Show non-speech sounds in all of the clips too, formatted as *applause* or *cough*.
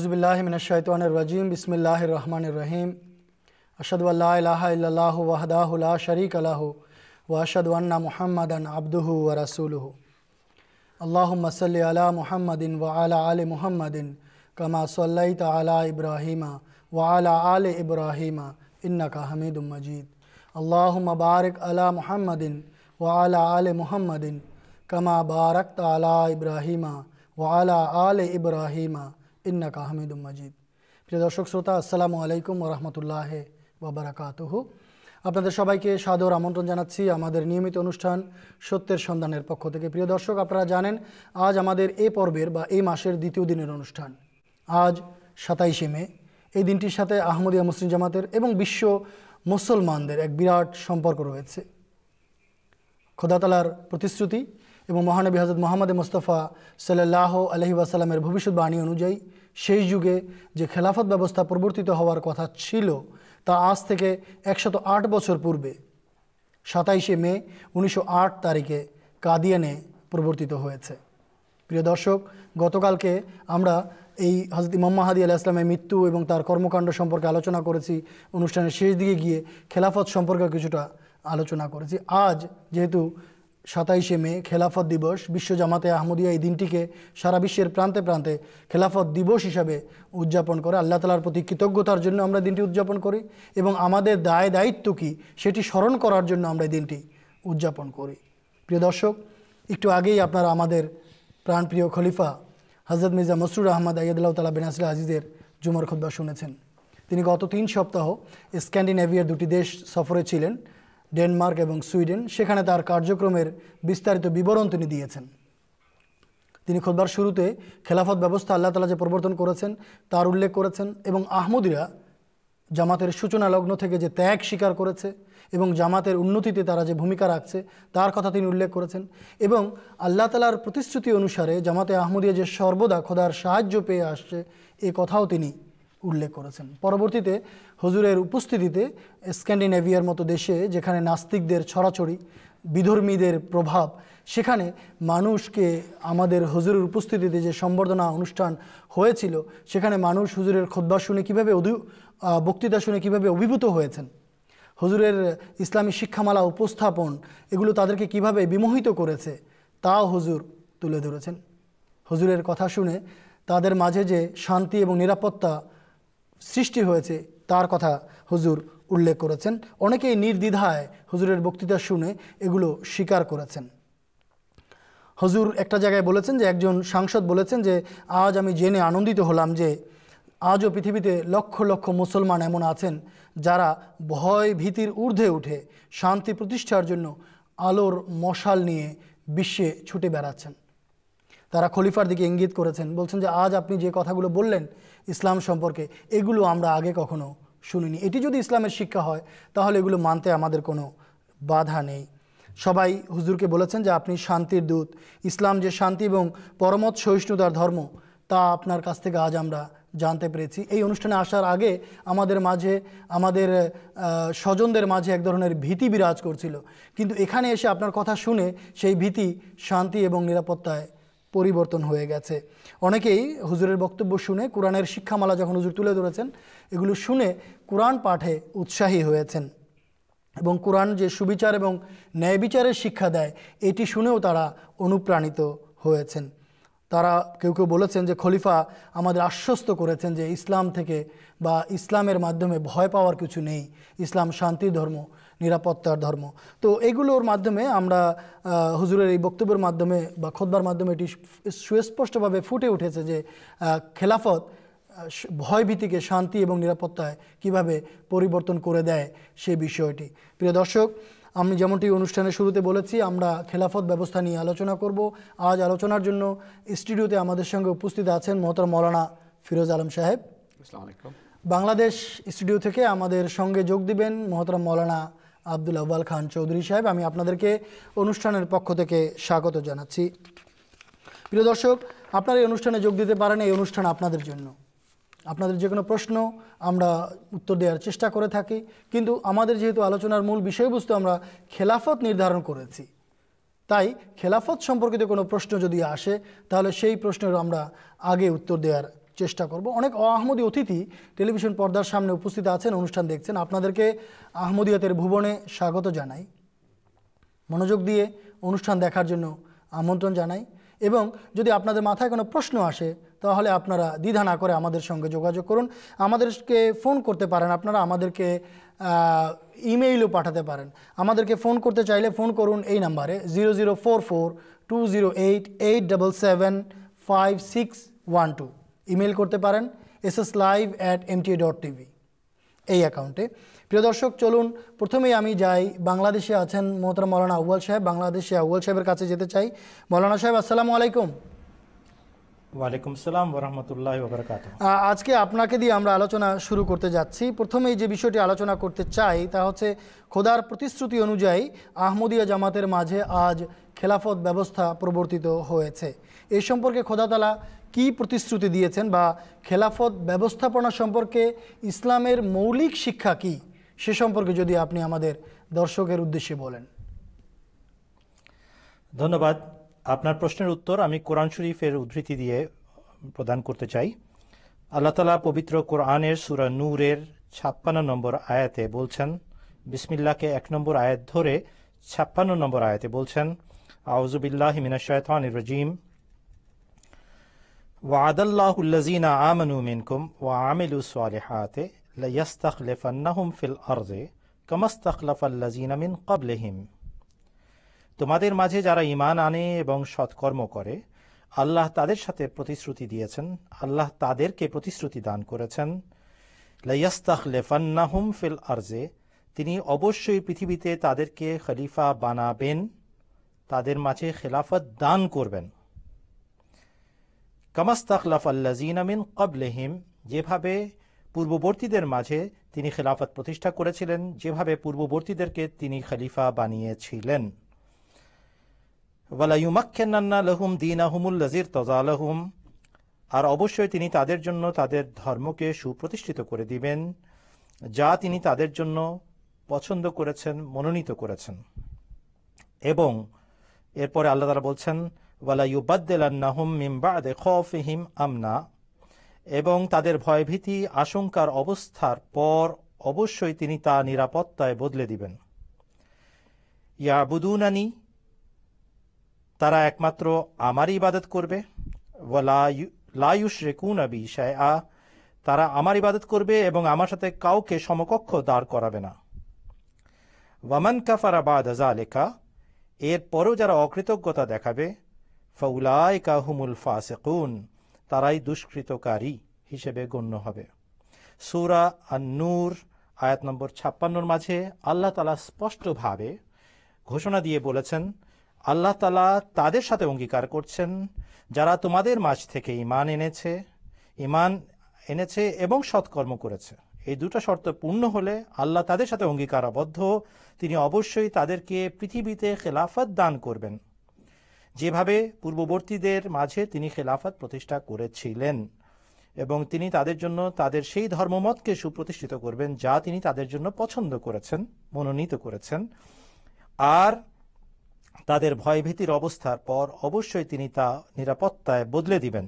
اعوذ باللہ من الشیطان الرجیم بسم اللہ الرحمن الرحیم اشد اللہ وحدہ ولاشریکل و اشد عنّا محمدن ابدھ الرسول اللّہ مَصلِ علّہ محمدن و علیہ علیہ محمدن کما صلی البرہیمہ و علّہ علیہ ابراہیمہ النّہ حمید المجی اللّہ مبارک علّہ محمد وَ عل محمدن کم بارک تعلّہ ابراہیم و آل ابراہیم ইন্না কাহামিদুম মজিদ প্রিয় দর্শক শ্রোতা আসসালামু আলাইকুম রহমতুল্লাহ ওবরাকাতহ আপনাদের সবাইকে সাদর আমন্ত্রণ জানাচ্ছি আমাদের নিয়মিত অনুষ্ঠান সত্যের সন্ধানের পক্ষ থেকে প্রিয় দর্শক আপনারা জানেন আজ আমাদের এ পর্বের বা এই মাসের দ্বিতীয় দিনের অনুষ্ঠান আজ সাতাইশে মে এই দিনটির সাথে আহমদিয়া মুসলিম জামাতের এবং বিশ্ব মুসলমানদের এক বিরাট সম্পর্ক রয়েছে খোদাতালার প্রতিশ্রুতি এবং মহানবী হজরত মোহাম্মদ মোস্তফা সাল্লাহ আলহিবাসাল্লামের ভবিষ্যৎবাণী অনুযায়ী সেই যুগে যে খেলাফত ব্যবস্থা প্রবর্তিত হওয়ার কথা ছিল তা আজ থেকে একশত আট বছর পূর্বে সাতাইশে মে উনিশশো আট তারিখে কাদিয়ানে প্রবর্তিত হয়েছে প্রিয় দর্শক গতকালকে আমরা এই হজরত ইমাম মাহাদি আলাহ ইসলামের মৃত্যু এবং তার কর্মকাণ্ড সম্পর্কে আলোচনা করেছি অনুষ্ঠানের শেষ দিকে গিয়ে খেলাফত সম্পর্কে কিছুটা আলোচনা করেছি আজ যেহেতু সাতাইশে মে খেলাফত দিবস বিশ্ব জামাতে আহমদিয়া এই দিনটিকে সারা বিশ্বের প্রান্তে প্রান্তে খেলাফত দিবস হিসাবে উদযাপন করে আল্লাহ তালার প্রতি কৃতজ্ঞতার জন্য আমরা দিনটি উদযাপন করি এবং আমাদের দায় দায়িত্ব কী সেটি স্মরণ করার জন্য আমরা এই দিনটি উদযাপন করি প্রিয় দর্শক একটু আগেই আপনারা আমাদের প্রাণপ্রিয় খলিফা হজরত মির্জা মসরুর আহমদ আয়দুল্লাহ তালা বেনাসিল আজিজের জুমার খুদ্া শুনেছেন তিনি গত তিন সপ্তাহ স্ক্যান্ডিনেভিয়ার দুটি দেশ সফরে ছিলেন ডেনমার্ক এবং সুইডেন সেখানে তার কার্যক্রমের বিস্তারিত বিবরণ তিনি দিয়েছেন তিনি খোদবার শুরুতে খেলাফত ব্যবস্থা আল্লাহ তালা যে প্রবর্তন করেছেন তার উল্লেখ করেছেন এবং আহমদিরা জামাতের সূচনা লগ্ন থেকে যে ত্যাগ স্বীকার করেছে এবং জামাতের উন্নতিতে তারা যে ভূমিকা রাখছে তার কথা তিনি উল্লেখ করেছেন এবং আল্লাহ তালার প্রতিশ্রুতি অনুসারে জামাতে আহমদিয়া যে সর্বদা খোদার সাহায্য পেয়ে আসছে এ কথাও তিনি উল্লেখ করেছেন পরবর্তীতে হজুরের উপস্থিতিতে স্ক্যান্ডিনেভিয়ার মতো দেশে যেখানে নাস্তিকদের ছড়াছড়ি বিধর্মীদের প্রভাব সেখানে মানুষকে আমাদের হজুরের উপস্থিতিতে যে সম্বর্ধনা অনুষ্ঠান হয়েছিল সেখানে মানুষ হুজুরের খোদবা শুনে কীভাবে অধু বক্তৃতা শুনে কীভাবে অভিভূত হয়েছেন হজুরের ইসলামী শিক্ষামালা উপস্থাপন এগুলো তাদেরকে কিভাবে বিমোহিত করেছে তাও হজুর তুলে ধরেছেন হজুরের কথা শুনে তাদের মাঝে যে শান্তি এবং নিরাপত্তা সৃষ্টি হয়েছে তার কথা হুজুর উল্লেখ করেছেন অনেকেই নির্দ্বিধায় হুজুরের বক্তৃতা শুনে এগুলো স্বীকার করেছেন হজুর একটা জায়গায় বলেছেন যে একজন সাংসদ বলেছেন যে আজ আমি জেনে আনন্দিত হলাম যে আজও পৃথিবীতে লক্ষ লক্ষ মুসলমান এমন আছেন যারা ভয় ভীতির ঊর্ধ্বে উঠে শান্তি প্রতিষ্ঠার জন্য আলোর মশাল নিয়ে বিশ্বে ছুটে বেড়াচ্ছেন তারা খলিফার দিকে ইঙ্গিত করেছেন বলছেন যে আজ আপনি যে কথাগুলো বললেন ইসলাম সম্পর্কে এগুলো আমরা আগে কখনো শুনিনি এটি যদি ইসলামের শিক্ষা হয় তাহলে এগুলো মানতে আমাদের কোনো বাধা নেই সবাই হুজুরকে বলেছেন যে আপনি শান্তির দূত ইসলাম যে শান্তি এবং পরমত সহিষ্ণুতার ধর্ম তা আপনার কাছ থেকে আজ আমরা জানতে পেরেছি এই অনুষ্ঠানে আসার আগে আমাদের মাঝে আমাদের স্বজনদের মাঝে এক ধরনের ভীতি বিরাজ করছিল কিন্তু এখানে এসে আপনার কথা শুনে সেই ভীতি শান্তি এবং নিরাপত্তায় পরিবর্তন হয়ে গেছে অনেকেই হুজুরের বক্তব্য শুনে কোরআনের শিক্ষামালা যখন হুজুর তুলে ধরেছেন এগুলো শুনে কোরআন পাঠে উৎসাহী হয়েছেন এবং কোরআন যে সুবিচার এবং ন্যায় বিচারের শিক্ষা দেয় এটি শুনেও তারা অনুপ্রাণিত হয়েছেন তারা কেউ কেউ বলেছেন যে খলিফা আমাদের আশ্বস্ত করেছেন যে ইসলাম থেকে বা ইসলামের মাধ্যমে ভয় পাওয়ার কিছু নেই ইসলাম শান্তি ধর্ম নিরাপত্তার ধর্ম তো এগুলোর মাধ্যমে আমরা হুজুরের এই বক্তব্যের মাধ্যমে বা খোদ্বার মাধ্যমে এটি সুস্পষ্টভাবে ফুটে উঠেছে যে খেলাফত ভয়ভীতিকে শান্তি এবং নিরাপত্তায় কিভাবে পরিবর্তন করে দেয় সে বিষয়টি প্রিয় দর্শক আমি যেমনটি অনুষ্ঠানের শুরুতে বলেছি আমরা খেলাফত ব্যবস্থা নিয়ে আলোচনা করব আজ আলোচনার জন্য স্টুডিওতে আমাদের সঙ্গে উপস্থিত আছেন মহতর মৌলানা ফিরোজ আলম সাহেব বাংলাদেশ স্টুডিও থেকে আমাদের সঙ্গে যোগ দিবেন মহতরম মৌলানা আব্দুল আব্বাল খান চৌধুরী সাহেব আমি আপনাদেরকে অনুষ্ঠানের পক্ষ থেকে স্বাগত জানাচ্ছি প্রিয় দর্শক আপনারা এই অনুষ্ঠানে যোগ দিতে পারেন এই অনুষ্ঠান আপনাদের জন্য আপনাদের যে কোনো প্রশ্ন আমরা উত্তর দেওয়ার চেষ্টা করে থাকি কিন্তু আমাদের যেহেতু আলোচনার মূল বিষয়বস্তু আমরা খেলাফত নির্ধারণ করেছি তাই খেলাফত সম্পর্কিত কোনো প্রশ্ন যদি আসে তাহলে সেই প্রশ্নের আমরা আগে উত্তর দেওয়ার চেষ্টা করব অনেক আহমদী অতিথি টেলিভিশন পর্দার সামনে উপস্থিত আছেন অনুষ্ঠান দেখছেন আপনাদেরকে আহমদিয়াতের ভুবনে স্বাগত জানাই মনোযোগ দিয়ে অনুষ্ঠান দেখার জন্য আমন্ত্রণ জানাই এবং যদি আপনাদের মাথায় কোনো প্রশ্ন আসে তাহলে আপনারা দ্বিধা না করে আমাদের সঙ্গে যোগাযোগ করুন আমাদেরকে ফোন করতে পারেন আপনারা আমাদেরকে ইমেইলও পাঠাতে পারেন আমাদেরকে ফোন করতে চাইলে ফোন করুন এই নাম্বারে zero zero four four two zero eight eight double seven five six one two email করতে পারেন S S live at MTA dot TV এই অ্যাকাউন্টে প্রিয় দর্শক চলুন প্রথমেই আমি যাই বাংলাদেশে আছেন মোহতর মৌলানা আউ্বাল সাহেব বাংলাদেশে আউ্বাল সাহেবের কাছে যেতে চাই মৌলানা সাহেব আসসালামু আলাইকুম ওয়ালাইকুম সালাম ওরহমতুল্লাহ ওবরাকাত আজকে আপনাকে দিয়ে আমরা আলোচনা শুরু করতে যাচ্ছি প্রথমেই যে বিষয়টি আলোচনা করতে চাই তা হচ্ছে খোদার প্রতিশ্রুতি অনুযায়ী আহমদিয়া জামাতের মাঝে আজ খেলাফত ব্যবস্থা প্রবর্তিত হয়েছে এ সম্পর্কে খোদাতলা কি প্রতিশ্রুতি দিয়েছেন বা খেলাফত ব্যবস্থাপনা সম্পর্কে ইসলামের মৌলিক শিক্ষা কি সে সম্পর্কে যদি আপনি আমাদের দর্শকের উদ্দেশ্যে বলেন ধন্যবাদ আপনার প্রশ্নের উত্তর আমি কোরআন শরীফের উদ্ধৃতি দিয়ে প্রদান করতে চাই আল্লাহ তালা পবিত্র কোরআনের সুরা নূরের ছাপ্পান্ন নম্বর আয়াতে বলছেন বিসমিল্লাকে এক নম্বর আয়াত ধরে ছাপ্পান্ন নম্বর আয়াতে বলছেন আউজুবিল্লাহ মিনাশায়তান রাজিম ওয়াদাল্লাহুল্লাজিনা ওয়া ফিল মিন তোমাদের মাঝে যারা ইমান আনে এবং সৎকর্ম করে আল্লাহ তাদের সাথে প্রতিশ্রুতি দিয়েছেন আল্লাহ তাদেরকে প্রতিশ্রুতি দান করেছেন লাইয়াস্তাখলেফান্নাহুম ফিল আরজে তিনি অবশ্যই পৃথিবীতে তাদেরকে খলিফা বানাবেন তাদের মাঝে খেলাফত দান করবেন কামাস্তাকলাফ আল্লাজিনামিন যেভাবে পূর্ববর্তীদের মাঝে তিনি খেলাফত প্রতিষ্ঠা করেছিলেন যেভাবে পূর্ববর্তীদেরকে তিনি খলিফা বানিয়েছিলেন ওয়ালাইমাক্ষেন্নান্না লহুম দিন আহমুল তজালহুম আর অবশ্যই তিনি তাদের জন্য তাদের ধর্মকে সুপ্রতিষ্ঠিত করে দিবেন যা তিনি তাদের জন্য পছন্দ করেছেন মনোনীত করেছেন এবং এরপরে আল্লাহ তারা বলছেন আমনা এবং তাদের ভয়ভীতি আশঙ্কার অবস্থার পর অবশ্যই তিনি তা নিরাপত্তায় বদলে দিবেন ইয়াবুদুনানি তারা একমাত্র আমারই ইবাদত করবে লায়ুস রেকুন আবি শায়া তারা আমার ইবাদত করবে এবং আমার সাথে কাউকে সমকক্ষ দাঁড় করাবে না ওয়ামান কাফারাবাদ আজা আজা এর এরপরও যারা অকৃতজ্ঞতা দেখাবে ফাউলাই কাহুমুল ফাসেকুন তারাই দুষ্কৃতকারী হিসেবে গণ্য হবে সুরা আন্নুর আয়াত নম্বর ছাপ্পান্নর মাঝে আল্লাহ তালা স্পষ্টভাবে ঘোষণা দিয়ে বলেছেন আল্লাহ তালা তাদের সাথে অঙ্গীকার করছেন যারা তোমাদের মাঝ থেকে ইমান এনেছে ইমান এনেছে এবং সৎকর্ম করেছে এই দুটো শর্ত পূর্ণ হলে আল্লাহ তাদের সাথে অঙ্গীকারাবদ্ধ তিনি অবশ্যই তাদেরকে পৃথিবীতে খেলাফত দান করবেন যেভাবে পূর্ববর্তীদের মাঝে তিনি খেলাফত প্রতিষ্ঠা করেছিলেন এবং তিনি তাদের জন্য তাদের সেই ধর্মমতকে সুপ্রতিষ্ঠিত করবেন যা তিনি তাদের জন্য পছন্দ করেছেন মনোনীত করেছেন আর তাদের ভয়ভীতির অবস্থার পর অবশ্যই তিনি তা নিরাপত্তায় বদলে দিবেন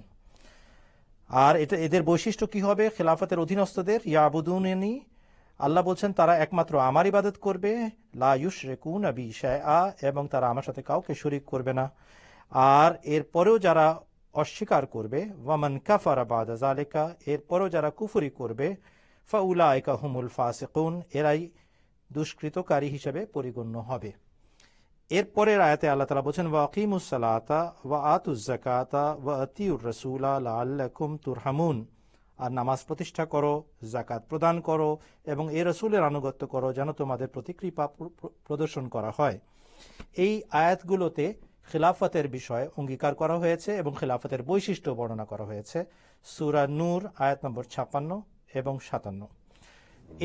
আর এটা এদের বৈশিষ্ট্য কি হবে খেলাফতের অধীনস্থদের ইয়াবুদুনি আল্লাহ বলছেন তারা একমাত্র আমার ইবাদত করবে লা রেকুন আবি আ এবং তারা আমার সাথে কাউকে শরিক করবে না আর এরপরেও যারা অস্বীকার করবে ওয়ামান কাফারা আলেকা এর পরেও যারা কুফুরি করবে ফাউলা আয়কা হুমুল ফাসেকুন এরাই দুষ্কৃতকারী হিসেবে পরিগণ্য হবে এরপরের আয়াতে আল্লাহ তালা বলছেন ওয়াকিমুসালাতা ওয়া আতুজাকাতা জাকাতা ওয়া আতিউর রসুলা লা আল্লাকুম তুরহামুন আর নামাজ প্রতিষ্ঠা করো জাকাত প্রদান করো এবং এ রসুলের আনুগত্য করো যেন তোমাদের প্রতি কৃপা প্রদর্শন করা হয় এই আয়াতগুলোতে খিলাফতের বিষয়ে অঙ্গীকার করা হয়েছে এবং খিলাফতের বৈশিষ্ট্য বর্ণনা করা হয়েছে সুরা নূর আয়াত নম্বর ছাপ্পান্ন এবং সাতান্ন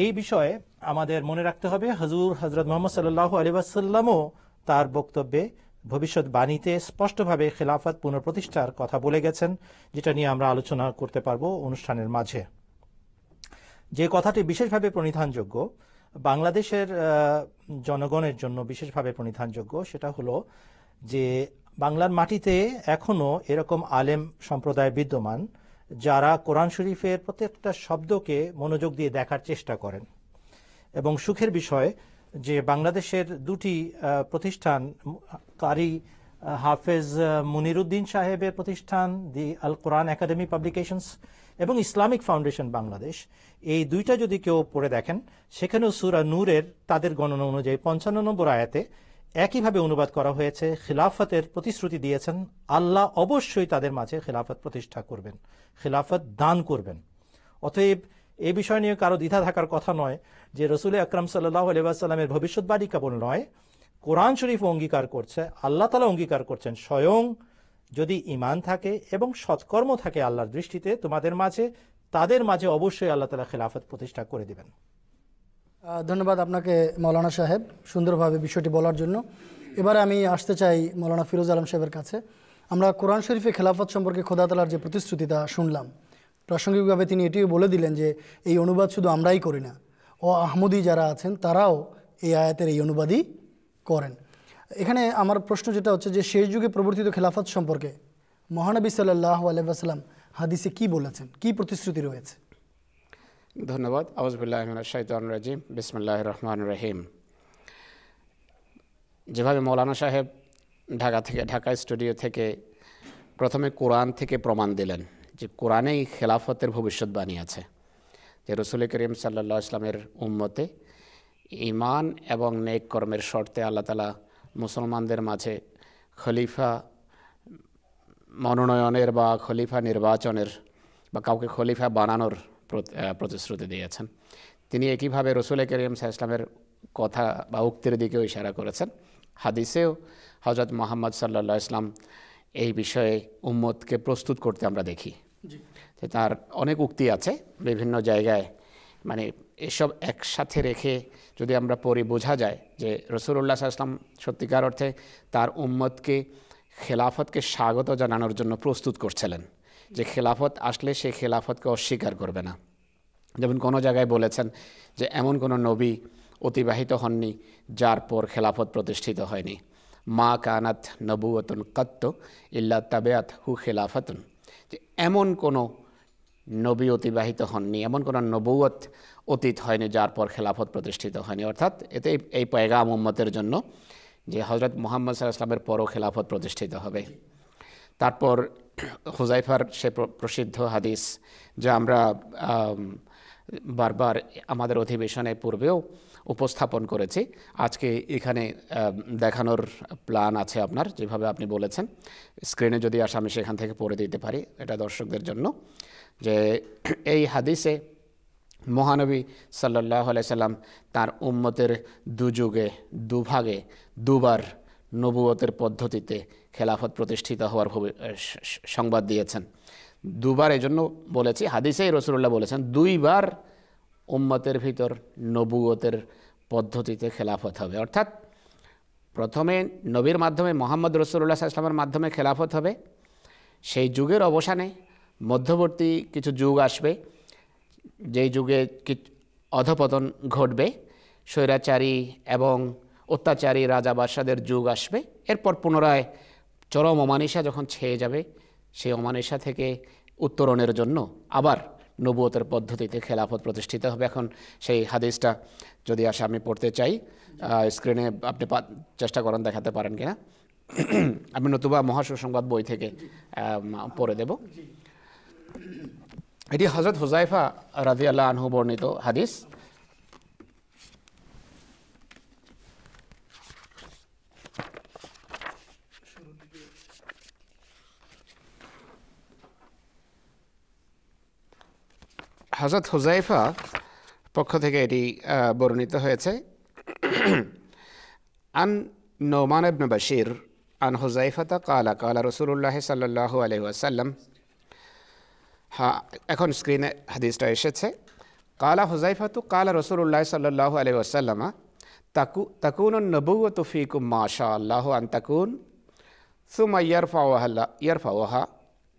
এই বিষয়ে আমাদের মনে রাখতে হবে হজুর হজরত মোহাম্মদ সাল্লাহ আলিবাসাল্লামও তার বক্তব্যে ভবিষ্যৎবাণীতে স্পষ্টভাবে খেলাফত পুনঃপ্রতিষ্ঠার কথা বলে গেছেন যেটা নিয়ে আমরা আলোচনা করতে পারব অনুষ্ঠানের মাঝে যে কথাটি বিশেষভাবে প্রণিধানযোগ্য বাংলাদেশের জনগণের জন্য বিশেষভাবে প্রণিধানযোগ্য সেটা হলো যে বাংলার মাটিতে এখনও এরকম আলেম সম্প্রদায় বিদ্যমান যারা কোরআন শরীফের প্রত্যেকটা শব্দকে মনোযোগ দিয়ে দেখার চেষ্টা করেন এবং সুখের বিষয় যে বাংলাদেশের দুটি প্রতিষ্ঠান কারি হাফেজ মুনিরুদ্দিন সাহেবের প্রতিষ্ঠান the Al Quran academy publications এবং ইসলামিক ফাউন্ডেশন বাংলাদেশ এই দুইটা যদি কেউ পড়ে দেখেন সেখানেও সুরা নূরের তাদের গণনা অনুযায়ী পঞ্চান্ন নম্বর আয়াতে একইভাবে অনুবাদ করা হয়েছে খিলাফতের প্রতিশ্রুতি দিয়েছেন আল্লাহ অবশ্যই তাদের মাঝে খিলাফত প্রতিষ্ঠা করবেন খিলাফত দান করবেন অতএব এ বিষয় নিয়ে কারো দ্বিধা থাকার কথা নয় যে রসুল আকরাম সাল্লাহ আলিবাসাল্লামের ভবিষ্যৎবাণী কেবল নয় কোরআন শরীফ অঙ্গীকার করছে আল্লাহ তালা অঙ্গীকার করছেন স্বয়ং যদি ইমান থাকে এবং সৎকর্ম থাকে আল্লাহর দৃষ্টিতে তোমাদের মাঝে তাদের মাঝে অবশ্যই আল্লাহ তালা খেলাফত প্রতিষ্ঠা করে দেবেন ধন্যবাদ আপনাকে মৌলানা সাহেব সুন্দরভাবে বিষয়টি বলার জন্য এবারে আমি আসতে চাই মৌলানা ফিরোজ আলম সাহেবের কাছে আমরা কোরআন শরীফে খেলাফত সম্পর্কে খোদাতলার যে প্রতিশ্রুতি তা শুনলাম প্রাসঙ্গিকভাবে তিনি এটিও বলে দিলেন যে এই অনুবাদ শুধু আমরাই করি না ও আহমদি যারা আছেন তারাও এই আয়াতের এই অনুবাদই করেন এখানে আমার প্রশ্ন যেটা হচ্ছে যে শেষ যুগে প্রবর্তিত খেলাফত সম্পর্কে মহানবী সাল্লাহ আলাইসাল্লাম হাদিসে কি বলেছেন কি প্রতিশ্রুতি রয়েছে ধন্যবাদ আউজবুল্লাহ রাজিম বিসমুল্লাহ রহমান রহিম যেভাবে মৌলানা সাহেব ঢাকা থেকে ঢাকা স্টুডিও থেকে প্রথমে কোরআন থেকে প্রমাণ দিলেন যে কোরআনেই খেলাফতের ভবিষ্যৎবাণী আছে যে রসুল করিম সাল্লা ইসলামের উম্মতে ইমান এবং নেক কর্মের শর্তে আল্লাহ তালা মুসলমানদের মাঝে খলিফা মনোনয়নের বা খলিফা নির্বাচনের বা কাউকে খলিফা বানানোর প্রতিশ্রুতি দিয়েছেন তিনি একইভাবে রসুল করিম সাহা ইসলামের কথা বা উক্তির দিকেও ইশারা করেছেন হাদিসেও হজরত মোহাম্মদ সাল্লা ইসলাম এই বিষয়ে উম্মতকে প্রস্তুত করতে আমরা দেখি তার অনেক উক্তি আছে বিভিন্ন জায়গায় মানে এসব একসাথে রেখে যদি আমরা পড়ি বোঝা যায় যে রসুল্লাহ আসলাম সত্যিকার অর্থে তার উম্মতকে খেলাফতকে স্বাগত জানানোর জন্য প্রস্তুত করছিলেন যে খেলাফত আসলে সেই খেলাফতকে অস্বীকার করবে না যেমন কোনো জায়গায় বলেছেন যে এমন কোনো নবী অতিবাহিত হননি যার পর খেলাফত প্রতিষ্ঠিত হয়নি মা কানাত নবুয়তন কত্ত ইল্লা তাবেয়াত হু খেলাফতুন এমন কোনো নবী অতিবাহিত হননি এমন কোনো নবৌত অতীত হয়নি যার পর খেলাফত প্রতিষ্ঠিত হয়নি অর্থাৎ এতে এই পয়গা মোহাম্মতের জন্য যে হজরত মোহাম্মদ সাল ইসলামের পরও খেলাফত প্রতিষ্ঠিত হবে তারপর হুজাইফার সে প্রসিদ্ধ হাদিস যা আমরা বারবার আমাদের অধিবেশনের পূর্বেও উপস্থাপন করেছি আজকে এখানে দেখানোর প্ল্যান আছে আপনার যেভাবে আপনি বলেছেন স্ক্রিনে যদি আসে আমি সেখান থেকে পড়ে দিতে পারি এটা দর্শকদের জন্য যে এই হাদিসে মহানবী সাল্লাহ সাল্লাম তার উম্মতের দুযুগে দুভাগে দুবার নবুয়তের পদ্ধতিতে খেলাফত প্রতিষ্ঠিত হওয়ার সংবাদ দিয়েছেন দুবার এজন্য বলেছি হাদিসেই রসুল্লাহ বলেছেন দুইবার উম্মতের ভিতর নবুয়তের পদ্ধতিতে খেলাফত হবে অর্থাৎ প্রথমে নবীর মাধ্যমে মোহাম্মদ রসুল্লাহ ইসলামের মাধ্যমে খেলাফত হবে সেই যুগের অবসানে মধ্যবর্তী কিছু যুগ আসবে যেই যুগে অধপতন ঘটবে স্বৈরাচারী এবং অত্যাচারী রাজা যুগ আসবে এরপর পুনরায় চরম অমানিসা যখন ছেয়ে যাবে সেই অমানিসা থেকে উত্তরণের জন্য আবার নবুয়তের পদ্ধতিতে খেলাফত প্রতিষ্ঠিত হবে এখন সেই হাদিসটা যদি আসে আমি পড়তে চাই স্ক্রিনে আপনি চেষ্টা করেন দেখাতে পারেন কিনা আমি নতুবা মহাসুসংবাদ বই থেকে পড়ে দেব এটি হজরত হুজাইফা রাজি আল্লাহ আনহু বর্ণিত হাদিস হজরত হুজাইফা পক্ষ থেকে এটি বর্ণিত হয়েছে আন নৌমান ইবন বাশির আন তা কালা কালা রসুল্লাহ সাল্লাহ আলহি আসাল্লাম হা এখন স্ক্রিনে হাদিসটা এসেছে কালা হুজাইফা তু কালা রসুল্লাহ সাল্লাহ আলহি আসাল্লামা তাকু তাকুন নবুয় তুফিকুম মাশা আল্লাহ আন তাকুন সুমা ইয়ারফা ইয়ারফা ওহা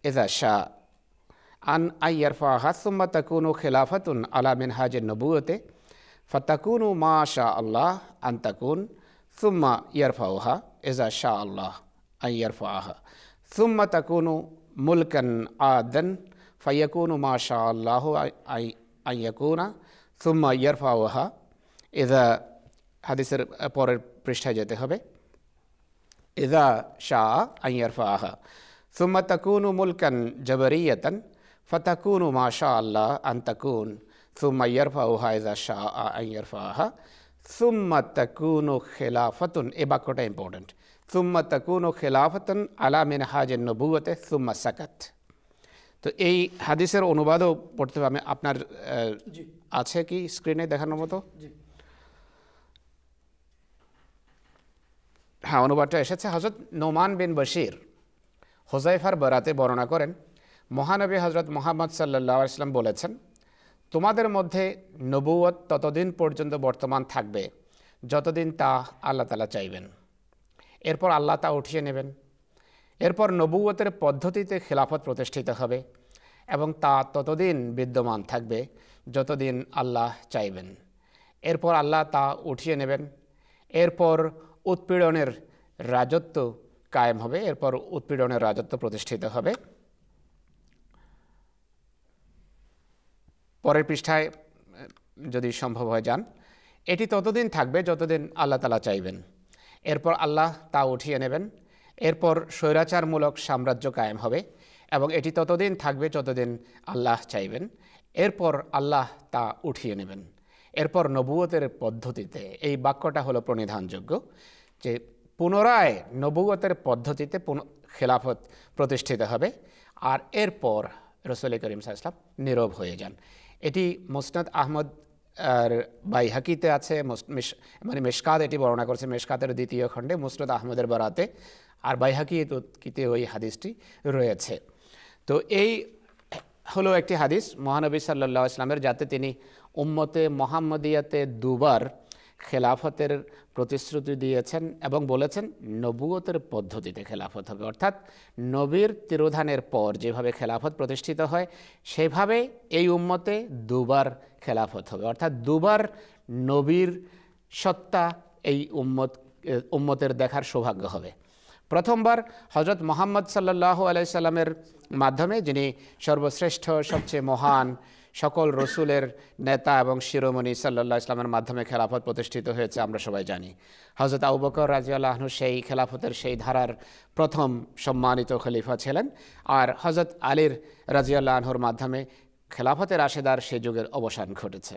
এজা শাহ عن أن يرفعها ثم تكون خلافة على منهاج النبوة فتكون ما شاء الله أن تكون ثم يرفعها إذا شاء الله أن يرفعها ثم تكون ملكا عادا فيكون ما شاء الله أن يكون ثم يرفعها إذا حديث পরের পৃষ্ঠায় যেতে হবে إذا شاء أن يرفعها ثم تكون ملكا جبرية ফতাকুন মাশা আল্লাহ আন্তাকুন সুম্মা ইয়ারফা উহাইজা শাহ আইয়ারফাহা সুম্মা তাকুন ও খেলাফতুন এ বাক্যটা ইম্পর্ট্যান্ট সুম্মা তাকুন ও খেলাফতুন আলা মিন হাজেন নবুয়তে সুম্মা সাকাত তো এই হাদিসের অনুবাদও পড়তে হবে আমি আপনার আছে কি স্ক্রিনে দেখানোর মতো হ্যাঁ অনুবাদটা এসেছে হজরত নোমান বিন বশির হোজাইফার বরাতে বর্ণনা করেন মহানবী হজরত মোহাম্মদ সাল্লা ইসলাম বলেছেন তোমাদের মধ্যে নবুয়ত ততদিন পর্যন্ত বর্তমান থাকবে যতদিন তা আল্লাহ তালা চাইবেন এরপর আল্লাহ তা উঠিয়ে নেবেন এরপর নবুয়তের পদ্ধতিতে খেলাফত প্রতিষ্ঠিত হবে এবং তা ততদিন বিদ্যমান থাকবে যতদিন আল্লাহ চাইবেন এরপর আল্লাহ তা উঠিয়ে নেবেন এরপর উৎপীড়নের রাজত্ব কায়েম হবে এরপর উৎপীড়নের রাজত্ব প্রতিষ্ঠিত হবে পরের পৃষ্ঠায় যদি সম্ভব হয় যান এটি ততদিন থাকবে যতদিন আল্লাহ তালা চাইবেন এরপর আল্লাহ তা উঠিয়ে নেবেন এরপর স্বৈরাচারমূলক সাম্রাজ্য কায়েম হবে এবং এটি ততদিন থাকবে যতদিন আল্লাহ চাইবেন এরপর আল্লাহ তা উঠিয়ে নেবেন এরপর নবুয়তের পদ্ধতিতে এই বাক্যটা হলো প্রণিধানযোগ্য যে পুনরায় নবুয়তের পদ্ধতিতে খেলাফত প্রতিষ্ঠিত হবে আর এরপর রসুল করিম সাহা ইসলাম নীরব হয়ে যান এটি মোসনাদ আহমদ আর বাইহাকিতে আছে মানে মেশকাত এটি বর্ণনা করছে মেশকাতের দ্বিতীয় খণ্ডে মুসনাদ আহমদের বরাতে আর বাইহাকিতে ওই হাদিসটি রয়েছে তো এই হলো একটি হাদিস মহানবী সাল্লা ইসলামের যাতে তিনি উম্মতে মোহাম্মদিয়াতে দুবার খেলাফতের প্রতিশ্রুতি দিয়েছেন এবং বলেছেন নবুয়তের পদ্ধতিতে খেলাফত হবে অর্থাৎ নবীর তিরোধানের পর যেভাবে খেলাফত প্রতিষ্ঠিত হয় সেভাবে এই উম্মতে দুবার খেলাফত হবে অর্থাৎ দুবার নবীর সত্তা এই উম্মত উম্মতের দেখার সৌভাগ্য হবে প্রথমবার হজরত মোহাম্মদ সাল্লাহ আলাইসাল্লামের মাধ্যমে যিনি সর্বশ্রেষ্ঠ সবচেয়ে মহান সকল রসুলের নেতা এবং শিরোমণি সাল্লা ইসলামের মাধ্যমে খেলাফত প্রতিষ্ঠিত হয়েছে আমরা সবাই জানি হজরত আবু বকর রাজিউল্লাহনু সেই খেলাফতের সেই ধারার প্রথম সম্মানিত খলিফা ছিলেন আর হজরত আলীর রাজিউল্লাহনুর মাধ্যমে খেলাফতের আশেদার সে যুগের অবসান ঘটেছে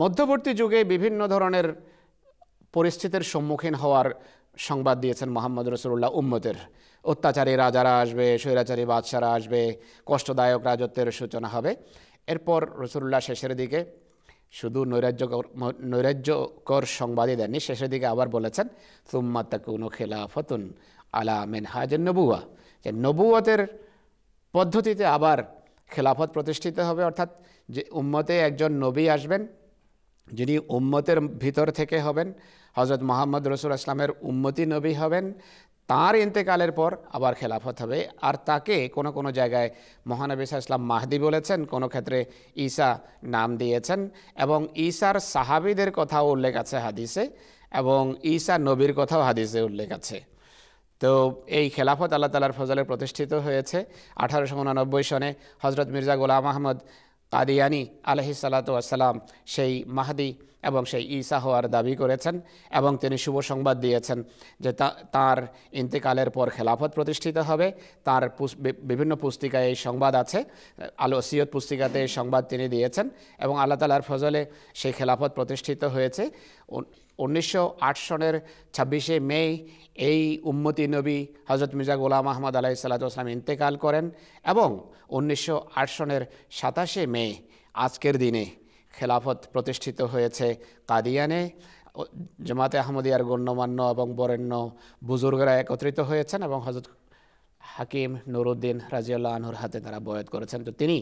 মধ্যবর্তী যুগে বিভিন্ন ধরনের পরিস্থিতির সম্মুখীন হওয়ার সংবাদ দিয়েছেন মোহাম্মদ রসুল্লাহ উম্মদের অত্যাচারী রাজারা আসবে স্বৈরাচারী বাদশারা আসবে কষ্টদায়ক রাজত্বের সূচনা হবে এরপর রসুল্লাহ শেষের দিকে শুধু নৈরাজ্যকর নৈরাজ্যকর সংবাদই দেননি শেষের দিকে আবার বলেছেন সুম্মা তাকুনু খেলাফতুন আলা মেনহাজ নবুয়া যে নবুয়তের পদ্ধতিতে আবার খেলাফত প্রতিষ্ঠিত হবে অর্থাৎ যে উম্মতে একজন নবী আসবেন যিনি উম্মতের ভিতর থেকে হবেন হজরত মোহাম্মদ রসুল আসলামের উম্মতি নবী হবেন তার ইন্তেকালের পর আবার খেলাফত হবে আর তাকে কোনো কোনো জায়গায় মহানবী ইসলাম মাহদি বলেছেন কোনো ক্ষেত্রে ঈসা নাম দিয়েছেন এবং ঈসার সাহাবিদের কথাও উল্লেখ আছে হাদিসে এবং ঈসা নবীর কথাও হাদিসে উল্লেখ আছে তো এই খেলাফত আল্লাহ তালার ফজলে প্রতিষ্ঠিত হয়েছে আঠারোশো উনানব্বই সনে হজরত মির্জা গোলাম আহমদ কাদিয়ানি আলহিসাল্লা সেই মাহদি এবং সেই ঈসা হওয়ার দাবি করেছেন এবং তিনি শুভ সংবাদ দিয়েছেন যে তার ইন্তেকালের পর খেলাফত প্রতিষ্ঠিত হবে তার বিভিন্ন পুস্তিকায় এই সংবাদ আছে আলো সিয়ত পুস্তিকাতে এই সংবাদ তিনি দিয়েছেন এবং আল্লাহ তালার ফজলে সেই খেলাফত প্রতিষ্ঠিত হয়েছে উনিশশো সনের ছাব্বিশে মে এই উম্মতি নবী হজরত মির্জা গোলাম আহমদ আলাহি সাল্লাতাম ইন্তেকাল করেন এবং উনিশশো সনের সাতাশে মে আজকের দিনে খেলাফত প্রতিষ্ঠিত হয়েছে কাদিয়ানে জামাতে আহমদিয়ার গণ্যমান্য এবং বরেণ্য বুজুর্গরা একত্রিত হয়েছেন এবং হজরত হাকিম নুরুদ্দিন রাজিউল্লাহ আনহুর হাতে তারা বয়ত করেছেন তো তিনি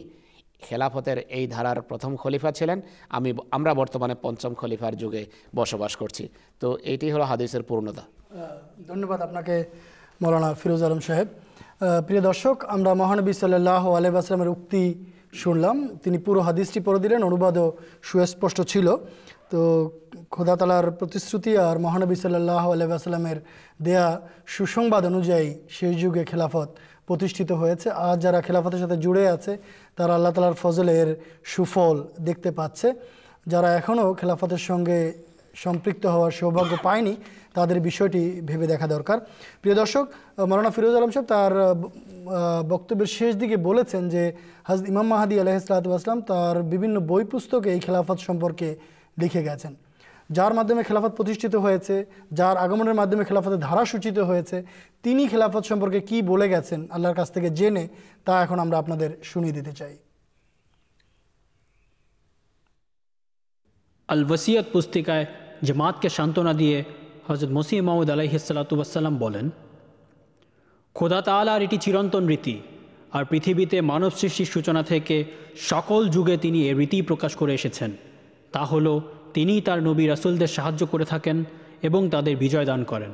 খেলাফতের এই ধারার প্রথম খলিফা ছিলেন আমি আমরা বর্তমানে পঞ্চম খলিফার যুগে বসবাস করছি তো এইটি হলো হাদিসের পূর্ণতা ধন্যবাদ আপনাকে মৌলানা ফিরোজ আলম সাহেব প্রিয় দর্শক আমরা মহানবী সাল্লাহ আসলামের উক্তি শুনলাম তিনি পুরো হাদিসটি পড়ে দিলেন অনুবাদও সুস্পষ্ট ছিল তো খোদাতালার প্রতিশ্রুতি আর মহানবী সাল্লাহ আলাইসাল্লামের দেয়া সুসংবাদ অনুযায়ী সেই যুগে খেলাফত প্রতিষ্ঠিত হয়েছে আর যারা খেলাফতের সাথে জুড়ে আছে তারা আল্লাহ তালার ফজলের সুফল দেখতে পাচ্ছে যারা এখনও খেলাফতের সঙ্গে সম্পৃক্ত হওয়ার সৌভাগ্য পায়নি তাদের বিষয়টি ভেবে দেখা দরকার প্রিয় দর্শক মৌলানা ফিরোজ আলম সাহেব তার বক্তব্যের শেষ দিকে বলেছেন যে হাজ ইমাম মাহাদি আলহিসাম তার বিভিন্ন বই পুস্তকে এই খেলাফত সম্পর্কে লিখে গেছেন যার মাধ্যমে খেলাফত প্রতিষ্ঠিত হয়েছে যার আগমনের মাধ্যমে খেলাফতের ধারা সূচিত হয়েছে তিনি খেলাফত সম্পর্কে কি বলে গেছেন আল্লাহর কাছ থেকে জেনে তা এখন আমরা আপনাদের শুনিয়ে দিতে চাই আল ওসিয়ত পুস্তিকায় জামাতকে সান্ত্বনা দিয়ে হজরত মসি মাউদ আলাইহিসাল্লাতুবাসাল্লাম বলেন খোদা আর এটি চিরন্তন রীতি আর পৃথিবীতে মানব সৃষ্টির সূচনা থেকে সকল যুগে তিনি এ রীতি প্রকাশ করে এসেছেন তা হল তিনি তার নবী রাসুলদের সাহায্য করে থাকেন এবং তাদের বিজয় দান করেন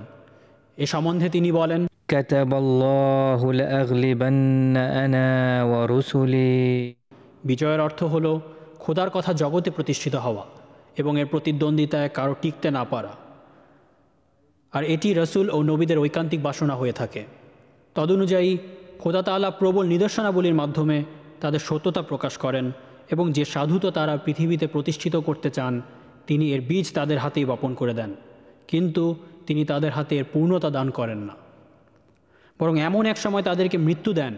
এ সম্বন্ধে তিনি বলেন বিজয়ের অর্থ হল খোদার কথা জগতে প্রতিষ্ঠিত হওয়া এবং এর প্রতিদ্বন্দ্বিতায় কারো টিকতে না পারা আর এটি রসুল ও নবীদের ঐকান্তিক বাসনা হয়ে থাকে তদনুযায়ী খোদাতালা প্রবল নিদর্শনাবলীর মাধ্যমে তাদের সত্যতা প্রকাশ করেন এবং যে সাধুতা তারা পৃথিবীতে প্রতিষ্ঠিত করতে চান তিনি এর বীজ তাদের হাতেই বপন করে দেন কিন্তু তিনি তাদের হাতে এর পূর্ণতা দান করেন না বরং এমন এক সময় তাদেরকে মৃত্যু দেন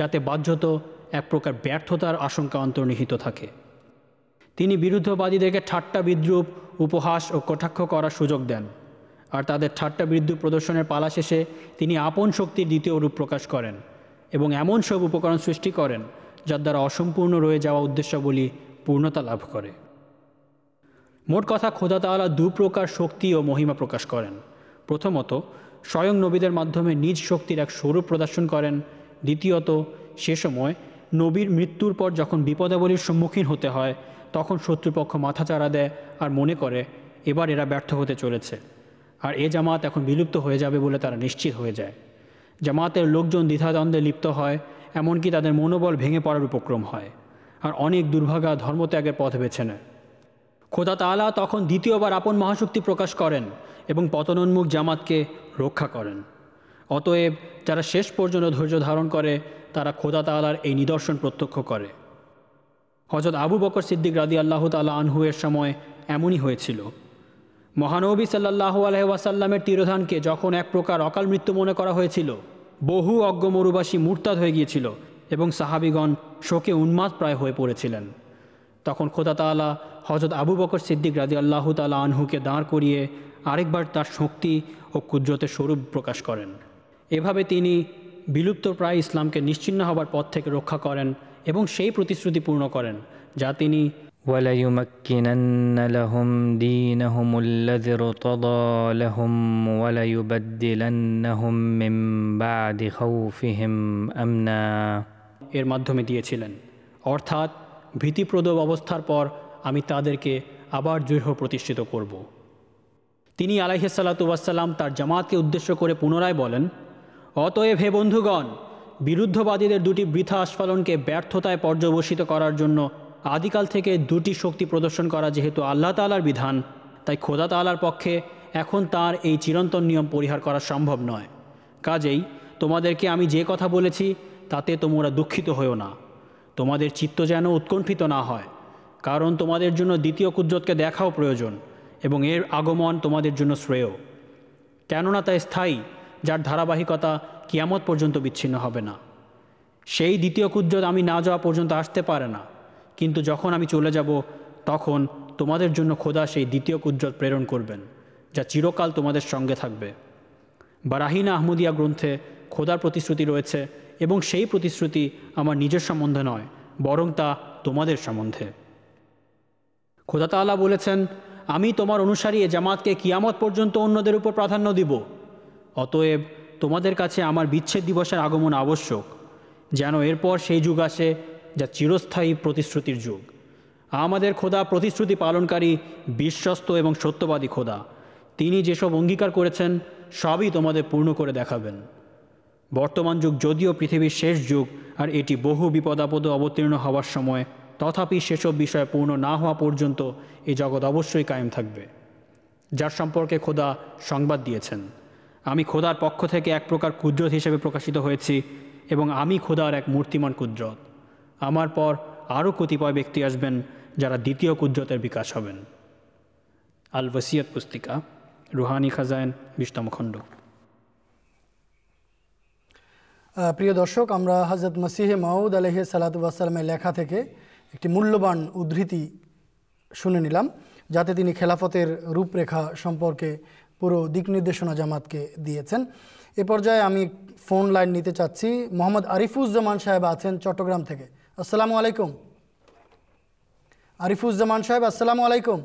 যাতে বাধ্যত এক প্রকার ব্যর্থতার আশঙ্কা অন্তর্নিহিত থাকে তিনি বিরুদ্ধবাদীদেরকে ঠাট্টা বিদ্রুপ উপহাস ও কটাক্ষ করার সুযোগ দেন আর তাদের ঠাট্টা বিরুদ্ধ প্রদর্শনের পালা শেষে তিনি আপন শক্তির দ্বিতীয় রূপ প্রকাশ করেন এবং এমন সব উপকরণ সৃষ্টি করেন যার দ্বারা অসম্পূর্ণ রয়ে যাওয়া উদ্দেশ্যাবলী পূর্ণতা লাভ করে মোট কথা খোদা তাওয়ালা দু প্রকার শক্তি ও মহিমা প্রকাশ করেন প্রথমত স্বয়ং নবীদের মাধ্যমে নিজ শক্তির এক স্বরূপ প্রদর্শন করেন দ্বিতীয়ত সে সময় নবীর মৃত্যুর পর যখন বিপদাবলীর সম্মুখীন হতে হয় তখন শত্রুপক্ষ মাথাচাড়া দেয় আর মনে করে এবার এরা ব্যর্থ হতে চলেছে আর এ জামাত এখন বিলুপ্ত হয়ে যাবে বলে তারা নিশ্চিত হয়ে যায় জামাতের লোকজন দ্বিধাদ্বন্দ্বে লিপ্ত হয় এমনকি তাদের মনোবল ভেঙে পড়ার উপক্রম হয় আর অনেক দুর্ভাগা ধর্মত্যাগের পথ বেছে নেয় খোদা তালা তখন দ্বিতীয়বার আপন মহাশক্তি প্রকাশ করেন এবং পতনোন্মুখ জামাতকে রক্ষা করেন অতএব যারা শেষ পর্যন্ত ধৈর্য ধারণ করে তারা খোদা তালার এই নিদর্শন প্রত্যক্ষ করে হজরত আবু বকর সিদ্দিক রাদি আল্লাহ তালা আনহুয়ের সময় এমনই হয়েছিল মহানবী সাল্লাহ আলহাসাল্লামের তিরোধানকে যখন এক প্রকার অকাল মৃত্যু মনে করা হয়েছিল বহু অজ্ঞ মরুবাসী মুরতাদ হয়ে গিয়েছিল এবং সাহাবিগণ শোকে উন্মাদ প্রায় হয়ে পড়েছিলেন তখন খোদা তালা হজরত আবু বকর সিদ্দিক রাজি আল্লাহ তালা আনহুকে দাঁড় করিয়ে আরেকবার তার শক্তি ও কুদ্রতের স্বরূপ প্রকাশ করেন এভাবে তিনি বিলুপ্তপ্রায় ইসলামকে নিশ্চিন্ন হবার পথ থেকে রক্ষা করেন এবং সেই প্রতিশ্রুতি পূর্ণ করেন যা তিনি وليمكنن لهم دينهم الذي ارتضى لهم وليبدلنهم من بعد خوفهم أمنا এর মাধ্যমে দিয়েছিলেন অর্থাৎ ভীতিপ্রদ অবস্থার পর আমি তাদেরকে আবার দৃঢ় প্রতিষ্ঠিত করব তিনি আলাইসাল্লাতুয়াসাল্লাম তার জামাতকে উদ্দেশ্য করে পুনরায় বলেন অতএব হে বন্ধুগণ বিরুদ্ধবাদীদের দুটি বৃথা আস্ফালনকে ব্যর্থতায় পর্যবসিত করার জন্য আদিকাল থেকে দুটি শক্তি প্রদর্শন করা যেহেতু আল্লাহ তালার বিধান তাই খোদা তালার পক্ষে এখন তার এই চিরন্তন নিয়ম পরিহার করা সম্ভব নয় কাজেই তোমাদেরকে আমি যে কথা বলেছি তাতে তোমরা দুঃখিত হও না তোমাদের চিত্ত যেন উৎকণ্ঠিত না হয় কারণ তোমাদের জন্য দ্বিতীয় কুজ্জতকে দেখাও প্রয়োজন এবং এর আগমন তোমাদের জন্য শ্রেয় কেননা তা স্থায়ী যার ধারাবাহিকতা কিয়ামত পর্যন্ত বিচ্ছিন্ন হবে না সেই দ্বিতীয় কুজ্জত আমি না যাওয়া পর্যন্ত আসতে পারে না কিন্তু যখন আমি চলে যাব তখন তোমাদের জন্য খোদা সেই দ্বিতীয় কুজ্জত প্রেরণ করবেন যা চিরকাল তোমাদের সঙ্গে থাকবে বারাহিনা আহমদিয়া গ্রন্থে খোদার প্রতিশ্রুতি রয়েছে এবং সেই প্রতিশ্রুতি আমার নিজের সম্বন্ধে নয় বরং তা তোমাদের সম্বন্ধে খোদা তালা বলেছেন আমি তোমার অনুসারী এ জামাতকে কিয়ামত পর্যন্ত অন্যদের উপর প্রাধান্য দিব অতএব তোমাদের কাছে আমার বিচ্ছেদ দিবসের আগমন আবশ্যক যেন এরপর সেই যুগ আসে যা চিরস্থায়ী প্রতিশ্রুতির যুগ আমাদের খোদা প্রতিশ্রুতি পালনকারী বিশ্বস্ত এবং সত্যবাদী খোদা তিনি যেসব অঙ্গীকার করেছেন সবই তোমাদের পূর্ণ করে দেখাবেন বর্তমান যুগ যদিও পৃথিবীর শেষ যুগ আর এটি বহু বিপদাপদ অবতীর্ণ হওয়ার সময় তথাপি সেসব বিষয় পূর্ণ না হওয়া পর্যন্ত এই জগৎ অবশ্যই কায়েম থাকবে যার সম্পর্কে খোদা সংবাদ দিয়েছেন আমি খোদার পক্ষ থেকে এক প্রকার কুদরত হিসেবে প্রকাশিত হয়েছি এবং আমি খোদার এক মূর্তিমান কুদরত আমার পর আরও কতিপয় ব্যক্তি আসবেন যারা দ্বিতীয় কুদরতের বিকাশ হবেন আল ওসিয়ত পুস্তিকা রুহানি খাজায়ন বিশতম খণ্ড প্রিয় দর্শক আমরা হজরত মসিহে মাউদ আলহ সালাতামের লেখা থেকে একটি মূল্যবান উদ্ধৃতি শুনে নিলাম যাতে তিনি খেলাফতের রূপরেখা সম্পর্কে পুরো দিক নির্দেশনা জামাতকে দিয়েছেন এ পর্যায়ে আমি ফোন লাইন নিতে চাচ্ছি মোহাম্মদ আরিফুজ্জামান সাহেব আছেন চট্টগ্রাম থেকে আসসালামু আলাইকুম আরিফুজ্জামান সাহেব আসসালামু আলাইকুম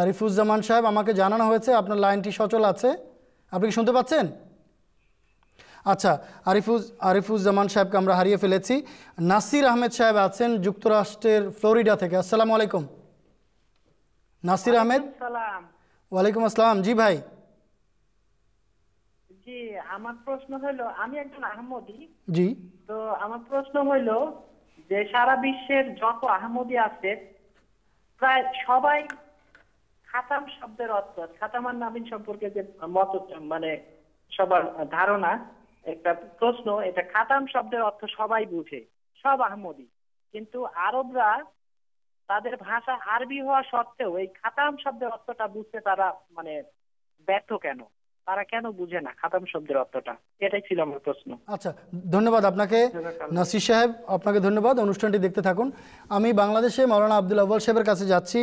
আরিফুজ্জামান সাহেব আমাকে জানানো হয়েছে আপনার লাইনটি সচল আছে আপনি কি শুনতে পাচ্ছেন আচ্ছা আরিফুজ আরিফুজ্জামান সাহেবকে আমরা হারিয়ে ফেলেছি নাসির আহমেদ সাহেব আছেন যুক্তরাষ্ট্রের ফ্লোরিডা থেকে আসসালামু আলাইকুম নাসির আহমেদ ওয়ালাইকুম আসসালাম জি ভাই আমার প্রশ্ন হলো আমি একজন আহমদি জি তো আমার প্রশ্ন হলো যে সারা বিশ্বের যত আহমদি আছে প্রায় সবাই খাতাম শব্দের অর্থ খাতামার নামিন সম্পর্কে যে মত মানে সবার ধারণা একটা প্রশ্ন এটা খাতাম শব্দের অর্থ সবাই বুঝে সব আহমদি কিন্তু আরবরা তাদের ভাষা আরবি হওয়া সত্ত্বেও এই খাতাম শব্দের অর্থটা বুঝতে তারা মানে ব্যর্থ কেন তারা কেন বুঝে না খাতাম শব্দের অর্থটা এটাই ছিল আমার প্রশ্ন আচ্ছা ধন্যবাদ আপনাকে নাসির সাহেব আপনাকে ধন্যবাদ অনুষ্ঠানটি দেখতে থাকুন আমি বাংলাদেশে মৌলানা আব্দুল আব্বাল সাহেবের কাছে যাচ্ছি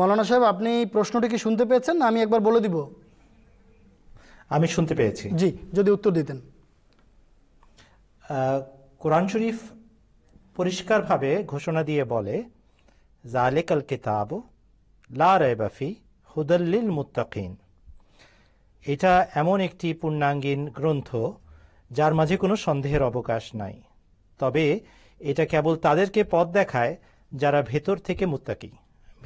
মৌলানা সাহেব আপনি প্রশ্নটি কি শুনতে পেয়েছেন আমি একবার বলে দিব আমি শুনতে পেয়েছি জি যদি উত্তর দিতেন কোরআন শরীফ পরিষ্কারভাবে ঘোষণা দিয়ে বলে জালেকাল কিতাব লা রেবাফি হুদাল্লিল মুত্তাকিন এটা এমন একটি পূর্ণাঙ্গীন গ্রন্থ যার মাঝে কোনো সন্দেহের অবকাশ নাই তবে এটা কেবল তাদেরকে পথ দেখায় যারা ভেতর থেকে মুত্তাকি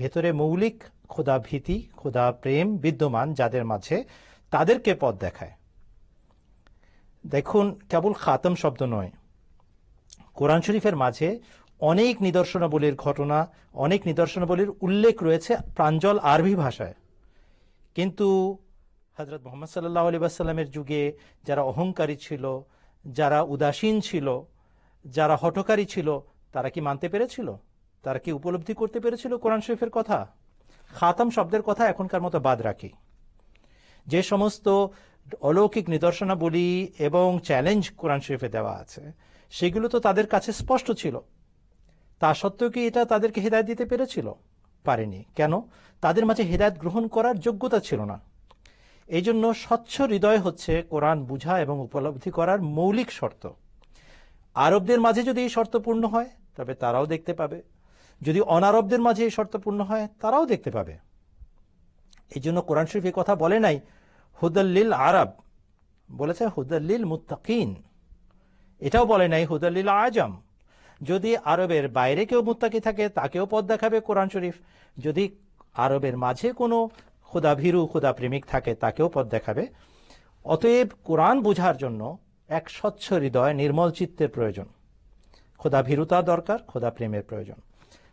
ভেতরে মৌলিক খোদা ভীতি খোদা প্রেম বিদ্যমান যাদের মাঝে তাদেরকে পথ দেখায় দেখুন কেবল খাতম শব্দ নয় কোরআন শরীফের মাঝে অনেক নিদর্শনাবলীর ঘটনা অনেক নিদর্শনাবলীর উল্লেখ রয়েছে প্রাঞ্জল আরবি ভাষায় কিন্তু হজরত মোহাম্মদ সাল্লাহ আলিবাসাল্লামের যুগে যারা অহংকারী ছিল যারা উদাসীন ছিল যারা হটকারী ছিল তারা কি মানতে পেরেছিল তারা কি উপলব্ধি করতে পেরেছিল কোরআন শরীফের কথা খাতাম শব্দের কথা এখনকার মতো বাদ রাখি যে সমস্ত অলৌকিক নিদর্শনাবলী এবং চ্যালেঞ্জ কোরআন শরীফে দেওয়া আছে সেগুলো তো তাদের কাছে স্পষ্ট ছিল তা সত্ত্বেও কি এটা তাদেরকে হৃদায়ত দিতে পেরেছিল পারেনি কেন তাদের মাঝে হৃদায়ত গ্রহণ করার যোগ্যতা ছিল না এই জন্য স্বচ্ছ হৃদয় হচ্ছে কোরআন বুঝা এবং উপলব্ধি করার মৌলিক শর্ত আরবদের মাঝে যদি এই শর্ত পূর্ণ হয় তবে তারাও দেখতে পাবে যদি অনারবদের মাঝে এই শর্ত পূর্ণ হয় তারাও দেখতে পাবে এই জন্য কোরআন শরীফ কথা বলে নাই হুদাল্লিল আরব বলেছে হুদাল্লিল মুত্তাকিন এটাও বলে নাই হুদাল্লিল আজম যদি আরবের বাইরে কেউ মুত্তাকি থাকে তাকেও পদ দেখাবে কোরআন শরীফ যদি আরবের মাঝে কোনো ভীরু খুদা প্রেমিক থাকে তাকেও পথ দেখাবে অতএব কোরআন বোঝার জন্য এক স্বচ্ছ হৃদয় নির্মল চিত্তের প্রয়োজন খোদা ভীরুতা দরকার খোদা প্রেমের প্রয়োজন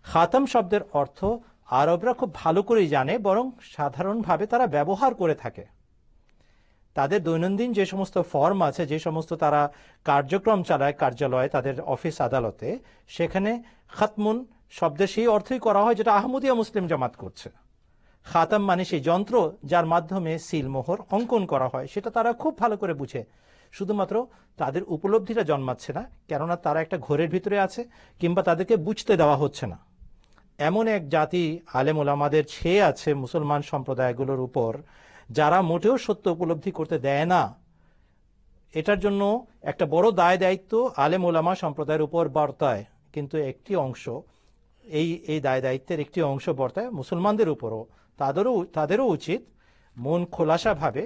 খাতাম শব্দের অর্থ আরবরা খুব ভালো করেই জানে বরং সাধারণভাবে তারা ব্যবহার করে থাকে তাদের দৈনন্দিন যে সমস্ত ফর্ম আছে যে সমস্ত তারা কার্যক্রম চালায় কার্যালয়ে তাদের অফিস আদালতে সেখানে খাতমুন শব্দের সেই অর্থই করা হয় যেটা আহমদিয়া মুসলিম জামাত করছে খাতাম মানে সেই যন্ত্র যার মাধ্যমে সিলমোহর অঙ্কন করা হয় সেটা তারা খুব ভালো করে বুঝে শুধুমাত্র তাদের উপলব্ধিটা জন্মাচ্ছে না কেননা তারা একটা ঘোরের ভিতরে আছে কিংবা তাদেরকে বুঝতে দেওয়া হচ্ছে না এমন এক জাতি আলেম ওলামাদের ছেয়ে আছে মুসলমান সম্প্রদায়গুলোর উপর যারা মোটেও সত্য উপলব্ধি করতে দেয় না এটার জন্য একটা বড় দায় দায়িত্ব আলেম ওলামা সম্প্রদায়ের উপর বর্তায় কিন্তু একটি অংশ এই এই দায় দায়িত্বের একটি অংশ বর্তায় মুসলমানদের উপরও তাদেরও তাদেরও উচিত মন খোলাসাভাবে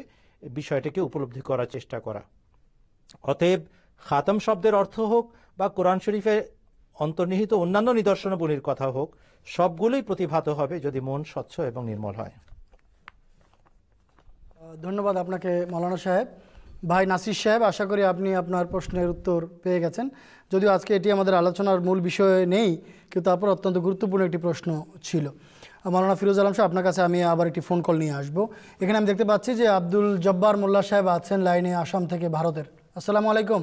বিষয়টিকে উপলব্ধি করার চেষ্টা করা অতএব খাতম শব্দের অর্থ হোক বা কোরআন শরীফের অন্তর্নিহিত অন্যান্য নিদর্শনগুলির কথা হোক সবগুলোই প্রতিভাত হবে যদি মন স্বচ্ছ এবং নির্মল হয় ধন্যবাদ আপনাকে মৌলানা সাহেব ভাই নাসির সাহেব আশা করি আপনি আপনার প্রশ্নের উত্তর পেয়ে গেছেন যদিও আজকে এটি আমাদের আলোচনার মূল বিষয় নেই কিন্তু তারপর অত্যন্ত গুরুত্বপূর্ণ একটি প্রশ্ন ছিল মৌলানা ফিরোজ আলম সাহেব আপনার কাছে আমি আবার একটি ফোন কল নিয়ে আসবো এখানে আমি দেখতে পাচ্ছি যে আব্দুল জব্বার মোল্লা সাহেব আছেন লাইনে আসাম থেকে ভারতের আসসালামু আলাইকুম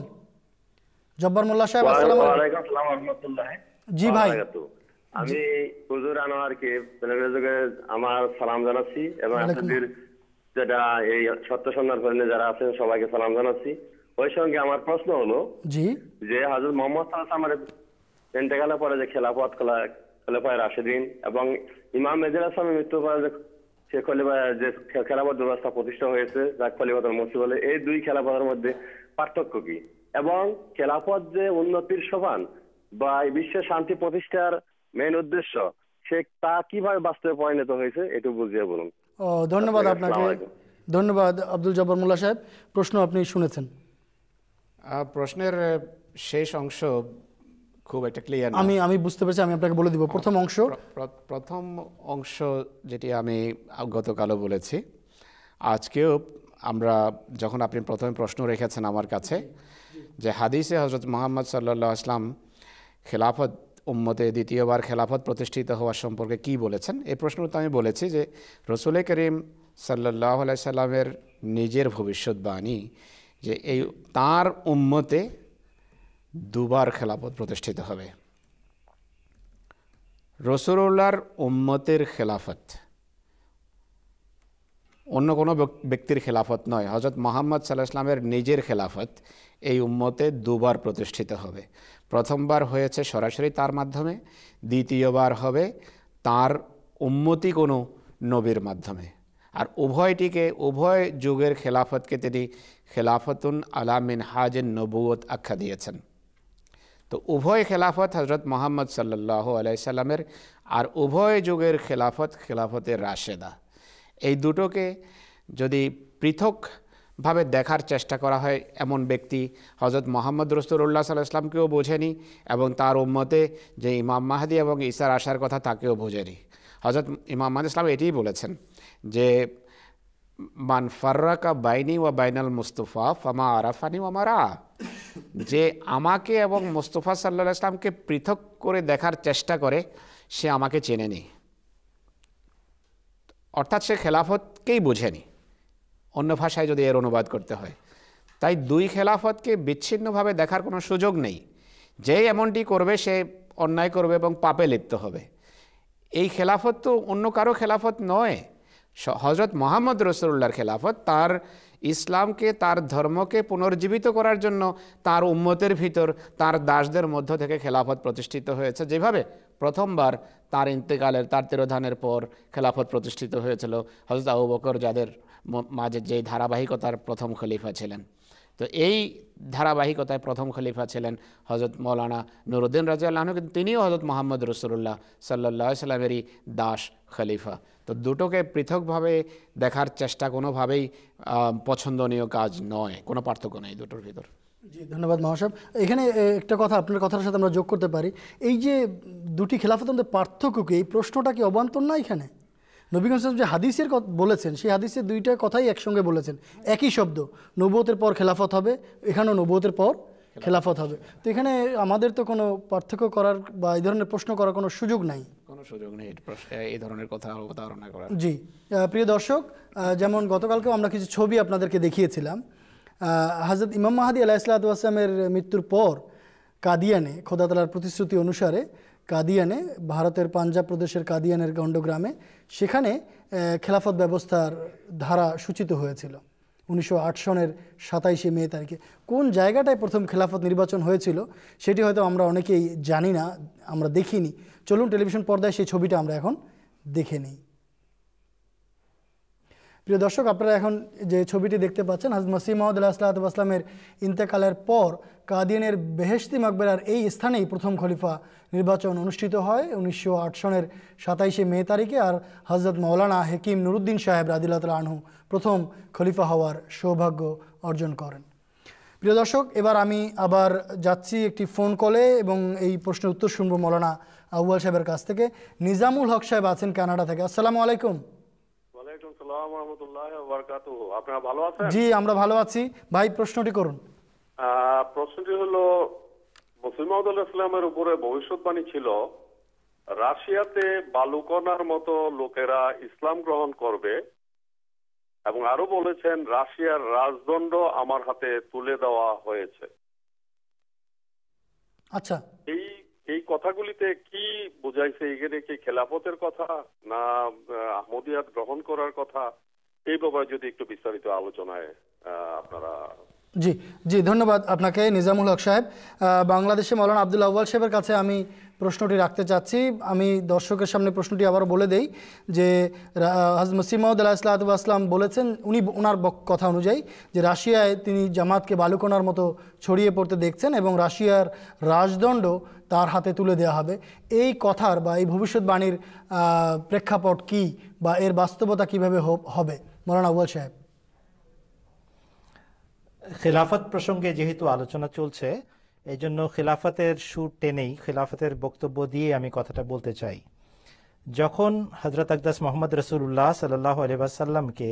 জব্বার মোল্লা সাহেব আসসালামু আলাইকুম জি ভাই আমি হুজুর আমার সালাম জানাচ্ছি এবং আপনাদের যেটা এই সত্য সন্ধান যারা আছেন সবাইকে সালাম জানাচ্ছি ওই সঙ্গে আমার প্রশ্ন হলো জি যে হাজর মোহাম্মদ আমার ইন্তেকালের পরে যে খেলাফত খেলা খলিফায় রাশেদিন এবং ইমাম মেজর আসলামের মৃত্যুর পর যে খলিফা যে খেলাফত ব্যবস্থা প্রতিষ্ঠা হয়েছে যা খলিফাতুল মসি বলে এই দুই খেলাফতের মধ্যে পার্থক্য কি এবং খেলাফত যে উন্নতির সোপান বা বিশ্ব শান্তি প্রতিষ্ঠার মেন উদ্দেশ্য সে তা কিভাবে বাস্তবে পরিণত হয়েছে এটু বুঝিয়ে বলুন ও ধন্যবাদ আপনাকে ধন্যবাদ আব্দুল জব্বর মোল্লা সাহেব প্রশ্ন আপনি শুনেছেন প্রশ্নের শেষ অংশ খুব একটা ক্লিয়ার আমি আমি বুঝতে পেরেছি আমি আপনাকে বলে দিব প্রথম অংশ প্রথম অংশ যেটি আমি গতকালও বলেছি আজকেও আমরা যখন আপনি প্রথমে প্রশ্ন রেখেছেন আমার কাছে যে হাদিসে হজরত মোহাম্মদ সাল্লা আসলাম খেলাফত উম্মতে দ্বিতীয়বার খেলাফত প্রতিষ্ঠিত হওয়ার সম্পর্কে কি বলেছেন এই প্রশ্ন তো আমি বলেছি যে রসুল করিম সাল্লাহ আলাইসাল্লামের নিজের ভবিষ্যৎবাণী যে এই তার উম্মতে দুবার খেলাফত প্রতিষ্ঠিত হবে রসুরুল্লাহর উম্মতের খেলাফত অন্য কোনো ব্যক্তির খেলাফত নয় হজরত মোহাম্মদ সাল্লাহ ইসলামের নিজের খেলাফত এই উম্মতে দুবার প্রতিষ্ঠিত হবে প্রথমবার হয়েছে সরাসরি তার মাধ্যমে দ্বিতীয়বার হবে তার উম্মতি কোনো নবীর মাধ্যমে আর উভয়টিকে উভয় যুগের খেলাফতকে তিনি খেলাফতুন আলামিন হাজ নবুয়ত আখ্যা দিয়েছেন তো উভয় খেলাফত হজরত মোহাম্মদ সাল্লাহ আলাইসাল্লামের আর উভয় যুগের খেলাফত খেলাফতের রাশেদা এই দুটোকে যদি পৃথকভাবে দেখার চেষ্টা করা হয় এমন ব্যক্তি হজরত মোহাম্মদ রসুল্লাহ সাল্লাহ ইসলামকেও বোঝেনি এবং তার উম্মতে যে ইমাম মাহাদি এবং ঈশার আসার কথা তাকেও বোঝেনি হজরত ইমাম মাহাদ ইসলাম এটিই বলেছেন যে মান ফার্রাকা বাইনি ও বাইনাল মুস্তফা ফামা আরাফানি ও মারা যে আমাকে এবং মোস্তফা সাল্লা ইসলামকে পৃথক করে দেখার চেষ্টা করে সে আমাকে চেনেনি অর্থাৎ সে খেলাফতকেই বোঝেনি অন্য ভাষায় যদি এর অনুবাদ করতে হয় তাই দুই খেলাফতকে বিচ্ছিন্নভাবে দেখার কোনো সুযোগ নেই যে এমনটি করবে সে অন্যায় করবে এবং পাপে লিপ্ত হবে এই খেলাফত তো অন্য কারো খেলাফত নয় হজরত মোহাম্মদ রসুল্লাহর খেলাফত তার ইসলামকে তার ধর্মকে পুনর্জীবিত করার জন্য তার উম্মতের ভিতর তার দাসদের মধ্য থেকে খেলাফত প্রতিষ্ঠিত হয়েছে যেভাবে প্রথমবার তার ইন্তেকালের তার তিরোধানের পর খেলাফত প্রতিষ্ঠিত হয়েছিল হজরত আবু বকর যাদের মাঝে যেই ধারাবাহিকতার প্রথম খলিফা ছিলেন তো এই ধারাবাহিকতায় প্রথম খলিফা ছিলেন হজরত মৌলানা নুরুদ্দিন আল্লাহন কিন্তু তিনিও হজরত মোহাম্মদ রসুল্লাহ সাল্লা সাল্লামেরই দাস খলিফা তো দুটোকে পৃথকভাবে দেখার চেষ্টা কোনোভাবেই পছন্দনীয় কাজ নয় কোনো পার্থক্য নেই দুটোর ভিতর জি ধন্যবাদ মহাসাব এখানে একটা কথা আপনার কথার সাথে আমরা যোগ করতে পারি এই যে দুটি খেলাফতের পার্থক্য কি এই প্রশ্নটা কি অবান্তর না এখানে নবীগঞ্জ যে হাদিসের বলেছেন সেই হাদিসের দুইটা কথাই একসঙ্গে বলেছেন একই শব্দ নবতের পর খেলাফত হবে এখানেও নবতের পর খেলাফত হবে তো এখানে আমাদের তো কোনো পার্থক্য করার বা এই ধরনের প্রশ্ন করার কোনো সুযোগ নাই কোনো সুযোগ নেই এই ধরনের কথা ধারণা জি প্রিয় দর্শক যেমন গতকালকেও আমরা কিছু ছবি আপনাদেরকে দেখিয়েছিলাম হাজরত ইমাম মাহাদি আলাহ আসলামের মৃত্যুর পর কাদিয়ানে খোদাতলার প্রতিশ্রুতি অনুসারে কাদিয়ানে ভারতের পাঞ্জাব প্রদেশের কাদিয়ানের গণ্ডগ্রামে সেখানে খেলাফত ব্যবস্থার ধারা সূচিত হয়েছিল উনিশশো সনের সাতাইশে মে তারিখে কোন জায়গাটায় প্রথম খেলাফত নির্বাচন হয়েছিল সেটি হয়তো আমরা অনেকেই জানি না আমরা দেখিনি চলুন টেলিভিশন পর্দায় সেই ছবিটা আমরা এখন দেখে নিই প্রিয় দর্শক আপনারা এখন যে ছবিটি দেখতে পাচ্ছেন হাজরত মসিম মহমুদুল্লাহ আসলামের ইন্তেকালের পর কাদিয়ানের বেহেস্তি মাকবেরার এই স্থানেই প্রথম খলিফা নির্বাচন অনুষ্ঠিত হয় উনিশশো আট সনের সাতাইশে মে তারিখে আর হজরত মৌলানা হেকিম নুরুদ্দিন সাহেব রাদিল্লাত আনহু প্রথম খলিফা হওয়ার সৌভাগ্য অর্জন করেন প্রিয় দর্শক এবার আমি আবার যাচ্ছি একটি ফোন কলে এবং এই প্রশ্নের উত্তর শুনবো মৌলানা আউয়াল সাহেবের কাছ থেকে নিজামুল হক সাহেব আছেন কানাডা থেকে আসসালামু আলাইকুম জি আমরা ভালো আছি ভাই প্রশ্নটি করুন প্রশ্নটি হলো মসিমাউদ ইসলামের উপরে ভবিষ্যৎবাণী ছিল রাশিয়াতে বালুকনার মতো লোকেরা ইসলাম গ্রহণ করবে এবং আরো বলেছেন রাশিয়ার রাজদণ্ড আমার হাতে তুলে দেওয়া হয়েছে আচ্ছা এই এই কথাগুলিতে কি বোঝাইছে এখানে কি খেলাফতের কথা না আহমদিয়াত গ্রহণ করার কথা এই ব্যাপারে যদি একটু বিস্তারিত আলোচনায় আপনারা জি জি ধন্যবাদ আপনাকে নিজামুল হক সাহেব বাংলাদেশে মৌলানা আব্দুল আউ্বাল সাহেবের কাছে আমি প্রশ্নটি রাখতে চাচ্ছি আমি দর্শকের সামনে প্রশ্নটি আবার বলে দেই যে হাজ মুসিমাউদ আল্লাহ আসলাম বলেছেন উনি ওনার কথা অনুযায়ী যে রাশিয়ায় তিনি জামাতকে বালুকোনার মতো ছড়িয়ে পড়তে দেখছেন এবং রাশিয়ার রাজদণ্ড তার হাতে তুলে দেওয়া হবে এই কথার বা এই ভবিষ্যৎবাণীর প্রেক্ষাপট কি বা এর বাস্তবতা কিভাবে হবে মৌলানা আউ্বাল সাহেব খেলাফত প্রসঙ্গে যেহেতু আলোচনা চলছে এই জন্য খেলাফতের সুর টেনেই খেলাফতের বক্তব্য দিয়ে আমি কথাটা বলতে চাই যখন হজরত আকদাস মোহাম্মদ রসুল্লাহ সাল্লাহ আলিবাসাল্লামকে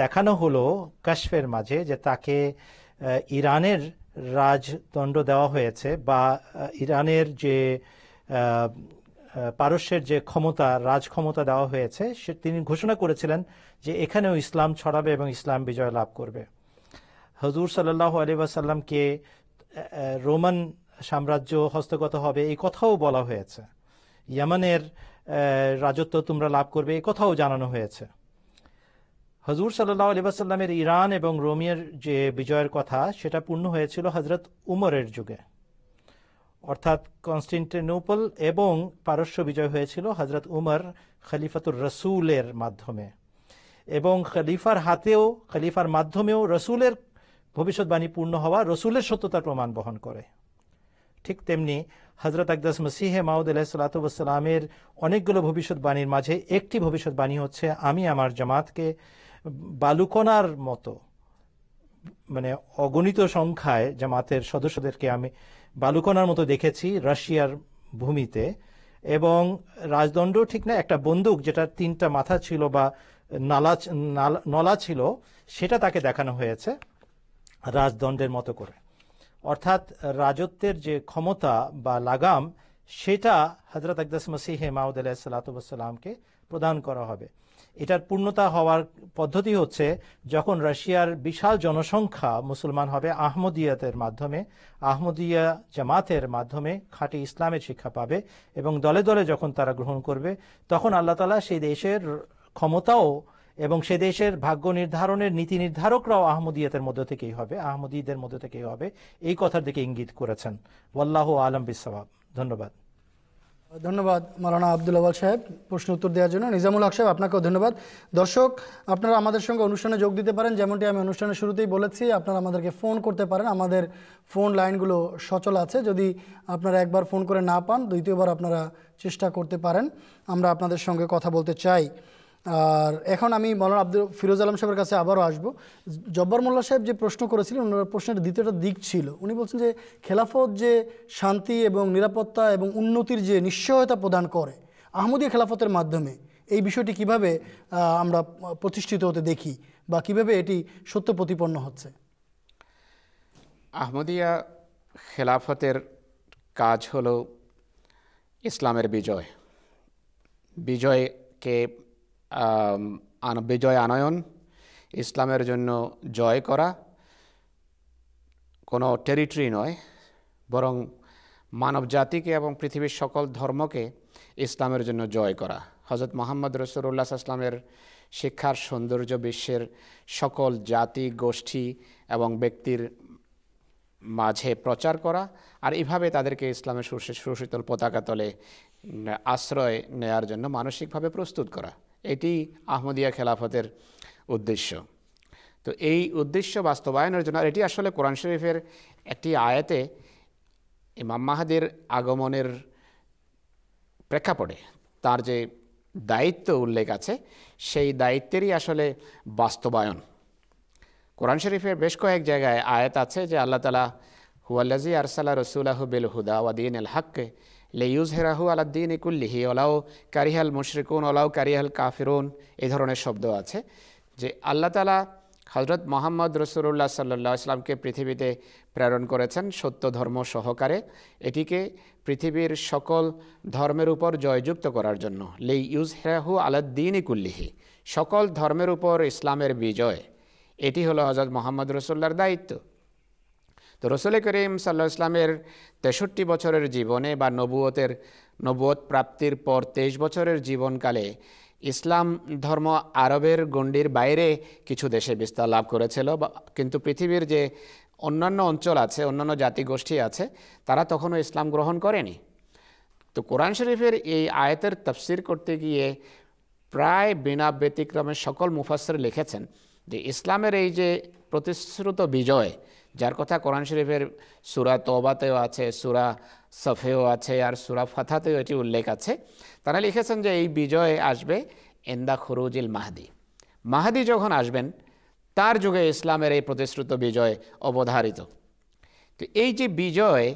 দেখানো হলো কাশফের মাঝে যে তাকে ইরানের রাজদণ্ড দেওয়া হয়েছে বা ইরানের যে পারস্যের যে ক্ষমতা রাজ ক্ষমতা দেওয়া হয়েছে সে তিনি ঘোষণা করেছিলেন যে এখানেও ইসলাম ছড়াবে এবং ইসলাম বিজয় লাভ করবে হজুর সাল্লাহ আলী ওয়াসাল্লামকে রোমান সাম্রাজ্য হস্তগত হবে এই কথাও বলা হয়েছে ইয়ামানের রাজত্ব তোমরা লাভ করবে এই কথাও জানানো হয়েছে হজুর সাল্লাহ আলী আসাল্লামের ইরান এবং রোমিয়ার যে বিজয়ের কথা সেটা পূর্ণ হয়েছিল হজরত উমরের যুগে অর্থাৎ কনস্টিন্টেনোপল এবং পারস্য বিজয় হয়েছিল হজরত উমর খলিফাতুর রসুলের মাধ্যমে এবং খলিফার হাতেও খলিফার মাধ্যমেও রসুলের ভবিষ্যৎবাণী পূর্ণ হওয়া রসুলের সত্যতার প্রমাণ বহন করে ঠিক তেমনি হজরত আকদাস মসিহে মাউদ আলাহিসাল্লাতামের অনেকগুলো ভবিষ্যৎবাণীর মাঝে একটি ভবিষ্যৎবাণী হচ্ছে আমি আমার জামাতকে বালুকণার মতো মানে অগণিত সংখ্যায় জামাতের সদস্যদেরকে আমি বালুকণার মতো দেখেছি রাশিয়ার ভূমিতে এবং রাজদণ্ড ঠিক না একটা বন্দুক যেটা তিনটা মাথা ছিল বা নালা নলা ছিল সেটা তাকে দেখানো হয়েছে রাজদণ্ডের মতো করে অর্থাৎ রাজত্বের যে ক্ষমতা বা লাগাম সেটা হজরত আকদাস মসিহে মাউদ আলাহ সালাতামকে প্রদান করা হবে এটার পূর্ণতা হওয়ার পদ্ধতি হচ্ছে যখন রাশিয়ার বিশাল জনসংখ্যা মুসলমান হবে আহমদিয়াতের মাধ্যমে আহমদিয়া জামাতের মাধ্যমে খাঁটি ইসলামের শিক্ষা পাবে এবং দলে দলে যখন তারা গ্রহণ করবে তখন আল্লাহ তালা সেই দেশের ক্ষমতাও এবং সে দেশের ভাগ্য নির্ধারণের নীতি নির্ধারকরাও আহমদিয়াতের মধ্য থেকেই হবে আহমদীদের মধ্যে থেকেই হবে এই কথার দিকে ইঙ্গিত করেছেন ওয়াল্লাহ আলম বিসাবাব ধন্যবাদ ধন্যবাদ মালানা আবদুল্লাবাল সাহেব প্রশ্ন উত্তর দেওয়ার জন্য নিজামুল হক সাহেব আপনাকেও ধন্যবাদ দর্শক আপনারা আমাদের সঙ্গে অনুষ্ঠানে যোগ দিতে পারেন যেমনটি আমি অনুষ্ঠানের শুরুতেই বলেছি আপনারা আমাদেরকে ফোন করতে পারেন আমাদের ফোন লাইনগুলো সচল আছে যদি আপনারা একবার ফোন করে না পান দ্বিতীয়বার আপনারা চেষ্টা করতে পারেন আমরা আপনাদের সঙ্গে কথা বলতে চাই আর এখন আমি মৌলানা আব্দুল ফিরোজ আলম সাহেবের কাছে আবারও আসব জব্বার মোল্লা সাহেব যে প্রশ্ন করেছিলেন ওনার প্রশ্নের দ্বিতীয়টা দিক ছিল উনি বলছেন যে খেলাফত যে শান্তি এবং নিরাপত্তা এবং উন্নতির যে নিশ্চয়তা প্রদান করে আহমদীয় খেলাফতের মাধ্যমে এই বিষয়টি কিভাবে আমরা প্রতিষ্ঠিত হতে দেখি বা কিভাবে এটি সত্য প্রতিপন্ন হচ্ছে আহমদিয়া খেলাফতের কাজ হলো ইসলামের বিজয় বিজয়কে বিজয় আনয়ন ইসলামের জন্য জয় করা কোনো টেরিটরি নয় বরং মানব জাতিকে এবং পৃথিবীর সকল ধর্মকে ইসলামের জন্য জয় করা হজরত মোহাম্মদ রসুল্লাহ ইসলামের শিক্ষার সৌন্দর্য বিশ্বের সকল জাতি গোষ্ঠী এবং ব্যক্তির মাঝে প্রচার করা আর এভাবে তাদেরকে ইসলামের সুশীতল পতাকা তলে আশ্রয় নেয়ার জন্য মানসিকভাবে প্রস্তুত করা এটি আহমদিয়া খেলাফতের উদ্দেশ্য তো এই উদ্দেশ্য বাস্তবায়নের জন্য এটি আসলে কোরআন শরীফের একটি আয়াতে ইমাম মাহাদের আগমনের প্রেক্ষাপটে তার যে দায়িত্ব উল্লেখ আছে সেই দায়িত্বেরই আসলে বাস্তবায়ন কোরআন শরীফের বেশ কয়েক জায়গায় আয়াত আছে যে আল্লাহ তালা হুয়াল্লাজি আরসালা রসুল্লাহ বেল হুদা ওয়াদিন এল হককে লেইউজ হেরাহু আলাদ্দিন লিহি ওলাও কারিহাল মুশরিকুন ওলাও কারিহাল কাফিরুন এ ধরনের শব্দ আছে যে আল্লাহ তালা হজরত মোহাম্মদ রসুল্লাহ সাল্লা ইসলামকে পৃথিবীতে প্রেরণ করেছেন সত্য ধর্ম সহকারে এটিকে পৃথিবীর সকল ধর্মের উপর জয়যুক্ত করার জন্য লেই ইউজ হেরাহু আলাদ্দিন ইকুল্লিহি সকল ধর্মের উপর ইসলামের বিজয় এটি হলো হজরত মোহাম্মদ রসুল্লার দায়িত্ব তো রসুল করিম সাল্লাহ ইসলামের তেষট্টি বছরের জীবনে বা নবুয়তের নবুয়ত প্রাপ্তির পর তেইশ বছরের জীবনকালে ইসলাম ধর্ম আরবের গণ্ডির বাইরে কিছু দেশে বিস্তার লাভ করেছিল বা কিন্তু পৃথিবীর যে অন্যান্য অঞ্চল আছে অন্যান্য জাতিগোষ্ঠী আছে তারা তখনও ইসলাম গ্রহণ করেনি তো কোরআন শরীফের এই আয়তের তফসির করতে গিয়ে প্রায় বিনা ব্যতিক্রমে সকল মুফাসের লিখেছেন যে ইসলামের এই যে প্রতিশ্রুত বিজয় যার কথা কোরআন শরীফের সুরা তবাতেও আছে সুরা সফেও আছে আর সুরা ফাথাতেও এটি উল্লেখ আছে তারা লিখেছেন যে এই বিজয় আসবে এন্দা খরুজিল মাহাদি মাহাদি যখন আসবেন তার যুগে ইসলামের এই প্রতিশ্রুত বিজয় অবধারিত তো এই যে বিজয়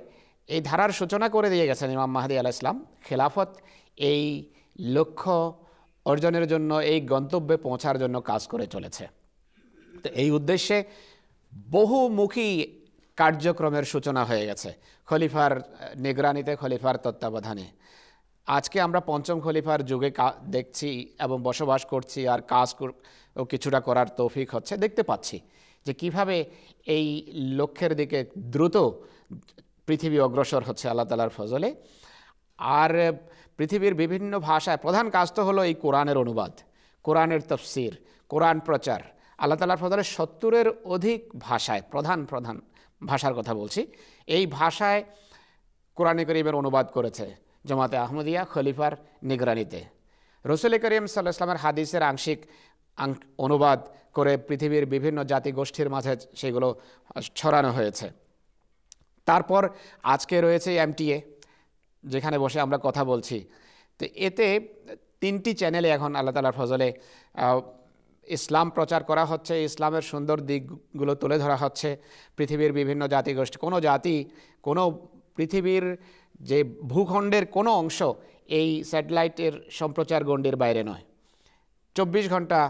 এই ধারার সূচনা করে দিয়ে গেছেন ইমাম মাহাদি আলাহ ইসলাম খেলাফত এই লক্ষ্য অর্জনের জন্য এই গন্তব্যে পৌঁছার জন্য কাজ করে চলেছে তো এই উদ্দেশ্যে বহুমুখী কার্যক্রমের সূচনা হয়ে গেছে খলিফার নিগরানিতে খলিফার তত্ত্বাবধানে আজকে আমরা পঞ্চম খলিফার যুগে দেখছি এবং বসবাস করছি আর কাজ কিছুটা করার তৌফিক হচ্ছে দেখতে পাচ্ছি যে কিভাবে এই লক্ষ্যের দিকে দ্রুত পৃথিবী অগ্রসর হচ্ছে আল্লাহ তালার ফজলে আর পৃথিবীর বিভিন্ন ভাষায় প্রধান কাজ তো হলো এই কোরআনের অনুবাদ কোরআনের তফসির কোরআন প্রচার আল্লাহ তালার ফজলে সত্তরের অধিক ভাষায় প্রধান প্রধান ভাষার কথা বলছি এই ভাষায় কোরআনে করিমের অনুবাদ করেছে জমাতে আহমদিয়া খলিফার নিগরানিতে রসুল করিম সাল্লাহ ইসলামের হাদিসের আংশিক অনুবাদ করে পৃথিবীর বিভিন্ন জাতি গোষ্ঠীর মাঝে সেগুলো ছড়ানো হয়েছে তারপর আজকে রয়েছে এমটিএ যেখানে বসে আমরা কথা বলছি তো এতে তিনটি চ্যানেলে এখন আল্লাহ তালার ফজলে ইসলাম প্রচার করা হচ্ছে ইসলামের সুন্দর দিকগুলো তুলে ধরা হচ্ছে পৃথিবীর বিভিন্ন জাতিগোষ্ঠী কোনো জাতি কোনো পৃথিবীর যে ভূখণ্ডের কোনো অংশ এই স্যাটেলাইটের সম্প্রচার গণ্ডির বাইরে নয় চব্বিশ ঘন্টা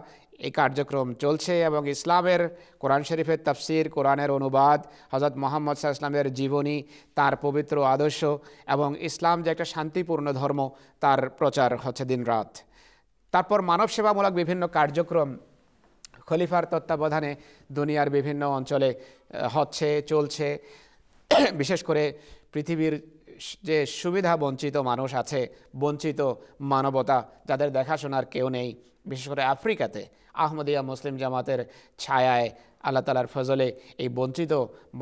এই কার্যক্রম চলছে এবং ইসলামের কোরআন শরীফের তাফসির কোরআনের অনুবাদ হজরত মোহাম্মদ সাহা ইসলামের জীবনী তার পবিত্র আদর্শ এবং ইসলাম যে একটা শান্তিপূর্ণ ধর্ম তার প্রচার হচ্ছে দিন রাত তারপর মানব সেবামূলক বিভিন্ন কার্যক্রম খলিফার তত্ত্বাবধানে দুনিয়ার বিভিন্ন অঞ্চলে হচ্ছে চলছে *clears throat* বিশেষ করে পৃথিবীর যে সুবিধা বঞ্চিত মানুষ আছে বঞ্চিত মানবতা যাদের দেখাশোনার কেউ নেই বিশেষ করে আফ্রিকাতে আহমদিয়া মুসলিম জামাতের ছায়ায় আল্লাহ তালার ফজলে এই বঞ্চিত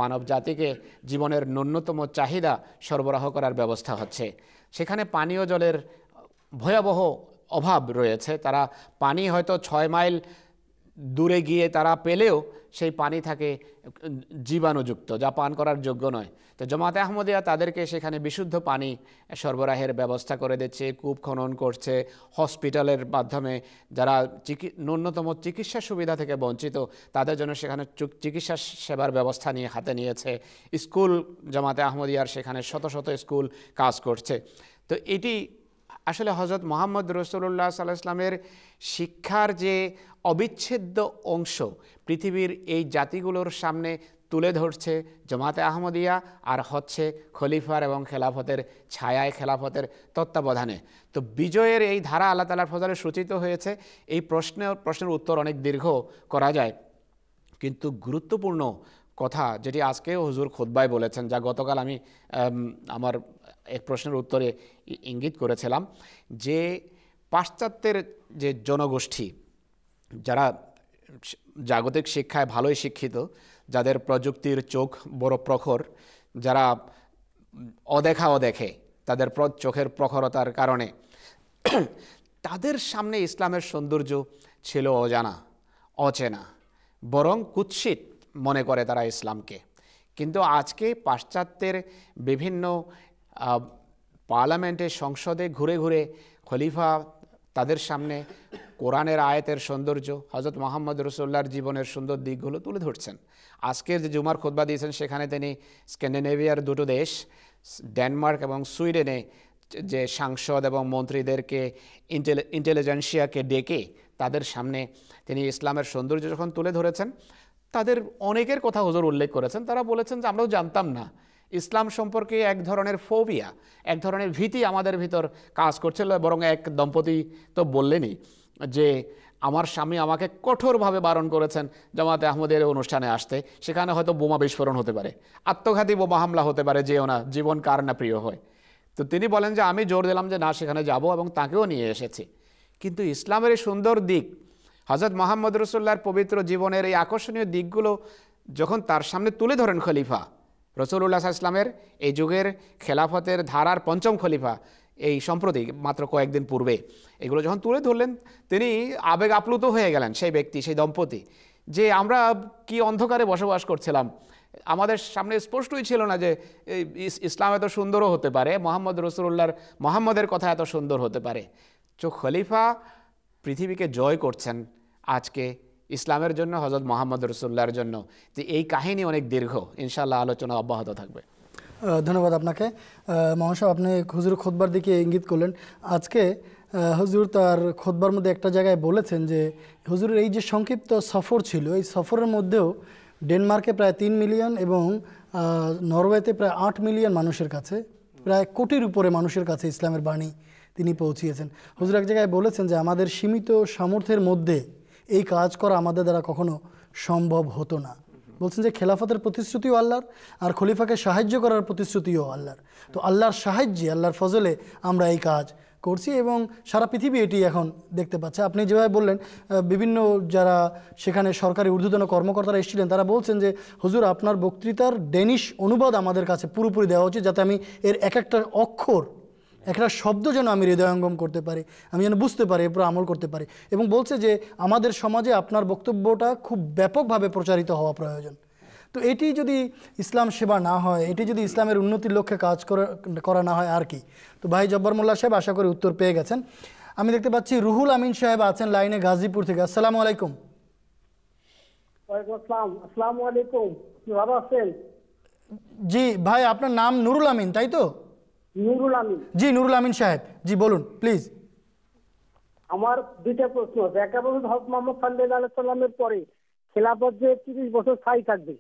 মানব জাতিকে জীবনের ন্যূনতম চাহিদা সরবরাহ করার ব্যবস্থা হচ্ছে সেখানে পানীয় জলের ভয়াবহ অভাব রয়েছে তারা পানি হয়তো ছয় মাইল দূরে গিয়ে তারা পেলেও সেই পানি থাকে জীবাণুযুক্ত যা পান করার যোগ্য নয় তো জমাতে আহমদিয়া তাদেরকে সেখানে বিশুদ্ধ পানি সরবরাহের ব্যবস্থা করে দিচ্ছে কূপ খনন করছে হসপিটালের মাধ্যমে যারা ন্যূনতম চিকিৎসা সুবিধা থেকে বঞ্চিত তাদের জন্য সেখানে চিকিৎসা সেবার ব্যবস্থা নিয়ে হাতে নিয়েছে স্কুল জমাতে আহমদিয়ার সেখানে শত শত স্কুল কাজ করছে তো এটি আসলে হজরত মোহাম্মদ রসুল্লাহ সাল্লাহ ইসলামের শিক্ষার যে অবিচ্ছেদ্য অংশ পৃথিবীর এই জাতিগুলোর সামনে তুলে ধরছে জমাতে আহমদিয়া আর হচ্ছে খলিফার এবং খেলাফতের ছায়ায় খেলাফতের তত্ত্বাবধানে তো বিজয়ের এই ধারা আল্লাহ তালার ফজলে সূচিত হয়েছে এই প্রশ্নের প্রশ্নের উত্তর অনেক দীর্ঘ করা যায় কিন্তু গুরুত্বপূর্ণ কথা যেটি আজকেও হুজুর খোদ্বাই বলেছেন যা গতকাল আমি আমার এক প্রশ্নের উত্তরে ইঙ্গিত করেছিলাম যে পাশ্চাত্যের যে জনগোষ্ঠী যারা জাগতিক শিক্ষায় ভালোই শিক্ষিত যাদের প্রযুক্তির চোখ বড় প্রখর যারা অদেখা অদেখে তাদের চোখের প্রখরতার কারণে তাদের সামনে ইসলামের সৌন্দর্য ছিল অজানা অচেনা বরং কুৎসিত মনে করে তারা ইসলামকে কিন্তু আজকে পাশ্চাত্যের বিভিন্ন পার্লামেন্টে সংসদে ঘুরে ঘুরে খলিফা তাদের সামনে কোরআনের আয়াতের সৌন্দর্য হজরত মোহাম্মদ রসোল্লার জীবনের সুন্দর দিকগুলো তুলে ধরছেন আজকের যে জুমার খোদবা দিয়েছেন সেখানে তিনি স্ক্যান্ডিনেভিয়ার দুটো দেশ ডেনমার্ক এবং সুইডেনে যে সাংসদ এবং মন্ত্রীদেরকে ইন্টেলিজেন্সিয়াকে ডেকে তাদের সামনে তিনি ইসলামের সৌন্দর্য যখন তুলে ধরেছেন তাদের অনেকের কথা হজর উল্লেখ করেছেন তারা বলেছেন যে আমরাও জানতাম না ইসলাম সম্পর্কে এক ধরনের ফোবিয়া এক ধরনের ভীতি আমাদের ভিতর কাজ করছিল বরং এক দম্পতি তো বললেনই যে আমার স্বামী আমাকে কঠোরভাবে বারণ করেছেন জামাতে আহমদের অনুষ্ঠানে আসতে সেখানে হয়তো বোমা বিস্ফোরণ হতে পারে আত্মঘাতী বোমা হামলা হতে পারে যেও না জীবন কার না প্রিয় হয় তো তিনি বলেন যে আমি জোর দিলাম যে না সেখানে যাব এবং তাকেও নিয়ে এসেছি কিন্তু ইসলামের এই সুন্দর দিক হজরত মোহাম্মদ রসুল্লাহর পবিত্র জীবনের এই আকর্ষণীয় দিকগুলো যখন তার সামনে তুলে ধরেন খলিফা রসুল্লাহ ইসলামের এই যুগের খেলাফতের ধারার পঞ্চম খলিফা এই সম্প্রতি মাত্র কয়েকদিন পূর্বে এগুলো যখন তুলে ধরলেন তিনি আবেগ আপ্লুত হয়ে গেলেন সেই ব্যক্তি সেই দম্পতি যে আমরা কি অন্ধকারে বসবাস করছিলাম আমাদের সামনে স্পষ্টই ছিল না যে ইসলাম এত সুন্দরও হতে পারে মোহাম্মদ রসুল্লাহর মোহাম্মদের কথা এত সুন্দর হতে পারে চো খলিফা পৃথিবীকে জয় করছেন আজকে ইসলামের জন্য হজরত মোহাম্মদ রসুল্লাহর জন্য যে এই কাহিনী অনেক দীর্ঘ ইনশাল্লাহ আলোচনা অব্যাহত থাকবে ধন্যবাদ আপনাকে মহাশয় আপনি হুজুর খোদবার দিকে ইঙ্গিত করলেন আজকে হুজুর তার খোদবার মধ্যে একটা জায়গায় বলেছেন যে হুজুরের এই যে সংক্ষিপ্ত সফর ছিল এই সফরের মধ্যেও ডেনমার্কে প্রায় তিন মিলিয়ন এবং নরওয়েতে প্রায় আট মিলিয়ন মানুষের কাছে প্রায় কোটির উপরে মানুষের কাছে ইসলামের বাণী তিনি পৌঁছিয়েছেন হুজুর এক জায়গায় বলেছেন যে আমাদের সীমিত সামর্থ্যের মধ্যে এই কাজ করা আমাদের দ্বারা কখনো সম্ভব হতো না বলছেন যে খেলাফতের প্রতিশ্রুতিও আল্লাহর আর খলিফাকে সাহায্য করার প্রতিশ্রুতিও আল্লাহর তো আল্লাহর সাহায্যে আল্লাহর ফজলে আমরা এই কাজ করছি এবং সারা পৃথিবী এটি এখন দেখতে পাচ্ছে আপনি যেভাবে বললেন বিভিন্ন যারা সেখানে সরকারি ঊর্ধ্বতন কর্মকর্তারা এসেছিলেন তারা বলছেন যে হুজুর আপনার বক্তৃতার ডেনিশ অনুবাদ আমাদের কাছে পুরোপুরি দেওয়া উচিত যাতে আমি এর এক একটা অক্ষর একটা শব্দ যেন আমি হৃদয়ঙ্গম করতে পারি আমি যেন বুঝতে পারি এরপর আমল করতে পারি এবং বলছে যে আমাদের সমাজে আপনার বক্তব্যটা খুব ব্যাপকভাবে প্রচারিত হওয়া প্রয়োজন তো এটি যদি ইসলাম সেবা না হয় এটি যদি ইসলামের উন্নতির লক্ষ্যে কাজ করা না হয় আর কি তো ভাই জব্বর মোল্লা সাহেব আশা করি উত্তর পেয়ে গেছেন আমি দেখতে পাচ্ছি রুহুল আমিন সাহেব আছেন লাইনে গাজীপুর থেকে আসসালামু আলাইকুম জি ভাই আপনার নাম নুরুল আমিন তাই তো নুরুল আমিন জি নুরুল আমিন সাহেব জি বলুন প্লিজ আমার দুইটা প্রশ্ন আছে হক মোহাম্মদ আলাইসাল্লামের পরে খেলাফত যে তিরিশ বছর স্থায়ী থাকবে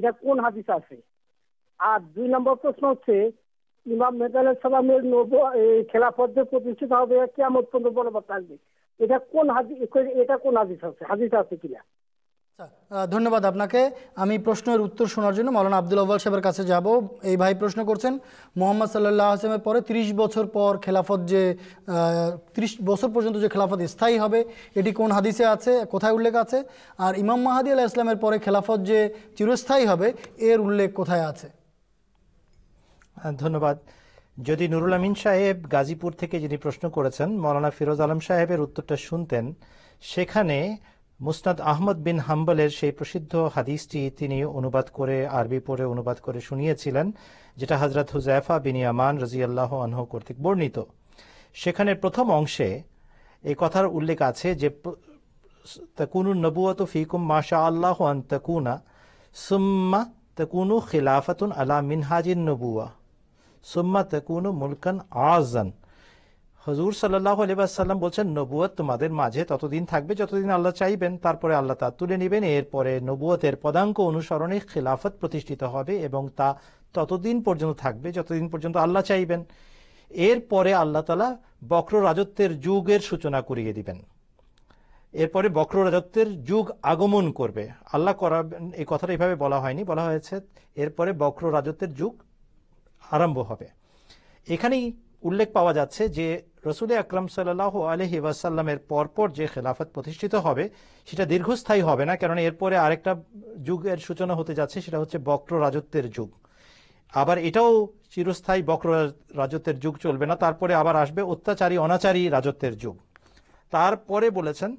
এটা কোন হাদিস আছে আর দুই নম্বর প্রশ্ন হচ্ছে ইমাম মেজালের সালামের নব খেলাফত যে প্রতিষ্ঠিত হবে কেমন পর্যন্ত থাকবে এটা কোন হাদিস এটা কোন হাদিস আছে হাদিস আছে কিনা ধন্যবাদ আপনাকে আমি প্রশ্নের উত্তর শোনার জন্য মৌলানা আব্দুল আব্বাল সাহেবের কাছে যাব এই ভাই প্রশ্ন করছেন মোহাম্মদ সাল্লাহ আসলামের পরে ৩০ বছর পর খেলাফত যে ৩০ বছর পর্যন্ত যে খেলাফত স্থায়ী হবে এটি কোন হাদিসে আছে কোথায় উল্লেখ আছে আর ইমাম মাহাদি আল্লাহ ইসলামের পরে খেলাফত যে চিরস্থায়ী হবে এর উল্লেখ কোথায় আছে হ্যাঁ, ধন্যবাদ যদি নুরুল আমিন সাহেব গাজীপুর থেকে যিনি প্রশ্ন করেছেন মৌলানা ফিরোজ আলম সাহেবের উত্তরটা শুনতেন সেখানে মুসনাদ আহমদ বিন হাম্বলের সেই প্রসিদ্ধ হাদিসটি তিনি অনুবাদ করে আরবি পড়ে অনুবাদ করে শুনিয়েছিলেন যেটা হজরত হুজাইফা বিন ইয়ামান রাজিয়াল্লাহ আনহ কর্তৃক বর্ণিত সেখানে প্রথম অংশে এই কথার উল্লেখ আছে যে তকুনু নবুয়ত ফিকুম মাশা আল্লাহ আন তকুনা সুম্মা তকুনু খিলাফাতুন আলা মিনহাজিন নবুয়া সুম্মা তকুনু মুলকান আজান হজুর সাল্লাহ আলিবাসাল্লাম বলছেন নবুয়ত তোমাদের মাঝে ততদিন থাকবে যতদিন আল্লাহ চাইবেন তারপরে আল্লাহ তা তুলে নেবেন এরপরে নবুয়তের পদাঙ্ক অনুসরণে খিলাফত প্রতিষ্ঠিত হবে এবং তা ততদিন পর্যন্ত থাকবে যতদিন পর্যন্ত আল্লাহ চাইবেন এরপরে আল্লাহ তালা বক্র রাজত্বের যুগের সূচনা করিয়ে দিবেন এরপরে বক্র রাজত্বের যুগ আগমন করবে আল্লাহ করাবেন এই কথাটা এইভাবে বলা হয়নি বলা হয়েছে এরপরে বক্র রাজত্বের যুগ আরম্ভ হবে এখানেই উল্লেখ পাওয়া যাচ্ছে যে রসুল আকরম সাল্লাহ আলহি ওয়াসাল্লামের পরপর যে খেলাফত প্রতিষ্ঠিত হবে সেটা দীর্ঘস্থায়ী হবে না কারণ এরপরে আরেকটা যুগের সূচনা হতে যাচ্ছে সেটা হচ্ছে বক্র রাজত্বের যুগ আবার এটাও চিরস্থায়ী বক্র রাজত্বের যুগ চলবে না তারপরে আবার আসবে অত্যাচারী অনাচারী রাজত্বের যুগ তারপরে বলেছেন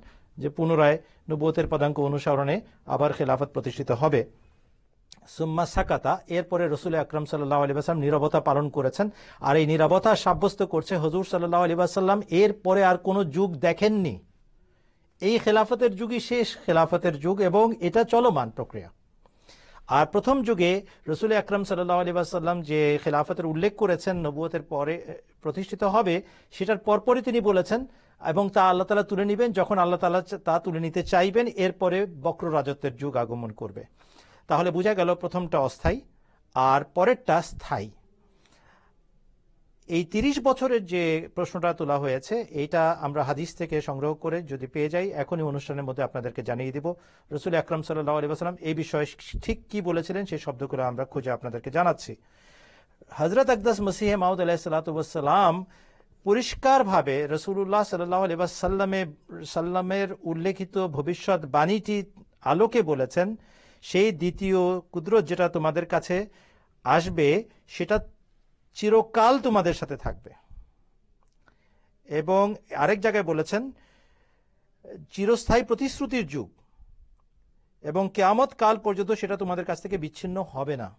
যে পুনরায় নব্বতের পদাঙ্ক অনুসরণে আবার খেলাফত প্রতিষ্ঠিত হবে সুম্মা সাকাতা এরপরে রসুল আকরম সাল্লাহ আলী আসলাম নিরবতা পালন করেছেন আর এই নিরবতা সাব্যস্ত করছে হজুর সাল্লাহ আলী আসাল্লাম পরে আর কোনো যুগ দেখেননি এই খেলাফতের যুগই শেষ খেলাফতের যুগ এবং এটা চলমান প্রক্রিয়া আর প্রথম যুগে রসুল আকরম সাল্লাহ আলী আসাল্লাম যে খেলাফতের উল্লেখ করেছেন নবুয়তের পরে প্রতিষ্ঠিত হবে সেটার পরপরই তিনি বলেছেন এবং তা আল্লাহ তালা তুলে নেবেন যখন আল্লাহ তালা তা তুলে নিতে চাইবেন এরপরে বক্র রাজত্বের যুগ আগমন করবে তাহলে বোঝা গেল প্রথমটা অস্থায়ী আর পরেরটা স্থায়ী এই ৩০ বছরের যে প্রশ্নটা তোলা হয়েছে এইটা আমরা হাদিস থেকে সংগ্রহ করে যদি পেয়ে যাই এখনই অনুষ্ঠানের মধ্যে আপনাদেরকে জানিয়ে দিব রসুল আকরম সাল্লাহ আলিবাসাল্লাম এই বিষয়ে ঠিক কি বলেছিলেন সেই শব্দগুলো আমরা খুঁজে আপনাদেরকে জানাচ্ছি হজরত আকদাস মসিহে মাউদ আলাহিসাল্লাম পরিষ্কারভাবে রসুল্লাহ সাল্লাহ আলিবাসাল্লামে সাল্লামের উল্লেখিত ভবিষ্যৎ বাণীটি আলোকে বলেছেন সেই দ্বিতীয় কুদরত যেটা তোমাদের কাছে আসবে সেটা চিরকাল তোমাদের সাথে থাকবে এবং আরেক জায়গায় বলেছেন চিরস্থায়ী প্রতিশ্রুতির যুগ এবং কেয়ামত কাল পর্যন্ত সেটা তোমাদের কাছ থেকে বিচ্ছিন্ন হবে না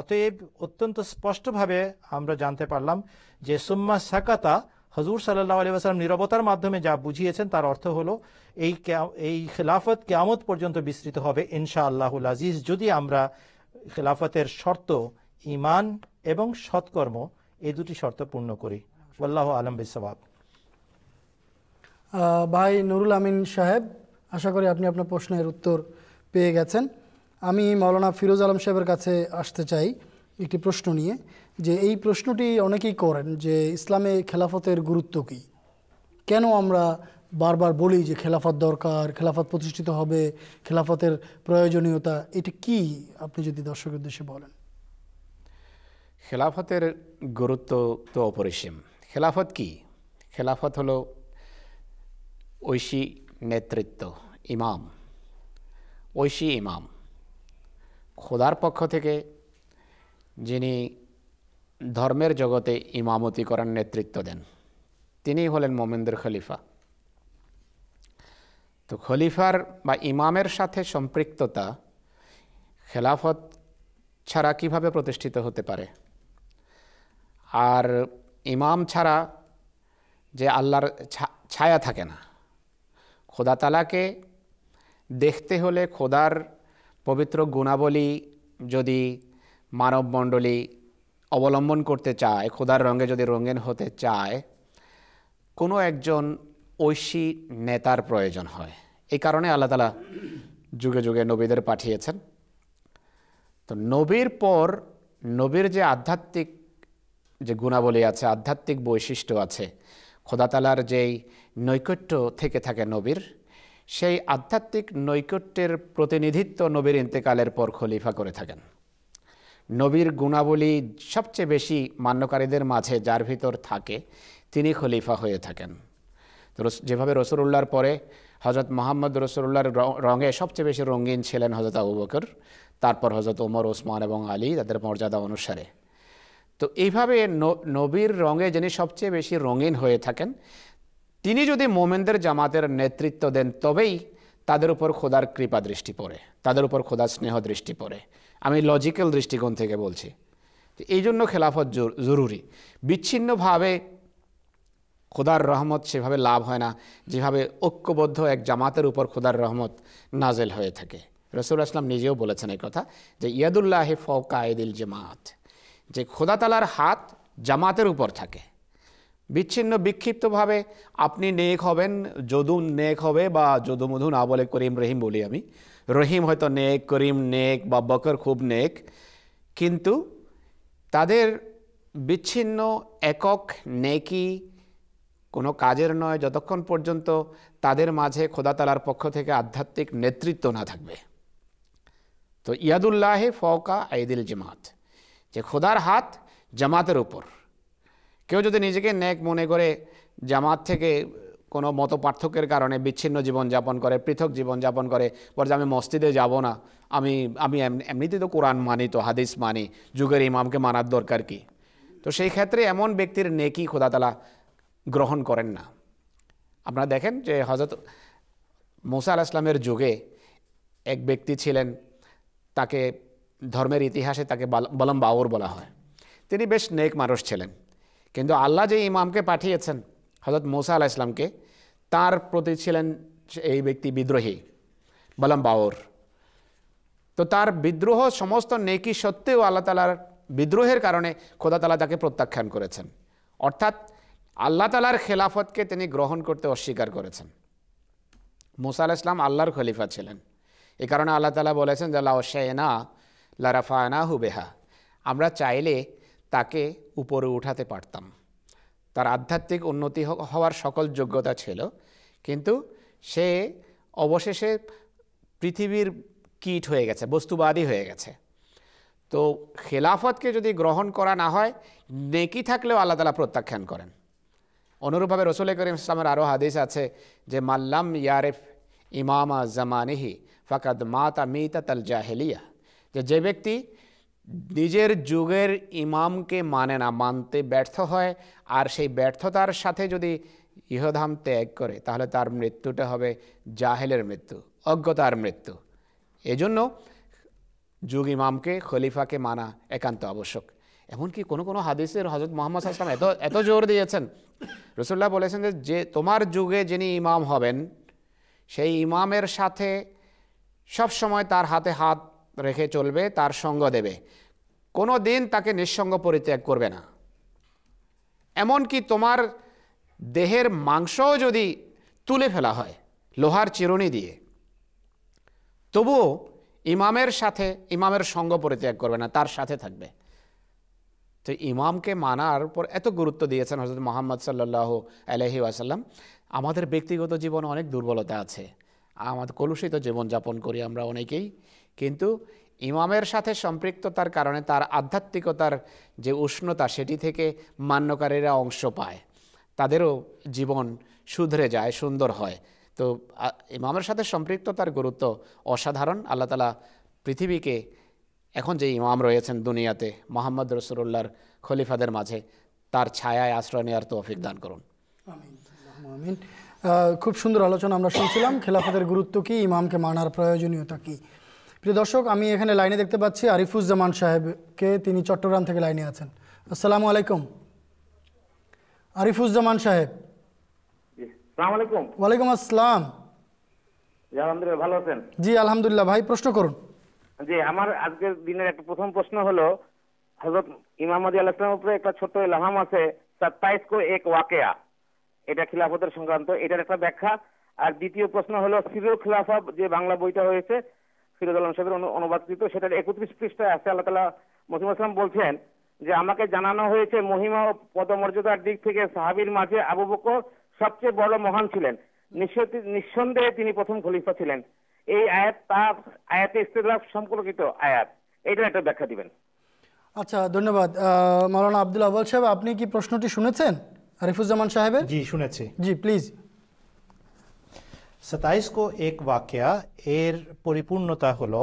অতএব অত্যন্ত স্পষ্টভাবে আমরা জানতে পারলাম যে সুম্মা সাকাতা হজুর সাল্লাহ আলী নিরবতার মাধ্যমে যা বুঝিয়েছেন তার অর্থ হলো এই এই খেলাফত কেয়ামত পর্যন্ত বিস্তৃত হবে ইনশা আল্লাহুল আজিজ যদি আমরা খেলাফতের শর্ত ইমান এবং সৎকর্ম এই দুটি শর্ত পূর্ণ করি আল্লাহ আলম বিসবাব ভাই নুরুল আমিন সাহেব আশা করি আপনি আপনার প্রশ্নের উত্তর পেয়ে গেছেন আমি মৌলানা ফিরোজ আলম সাহেবের কাছে আসতে চাই একটি প্রশ্ন নিয়ে যে এই প্রশ্নটি অনেকেই করেন যে ইসলামে খেলাফতের গুরুত্ব কী কেন আমরা বারবার বলি যে খেলাফত দরকার খেলাফত প্রতিষ্ঠিত হবে খেলাফতের প্রয়োজনীয়তা এটা কি আপনি যদি দর্শকের উদ্দেশ্যে বলেন খেলাফতের গুরুত্ব তো অপরিসীম খেলাফত কি খেলাফত হলো ঐশী নেতৃত্ব ইমাম ঐশী ইমাম খোদার পক্ষ থেকে যিনি ধর্মের জগতে ইমামতি করার নেতৃত্ব দেন তিনিই হলেন মোমেন্দ্র খলিফা তো খলিফার বা ইমামের সাথে সম্পৃক্ততা খেলাফত ছাড়া কিভাবে প্রতিষ্ঠিত হতে পারে আর ইমাম ছাড়া যে আল্লাহর ছায়া থাকে না খোদা তালাকে দেখতে হলে খোদার পবিত্র গুণাবলী যদি মানবমণ্ডলী অবলম্বন করতে চায় খোদার রঙে যদি রঙিন হতে চায় কোনো একজন ঐশী নেতার প্রয়োজন হয় এই কারণে আল্লাহ তালা যুগে যুগে নবীদের পাঠিয়েছেন তো নবীর পর নবীর যে আধ্যাত্মিক যে গুণাবলী আছে আধ্যাত্মিক বৈশিষ্ট্য আছে খোদাতালার যেই নৈকট্য থেকে থাকে নবীর সেই আধ্যাত্মিক নৈকট্যের প্রতিনিধিত্ব নবীর ইন্তেকালের পর খলিফা করে থাকেন নবীর গুণাবলী সবচেয়ে বেশি মান্যকারীদের মাঝে যার ভিতর থাকে তিনি খলিফা হয়ে থাকেন যেভাবে রসুল্লাহর পরে হজরত মোহাম্মদ রসুল্লাহর রঙে সবচেয়ে বেশি রঙিন ছিলেন হজরত আবু বকর তারপর হজরত ওমর ওসমান এবং আলী তাদের মর্যাদা অনুসারে তো এইভাবে নবীর রঙে যিনি সবচেয়ে বেশি রঙিন হয়ে থাকেন তিনি যদি মোমেনদের জামাতের নেতৃত্ব দেন তবেই তাদের উপর খোদার কৃপা দৃষ্টি পড়ে তাদের উপর খোদার স্নেহ দৃষ্টি পড়ে আমি লজিক্যাল দৃষ্টিকোণ থেকে বলছি এই জন্য খেলাফত জরুরি বিচ্ছিন্নভাবে খোদার রহমত সেভাবে লাভ হয় না যেভাবে ঐক্যবদ্ধ এক জামাতের উপর খোদার রহমত নাজেল হয়ে থাকে রসুল আসলাম নিজেও বলেছেন এই কথা যে ইয়াদুল্লাহে ফৌকা এদিল জামাত যে খোদাতালার হাত জামাতের উপর থাকে বিচ্ছিন্ন বিক্ষিপ্তভাবে আপনি নেক হবেন যদুন নেক হবে বা যদুমধু না বলে করিম রহিম বলি আমি রহিম হয়তো নেক করিম নেক বা বকর খুব নেক কিন্তু তাদের বিচ্ছিন্ন একক নেকি কোনো কাজের নয় যতক্ষণ পর্যন্ত তাদের মাঝে খোদাতালার পক্ষ থেকে আধ্যাত্মিক নেতৃত্ব না থাকবে তো ইয়াদুল্লাহে ফওকা আইদিল জামাত যে খোদার হাত জামাতের উপর কেউ যদি নিজেকে নেক মনে করে জামাত থেকে কোনো মত পার্থক্যের কারণে বিচ্ছিন্ন জীবনযাপন করে পৃথক জীবনযাপন করে বলছে আমি মসজিদে যাব না আমি আমি এমনিতে তো কোরআন মানি তো হাদিস মানি যুগের ইমামকে মানার দরকার কি তো সেই ক্ষেত্রে এমন ব্যক্তির নেকি খোদাতলা গ্রহণ করেন না আপনারা দেখেন যে হজরত মোসা আল ইসলামের যুগে এক ব্যক্তি ছিলেন তাকে ধর্মের ইতিহাসে তাকে বলম বাউর বলা হয় তিনি বেশ নেক মানুষ ছিলেন কিন্তু আল্লাহ যে ইমামকে পাঠিয়েছেন হজরত মোসা আলাহ ইসলামকে তার প্রতি ছিলেন এই ব্যক্তি বিদ্রোহী বলাম বাওর তো তার বিদ্রোহ সমস্ত নেকি সত্ত্বেও আল্লাহ তালার বিদ্রোহের কারণে খোদা তালা তাকে প্রত্যাখ্যান করেছেন অর্থাৎ আল্লাহ তালার খেলাফতকে তিনি গ্রহণ করতে অস্বীকার করেছেন মোসা আল ইসলাম আল্লাহর খলিফা ছিলেন এ কারণে আল্লাহ তালা বলেছেন যে লাউসায়না লারাফায়না হুবেহা আমরা চাইলে তাকে উপরে উঠাতে পারতাম তার আধ্যাত্মিক উন্নতি হওয়ার সকল যোগ্যতা ছিল কিন্তু সে অবশেষে পৃথিবীর কীট হয়ে গেছে বস্তুবাদী হয়ে গেছে তো খেলাফতকে যদি গ্রহণ করা না হয় নেকি থাকলেও আল্লাহ তালা প্রত্যাখ্যান করেন অনুরূপভাবে রসুল করিম ইসলামের আরও হাদিস আছে যে মাল্লাম ইয়ারেফ ইমামা জামানিহি ফাকাদ মাতা মিতা তাল জাহেলিয়া যে যে ব্যক্তি নিজের যুগের ইমামকে মানে না মানতে ব্যর্থ হয় আর সেই ব্যর্থতার সাথে যদি ইহধাম ত্যাগ করে তাহলে তার মৃত্যুটা হবে জাহেলের মৃত্যু অজ্ঞতার মৃত্যু এজন্য যুগ ইমামকে খলিফাকে মানা একান্ত আবশ্যক এমনকি কোনো কোনো হাদিসের হজরত মোহাম্মদ আসলাম এত এত জোর দিয়েছেন রসুল্লাহ বলেছেন যে যে তোমার যুগে যিনি ইমাম হবেন সেই ইমামের সাথে সব সময় তার হাতে হাত রেখে চলবে তার সঙ্গ দেবে কোনো দিন তাকে নিঃসঙ্গ পরিত্যাগ করবে না এমনকি তোমার দেহের মাংসও যদি তুলে ফেলা হয় লোহার চিরুনি দিয়ে তবুও ইমামের সাথে ইমামের সঙ্গ পরিত্যাগ করবে না তার সাথে থাকবে তো ইমামকে মানার পর এত গুরুত্ব দিয়েছেন হজরত মোহাম্মদ সাল্লাহ আলহি আসাল্লাম আমাদের ব্যক্তিগত জীবনে অনেক দুর্বলতা আছে আমাদের কলুষিত জীবনযাপন করি আমরা অনেকেই কিন্তু ইমামের সাথে সম্পৃক্ততার কারণে তার আধ্যাত্মিকতার যে উষ্ণতা সেটি থেকে মান্যকারীরা অংশ পায় তাদেরও জীবন সুধরে যায় সুন্দর হয় তো ইমামের সাথে সম্পৃক্ততার গুরুত্ব অসাধারণ আল্লাহ তালা পৃথিবীকে এখন যে ইমাম রয়েছেন দুনিয়াতে মোহাম্মদ রসুল্লাহর খলিফাদের মাঝে তার ছায়ায় আশ্রয় নেওয়ার তৌফিক দান করুন খুব সুন্দর আলোচনা আমরা শুনছিলাম খেলাফতের গুরুত্ব কি ইমামকে মানার প্রয়োজনীয়তা কী প্রিয় দর্শক আমি এখানে লাইনে দেখতে পাচ্ছি আরিফুজ্জামান সাহেবকে তিনি চট্টগ্রাম থেকে লাইনে আছেন আসসালামু আলাইকুম আরিফুজ্জামান সাহেব ওয়ালাইকুম আসসালাম আলহামদুলিল্লাহ ভালো আছেন জি আলহামদুলিল্লাহ ভাই প্রশ্ন করুন জি আমার আজকের দিনের একটা প্রথম প্রশ্ন হলো হজরত ইমাম আদি উপরে একটা ছোট লাহাম আছে সাতাইশ কো এক ওয়াকেয়া এটা খিলাফতের সংক্রান্ত এটার একটা ব্যাখ্যা আর দ্বিতীয় প্রশ্ন হলো সিরুল খিলাফা যে বাংলা বইটা হয়েছে ফিরোজ আলম সাহেবের অনুবাদকৃত সেটার একত্রিশ পৃষ্ঠায় আছে আল্লাহ তালা মহিমা ইসলাম বলছেন যে আমাকে জানানো হয়েছে মহিমা ও পদমর্যাদার দিক থেকে সাহাবির মাঝে আবু বকর সবচেয়ে বড় মহান ছিলেন নিঃসন্দেহে তিনি প্রথম খলিফা ছিলেন এই আয়াত তার আয়াতে ইস্তেলাফ সম্পর্কিত আয়াত এটা একটা ব্যাখ্যা দিবেন আচ্ছা ধন্যবাদ মৌলানা আব্দুল আবুল সাহেব আপনি কি প্রশ্নটি শুনেছেন আরিফুজ্জামান সাহেবের জি শুনেছি জি প্লিজ সাতাইশকো এক एक এর পরিপূর্ণতা হল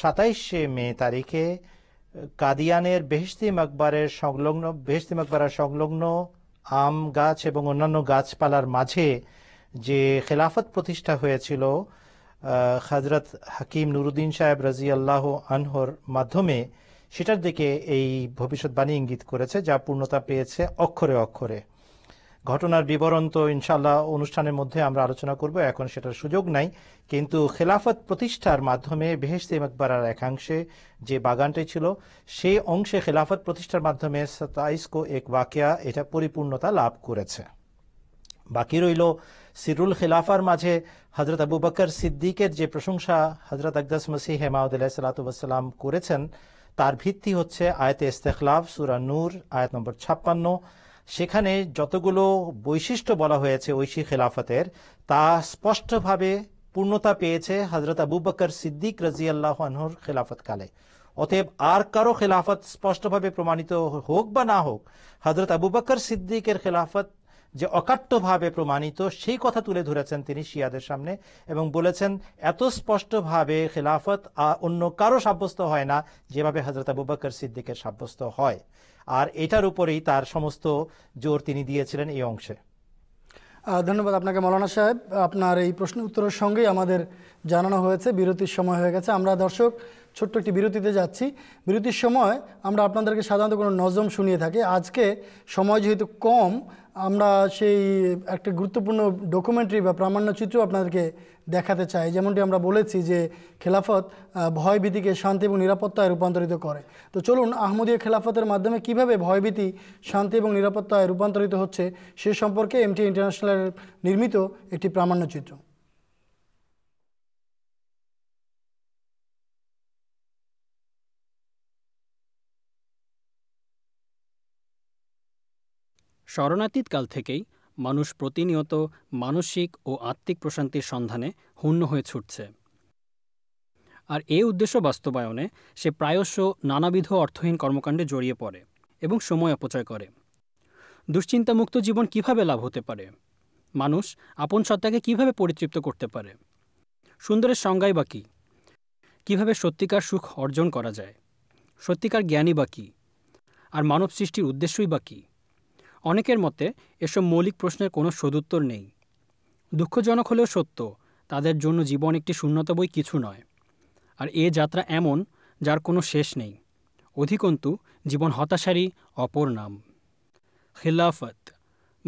সাতাইশে মে তারিখে কাদিয়ানের বেহস্তি মকবারের সংলগ্ন বেহস্তি মকবারার সংলগ্ন আম গাছ এবং অন্যান্য গাছপালার মাঝে যে খেলাফত প্রতিষ্ঠা হয়েছিল হজরত হাকিম নুরুদ্দিন সাহেব রাজি আল্লাহ আনহর মাধ্যমে সেটার দিকে এই ভবিষ্যৎবাণী ইঙ্গিত করেছে যা পূর্ণতা পেয়েছে অক্ষরে অক্ষরে ঘটনার বিবরণ তো ইনশাল্লাহ অনুষ্ঠানের মধ্যে আমরা আলোচনা করব এখন সেটার সুযোগ নাই কিন্তু খেলাফত প্রতিষ্ঠার মাধ্যমে বেহেস্তে মকবরার একাংশে যে বাগানটি ছিল সেই অংশে খেলাফত প্রতিষ্ঠার মাধ্যমে সাতাইসকো এক বাকিয়া এটা পরিপূর্ণতা লাভ করেছে বাকি রইল সিরুল খিলাফার মাঝে হজরত আবু বকর সিদ্দিকের যে প্রশংসা হজরত আকদাস মসি হেমাউদ সালাতাম করেছেন তার ভিত্তি হচ্ছে আয়তে ইস্তেখলাফ সুরা নূর আয়াত নম্বর ছাপ্পান্ন সেখানে যতগুলো বৈশিষ্ট্য বলা হয়েছে ঐশী খেলাফতের তা স্পষ্টভাবে পূর্ণতা পেয়েছে হজরত আবু বকর সিদ্দিক রাজিয়াল্লাহ আনহর খেলাফতকালে অতএব আর কারো খেলাফত স্পষ্টভাবে প্রমাণিত হোক বা না হোক হজরত আবু বকর সিদ্দিকের খেলাফত যে অকাট্যভাবে প্রমাণিত সেই কথা তুলে ধরেছেন তিনি শিয়াদের সামনে এবং বলেছেন এত স্পষ্টভাবে খেলাফত অন্য কারো সাব্যস্ত হয় না যেভাবে হজরত আবু বকর সিদ্দিকের সাব্যস্ত হয় আর এটার উপরেই তার সমস্ত জোর তিনি দিয়েছিলেন এই অংশে ধন্যবাদ আপনাকে মৌলানা সাহেব আপনার এই প্রশ্নের উত্তরের সঙ্গেই আমাদের জানানো হয়েছে বিরতির সময় হয়ে গেছে আমরা দর্শক ছোট্ট একটি বিরতিতে যাচ্ছি বিরতির সময় আমরা আপনাদেরকে সাধারণত কোনো নজম শুনিয়ে থাকি আজকে সময় যেহেতু কম আমরা সেই একটা গুরুত্বপূর্ণ ডকুমেন্টারি বা প্রামাণ্যচিত্র আপনাদেরকে দেখাতে চাই যেমনটি আমরা বলেছি যে খেলাফত ভয়ভীতিকে শান্তি এবং নিরাপত্তায় রূপান্তরিত করে তো চলুন আহমদীয় খেলাফতের মাধ্যমে কিভাবে ভয়ভীতি শান্তি এবং নিরাপত্তায় রূপান্তরিত হচ্ছে সে সম্পর্কে এমটি ইন্টারন্যাশনালের নির্মিত একটি প্রামাণ্যচিত্র স্মরণাতীত কাল থেকেই মানুষ প্রতিনিয়ত মানসিক ও আত্মিক প্রশান্তির সন্ধানে হুণ্য হয়ে ছুটছে আর এই উদ্দেশ্য বাস্তবায়নে সে প্রায়শ নানাবিধ অর্থহীন কর্মকাণ্ডে জড়িয়ে পড়ে এবং সময় অপচয় করে দুশ্চিন্তামুক্ত জীবন কিভাবে লাভ হতে পারে মানুষ আপন সত্তাকে কিভাবে পরিতৃপ্ত করতে পারে সুন্দরের সংজ্ঞাই বা কী কীভাবে সত্যিকার সুখ অর্জন করা যায় সত্যিকার জ্ঞানই বা কী আর মানব সৃষ্টির উদ্দেশ্যই বা কী অনেকের মতে এসব মৌলিক প্রশ্নের কোনো সদুত্তর নেই দুঃখজনক হলেও সত্য তাদের জন্য জীবন একটি শূন্যত বই কিছু নয় আর এ যাত্রা এমন যার কোনো শেষ নেই অধিকন্তু জীবন হতাশারই অপর নাম খিলাফত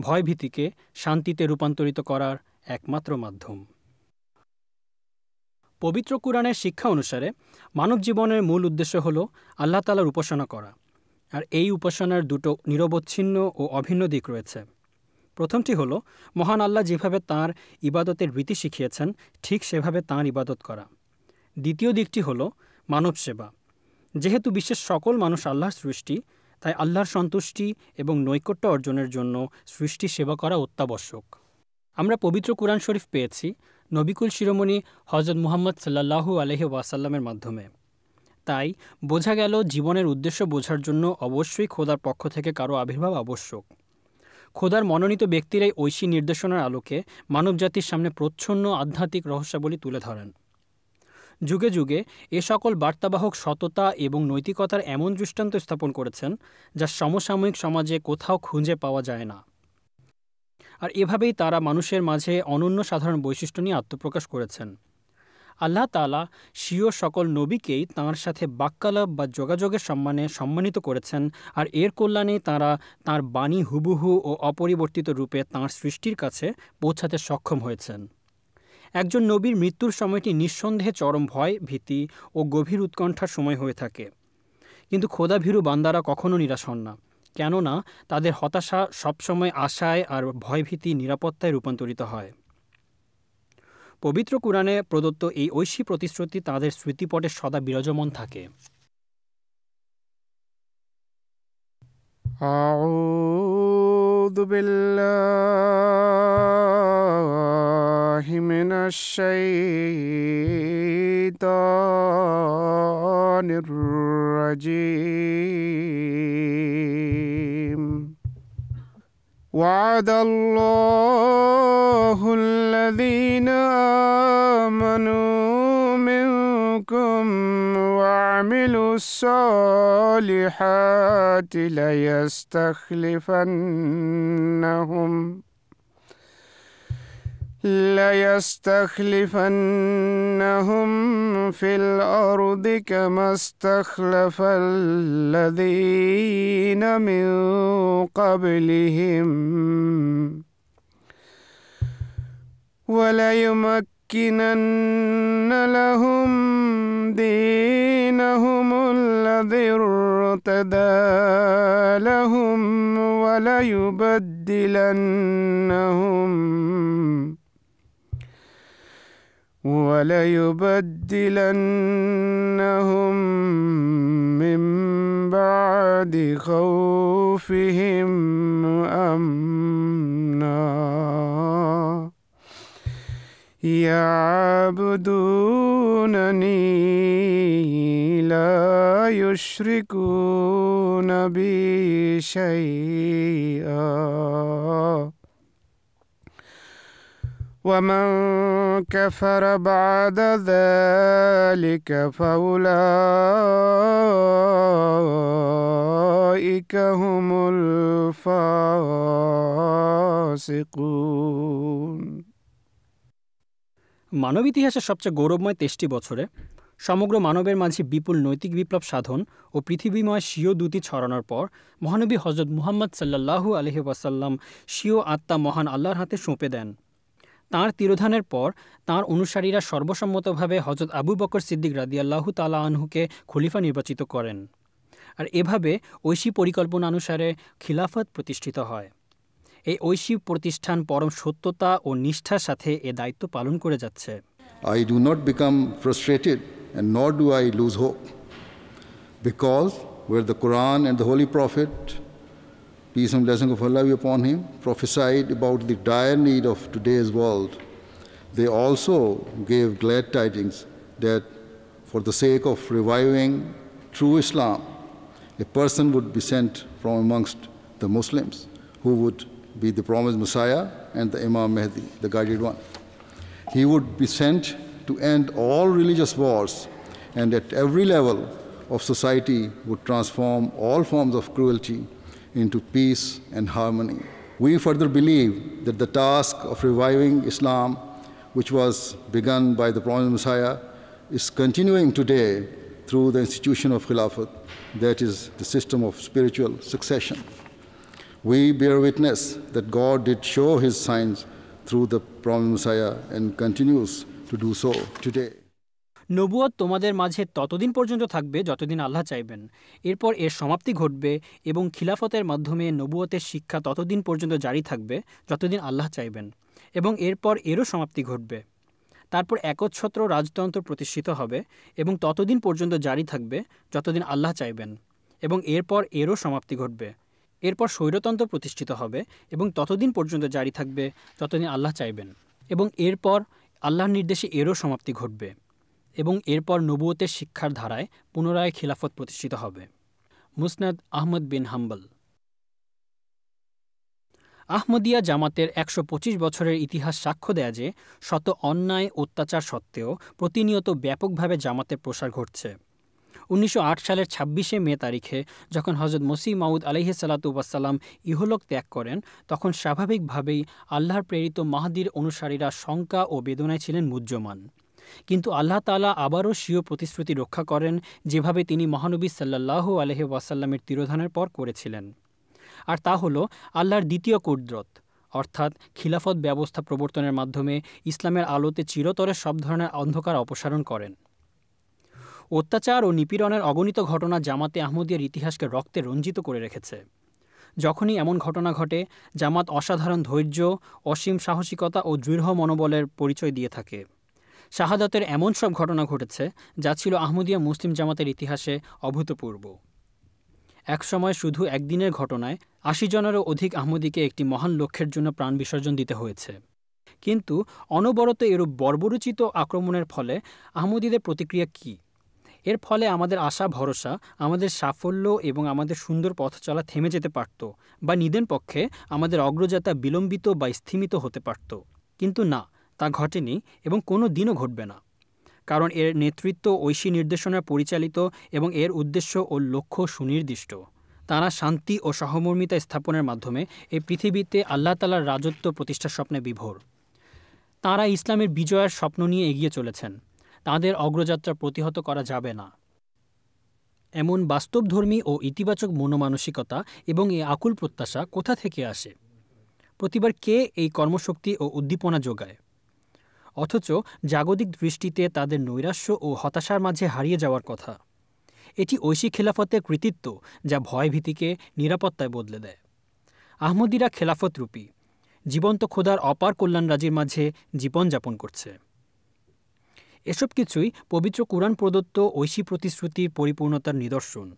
ভয়ভীতিকে শান্তিতে রূপান্তরিত করার একমাত্র মাধ্যম পবিত্র কোরআনের শিক্ষা অনুসারে মানব জীবনের মূল উদ্দেশ্য হল আল্লাহতালার উপাসনা করা আর এই উপাসনার দুটো নিরবচ্ছিন্ন ও অভিন্ন দিক রয়েছে প্রথমটি হলো মহান আল্লাহ যেভাবে তার ইবাদতের রীতি শিখিয়েছেন ঠিক সেভাবে তাঁর ইবাদত করা দ্বিতীয় দিকটি হলো মানব সেবা যেহেতু বিশ্বের সকল মানুষ আল্লাহর সৃষ্টি তাই আল্লাহর সন্তুষ্টি এবং নৈকট্য অর্জনের জন্য সৃষ্টি সেবা করা অত্যাবশ্যক আমরা পবিত্র কোরআন শরীফ পেয়েছি নবিকুল শিরোমণি হজরত মুহাম্মদ সাল্লাহু আলহি ওয়াসাল্লামের মাধ্যমে তাই বোঝা গেল জীবনের উদ্দেশ্য বোঝার জন্য অবশ্যই খোদার পক্ষ থেকে কারো আবির্ভাব আবশ্যক খোদার মনোনীত ব্যক্তিরাই ঐশী নির্দেশনার আলোকে মানবজাতির সামনে প্রচ্ছন্ন আধ্যাত্মিক রহস্যাবলী তুলে ধরেন যুগে যুগে এ সকল বার্তাবাহক সততা এবং নৈতিকতার এমন দৃষ্টান্ত স্থাপন করেছেন যা সমসাময়িক সমাজে কোথাও খুঁজে পাওয়া যায় না আর এভাবেই তারা মানুষের মাঝে অনন্য সাধারণ বৈশিষ্ট্য নিয়ে আত্মপ্রকাশ করেছেন আল্লাহ তালা স্বীয় সকল নবীকেই তাঁর সাথে বাক্যালাপ বা যোগাযোগের সম্মানে সম্মানিত করেছেন আর এর কল্যাণে তারা তাঁর বাণী হুবহু ও অপরিবর্তিত রূপে তাঁর সৃষ্টির কাছে পৌঁছাতে সক্ষম হয়েছেন একজন নবীর মৃত্যুর সময়টি নিঃসন্দেহে চরম ভয় ভীতি ও গভীর উৎকণ্ঠার সময় হয়ে থাকে কিন্তু খোদাভীরু বান্দারা কখনও নিরাশ হন না কেননা তাদের হতাশা সবসময় আশায় আর ভয়ভীতি নিরাপত্তায় রূপান্তরিত হয় পবিত্র কোরআনে প্রদত্ত এই ঐশী প্রতিশ্রুতি তাদের স্মৃতিপটে সদা বিরাজমান থাকে أعوذ بالله من الشيطان الرجيم وعد الله الذين آمنوا منكم وعملوا الصالحات ليستخلفنهم ليستخلفنهم في الأرض كما استخلف الذين من قبلهم وليمكنن لهم دينهم الذي ارتدى لهم وليبدلنهم وليبدلنهم من بعد خوفهم امنا يعبدونني لا يشركون بي شيئا ومن كفر بعد ذلك فأولئك هم الفاسقون মানব ইতিহাসের সবচেয়ে গৌরবময় তেষ্টি বছরে সমগ্র মানবের মাঝে বিপুল নৈতিক বিপ্লব সাধন ও পৃথিবীময় স্বীয় দূতি ছড়ানোর পর মহানবী হজরত মুহাম্মদ সাল্লাহু আলহি ওয়াসাল্লাম স্বীয় আত্মা মহান আল্লাহর হাতে সঁপে দেন তার তিরোধানের পর তার অনুসারীরা সর্বসম্মতভাবে হজরত আবু বকর সিদ্দিক রাদিয়াল্লাহু তালা আনহুকে খলিফা নির্বাচিত করেন আর এভাবে ঐশী পরিকল্পনা অনুসারে খিলাফত প্রতিষ্ঠিত হয় এই ঐশী প্রতিষ্ঠান পরম সত্যতা ও নিষ্ঠার সাথে এ দায়িত্ব পালন করে যাচ্ছে I do not become frustrated not do I lose hope because way the Quran and the holy prophet peace and blessing of Allah be upon him, prophesied about the dire need of today's world. They also gave glad tidings that for the sake of reviving true Islam, a person would be sent from amongst the Muslims who would be the promised Messiah and the Imam Mahdi, the guided one. He would be sent to end all religious wars and at every level of society would transform all forms of cruelty into peace and harmony. We further believe that the task of reviving Islam, which was begun by the Prophet Messiah, is continuing today through the institution of Khilafat, that is, the system of spiritual succession. We bear witness that God did show his signs through the Prophet Messiah and continues to do so today. নবুয়ত তোমাদের মাঝে ততদিন পর্যন্ত থাকবে যতদিন আল্লাহ চাইবেন এরপর এর সমাপ্তি ঘটবে এবং খিলাফতের মাধ্যমে নবুয়তের শিক্ষা ততদিন পর্যন্ত জারি থাকবে যতদিন আল্লাহ চাইবেন এবং এরপর এরও সমাপ্তি ঘটবে তারপর একচ্ছত্র রাজতন্ত্র প্রতিষ্ঠিত হবে এবং ততদিন পর্যন্ত জারি থাকবে যতদিন আল্লাহ চাইবেন এবং এরপর এরও সমাপ্তি ঘটবে এরপর স্বৈরতন্ত্র প্রতিষ্ঠিত হবে এবং ততদিন পর্যন্ত জারি থাকবে যতদিন আল্লাহ চাইবেন এবং এরপর আল্লাহর নির্দেশে এরও সমাপ্তি ঘটবে এবং এরপর নবুয়তের শিক্ষার ধারায় পুনরায় খিলাফত প্রতিষ্ঠিত হবে মুসনাদ আহমদ বিন হাম্বল আহমদিয়া জামাতের একশো বছরের ইতিহাস সাক্ষ্য দেয় যে শত অন্যায় অত্যাচার সত্ত্বেও প্রতিনিয়ত ব্যাপকভাবে জামাতের প্রসার ঘটছে উনিশশো সালের ছাব্বিশে মে তারিখে যখন হজরত মসি মাউদ আলহি সালাতুবাসাল্লাম ইহলোক ত্যাগ করেন তখন স্বাভাবিকভাবেই আল্লাহর প্রেরিত মাহাদির অনুসারীরা শঙ্কা ও বেদনায় ছিলেন মুজ্জমান কিন্তু আল্লাহ তালা আবারও স্বীয় প্রতিশ্রুতি রক্ষা করেন যেভাবে তিনি মহানবী সাল্লাহ আলহে ওয়াসাল্লামের তিরোধানের পর করেছিলেন আর তা হল আল্লাহর দ্বিতীয় কুদরত অর্থাৎ খিলাফত ব্যবস্থা প্রবর্তনের মাধ্যমে ইসলামের আলোতে চিরতরে সব ধরনের অন্ধকার অপসারণ করেন অত্যাচার ও নিপীড়নের অগণিত ঘটনা জামাতে আহমদিয়ার ইতিহাসকে রক্তে রঞ্জিত করে রেখেছে যখনই এমন ঘটনা ঘটে জামাত অসাধারণ ধৈর্য অসীম সাহসিকতা ও দৃঢ় মনোবলের পরিচয় দিয়ে থাকে শাহাদাতের এমন সব ঘটনা ঘটেছে যা ছিল আহমদিয়া মুসলিম জামাতের ইতিহাসে অভূতপূর্ব একসময় শুধু একদিনের ঘটনায় আশি জনেরও অধিক আহমদিকে একটি মহান লক্ষ্যের জন্য প্রাণ বিসর্জন দিতে হয়েছে কিন্তু অনবরত এরূপ বর্বরোচিত আক্রমণের ফলে আহমদিদের প্রতিক্রিয়া কী এর ফলে আমাদের আশা ভরসা আমাদের সাফল্য এবং আমাদের সুন্দর পথ চলা থেমে যেতে পারত বা নিদেন পক্ষে আমাদের অগ্রযাত্রা বিলম্বিত বা স্থিমিত হতে পারত কিন্তু না তা ঘটেনি এবং কোনো দিনও ঘটবে না কারণ এর নেতৃত্ব ঐশী নির্দেশনা পরিচালিত এবং এর উদ্দেশ্য ও লক্ষ্য সুনির্দিষ্ট তারা শান্তি ও সহমর্মিতা স্থাপনের মাধ্যমে এই পৃথিবীতে আল্লাহ তালার রাজত্ব প্রতিষ্ঠার স্বপ্নে বিভোর তারা ইসলামের বিজয়ের স্বপ্ন নিয়ে এগিয়ে চলেছেন তাদের অগ্রযাত্রা প্রতিহত করা যাবে না এমন বাস্তবধর্মী ও ইতিবাচক মনোমানসিকতা এবং এই আকুল প্রত্যাশা কোথা থেকে আসে প্রতিবার কে এই কর্মশক্তি ও উদ্দীপনা যোগায় অথচ জাগতিক দৃষ্টিতে তাদের নৈরাশ্য ও হতাশার মাঝে হারিয়ে যাওয়ার কথা এটি ঐশী খেলাফতের কৃতিত্ব যা ভয়ভীতিকে নিরাপত্তায় বদলে দেয় আহমদিরা খেলাফতরূপী জীবন্ত খোদার অপার কল্যাণরাজির মাঝে জীবনযাপন করছে এসব কিছুই পবিত্র কোরআন প্রদত্ত ঐশী প্রতিশ্রুতির পরিপূর্ণতার নিদর্শন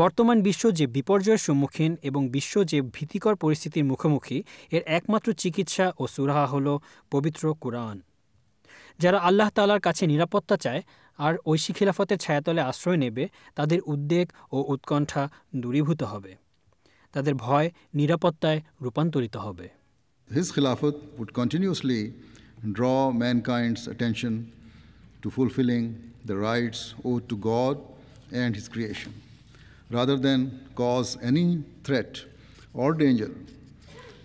বর্তমান বিশ্ব যে বিপর্যয়ের সম্মুখীন এবং বিশ্ব যে ভীতিকর পরিস্থিতির মুখোমুখি এর একমাত্র চিকিৎসা ও সুরাহা হল পবিত্র কোরআন যারা আল্লাহ তালার কাছে নিরাপত্তা চায় আর ঐশী খিলাফতের ছায়াতলে আশ্রয় নেবে তাদের উদ্বেগ ও উৎকণ্ঠা দূরীভূত হবে তাদের ভয় নিরাপত্তায় রূপান্তরিত হবে হিজ খিলাফত would continuously draw mankind's attention to fulfilling the rights owed to God and his creation rather than cause any threat or danger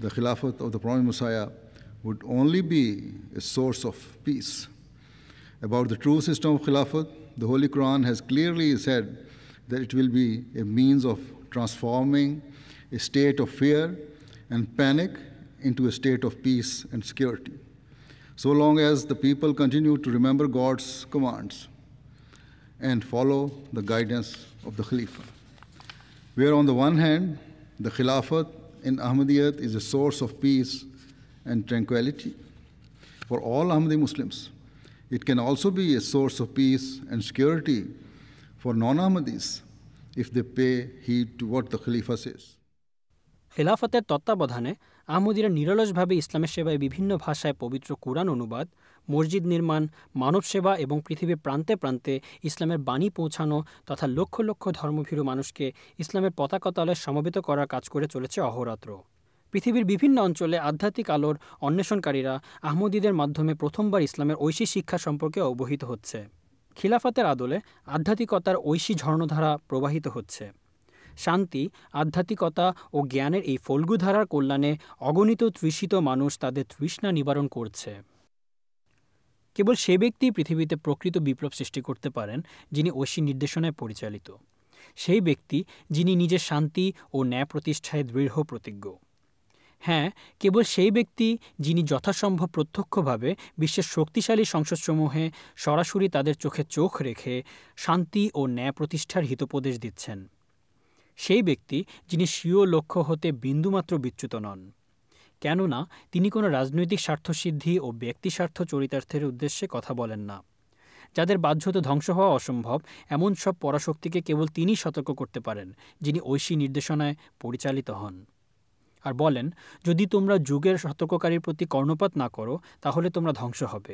the খিলাফত of the promised Messiah would only be a source of peace. About the true system of Khilafat, the Holy Quran has clearly said that it will be a means of transforming a state of fear and panic into a state of peace and security, so long as the people continue to remember God's commands and follow the guidance of the Khalifa. Where, on the one hand, the Khilafat in Ahmadiyyat is a source of peace and tranquility for all Ahmadi Muslims. It can also be a source of peace and security for non Ahmadis if they pay heed to what the Khalifa says. খেলাফতের তত্ত্বাবধানে আহমদিরা নিরলসভাবে ইসলামের সেবায় বিভিন্ন ভাষায় পবিত্র কোরআন অনুবাদ মসজিদ নির্মাণ মানব সেবা এবং পৃথিবীর প্রান্তে প্রান্তে ইসলামের বাণী পৌঁছানো তথা লক্ষ লক্ষ ধর্মভীরু মানুষকে ইসলামের পতাকা সমবেত করার কাজ করে চলেছে অহরাত্র পৃথিবীর বিভিন্ন অঞ্চলে আধ্যাত্মিক আলোর অন্বেষণকারীরা আহমদীদের মাধ্যমে প্রথমবার ইসলামের ঐশী শিক্ষা সম্পর্কে অবহিত হচ্ছে খিলাফাতের আদলে আধ্যাত্মিকতার ঐশী ঝর্ণধারা প্রবাহিত হচ্ছে শান্তি আধ্যাত্মিকতা ও জ্ঞানের এই ফল্গুধারার কল্যাণে অগণিত তৃষিত মানুষ তাদের তৃষ্ণা নিবারণ করছে কেবল সে ব্যক্তি পৃথিবীতে প্রকৃত বিপ্লব সৃষ্টি করতে পারেন যিনি ঐশী নির্দেশনায় পরিচালিত সেই ব্যক্তি যিনি নিজের শান্তি ও ন্যায় প্রতিষ্ঠায় দৃঢ় প্রতিজ্ঞ হ্যাঁ কেবল সেই ব্যক্তি যিনি যথাসম্ভব প্রত্যক্ষভাবে বিশ্বের শক্তিশালী সংসদসমূহে সরাসরি তাদের চোখে চোখ রেখে শান্তি ও ন্যায় প্রতিষ্ঠার হিতোপদেশ দিচ্ছেন সেই ব্যক্তি যিনি স্বীয় লক্ষ্য হতে বিন্দুমাত্র বিচ্যুত নন কেননা তিনি কোনো রাজনৈতিক স্বার্থসিদ্ধি ও ব্যক্তিস্বার্থ চরিতার্থের উদ্দেশ্যে কথা বলেন না যাদের বাধ্যত ধ্বংস হওয়া অসম্ভব এমন সব পরাশক্তিকে কেবল তিনি সতর্ক করতে পারেন যিনি ঐশী নির্দেশনায় পরিচালিত হন আর বলেন যদি তোমরা যুগের সতর্ককারীর প্রতি কর্ণপাত না করো তাহলে তোমরা ধ্বংস হবে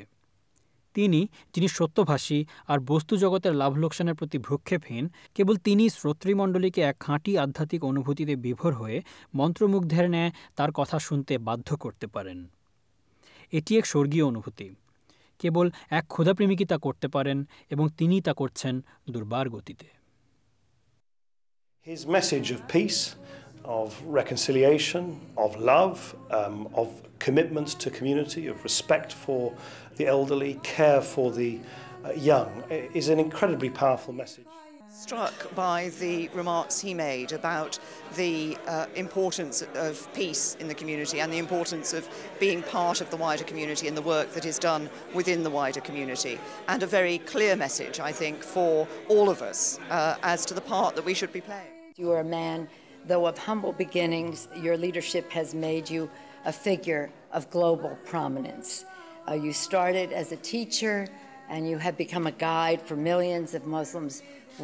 তিনি যিনি সত্যভাষী আর বস্তু জগতের লাভ লোকসানের প্রতি ভ্রুক্ষেপহীন কেবল তিনি শ্রোতৃমণ্ডলীকে এক খাঁটি আধ্যাত্মিক অনুভূতিতে বিভোর হয়ে মন্ত্রমুগ্ধের ন্যায় তার কথা শুনতে বাধ্য করতে পারেন এটি এক স্বর্গীয় অনুভূতি কেবল এক ক্ষুধাপ্রেমিকই তা করতে পারেন এবং তিনি তা করছেন দুর্বার গতিতে His message of peace of reconciliation, of love, um, of commitment to community, of respect for the elderly, care for the uh, young, is an incredibly powerful message. Struck by the remarks he made about the uh, importance of peace in the community and the importance of being part of the wider community and the work that is done within the wider community. And a very clear message, I think, for all of us uh, as to the part that we should be playing. You are a man Though of humble beginnings, your leadership has made you a figure of global prominence. Uh, you started as a teacher and you have become a guide for millions of Muslims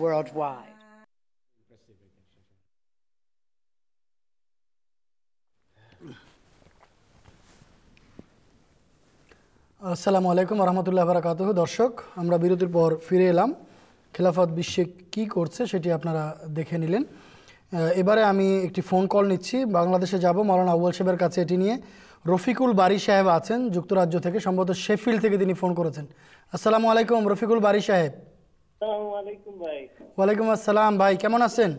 worldwide. আসসালামু আলাইকুম রহমতুল্লাহ বারাকাতহ দর্শক আমরা বিরতির পর ফিরে এলাম খেলাফত বিশ্বে কি করছে সেটি আপনারা দেখে নিলেন এবারে আমি একটি ফোন কল নিচ্ছি বাংলাদেশে যাব মৌলানা আউ্বাল সাহেবের কাছে এটি নিয়ে রফিকুল বাড়ি সাহেব আছেন যুক্তরাজ্য থেকে সম্ভবত শেফিল্ড থেকে তিনি ফোন করেছেন আসসালামু আলাইকুম রফিকুল বাড়ি সাহেব ওয়ালাইকুম আসসালাম ভাই কেমন আছেন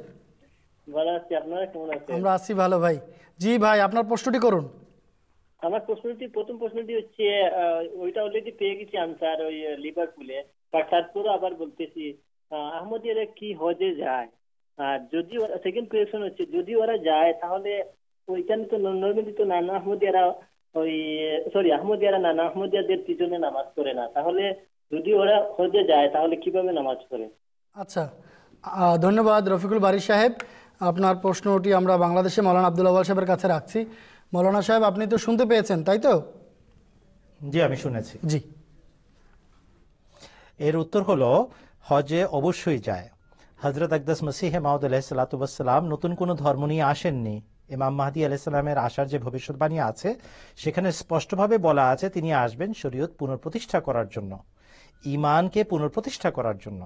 আমরা আছি ভালো ভাই জি ভাই আপনার প্রশ্নটি করুন আমার প্রশ্নটি প্রথম প্রশ্নটি হচ্ছে ওইটা অলরেডি পেয়ে গেছি আনসার ওই লিভারপুলে বাট তারপরে আবার বলতেছি আহমদিয়ারা কি হজে যায় আর যদি সেকেন্ড কোয়েশ্চন হচ্ছে যদি ওরা যায় তাহলে ওইখানে তো নর্মালি তো নানা আহমদিয়ারা ওই সরি আহমদিয়ারা নানা আহমদিয়াদের পিছনে নামাজ পড়ে না তাহলে যদি ওরা হজে যায় তাহলে কিভাবে নামাজ পড়ে আচ্ছা ধন্যবাদ রফিকুল বারি সাহেব আপনার প্রশ্নটি আমরা বাংলাদেশে মৌলানা আব্দুল আওয়াল সাহেবের কাছে রাখছি মৌলানা সাহেব আপনি তো শুনতে পেয়েছেন তাই তো জি আমি শুনেছি জি এর উত্তর হলো হজে অবশ্যই যায় হজরত আকদাস মসিহে মাউদ আলাহিসাল্লাতুবাসাল্লাম নতুন কোনো ধর্ম নিয়ে আসেননি ইমাম মাহাদি আলাইসাল্লামের আসার যে ভবিষ্যৎবাণী আছে সেখানে স্পষ্টভাবে বলা আছে তিনি আসবেন শরীয়ত পুনঃপ্রতিষ্ঠা করার জন্য ইমানকে পুনঃপ্রতিষ্ঠা করার জন্য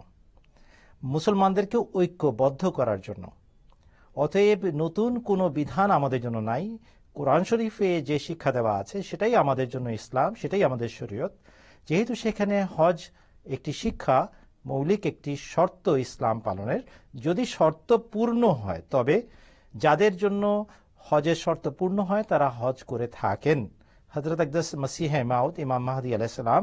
মুসলমানদেরকে ঐক্যবদ্ধ করার জন্য অতএব নতুন কোনো বিধান আমাদের জন্য নাই কোরআন শরীফে যে শিক্ষা দেওয়া আছে সেটাই আমাদের জন্য ইসলাম সেটাই আমাদের শরীয়ত যেহেতু সেখানে হজ একটি শিক্ষা মৌলিক একটি শর্ত ইসলাম পালনের যদি শর্ত পূর্ণ হয় তবে যাদের জন্য হজের শর্ত পূর্ণ হয় তারা হজ করে থাকেন হজরত আকদাস মসিহে মাউদ ইমাম মাহাদি আলাইসালাম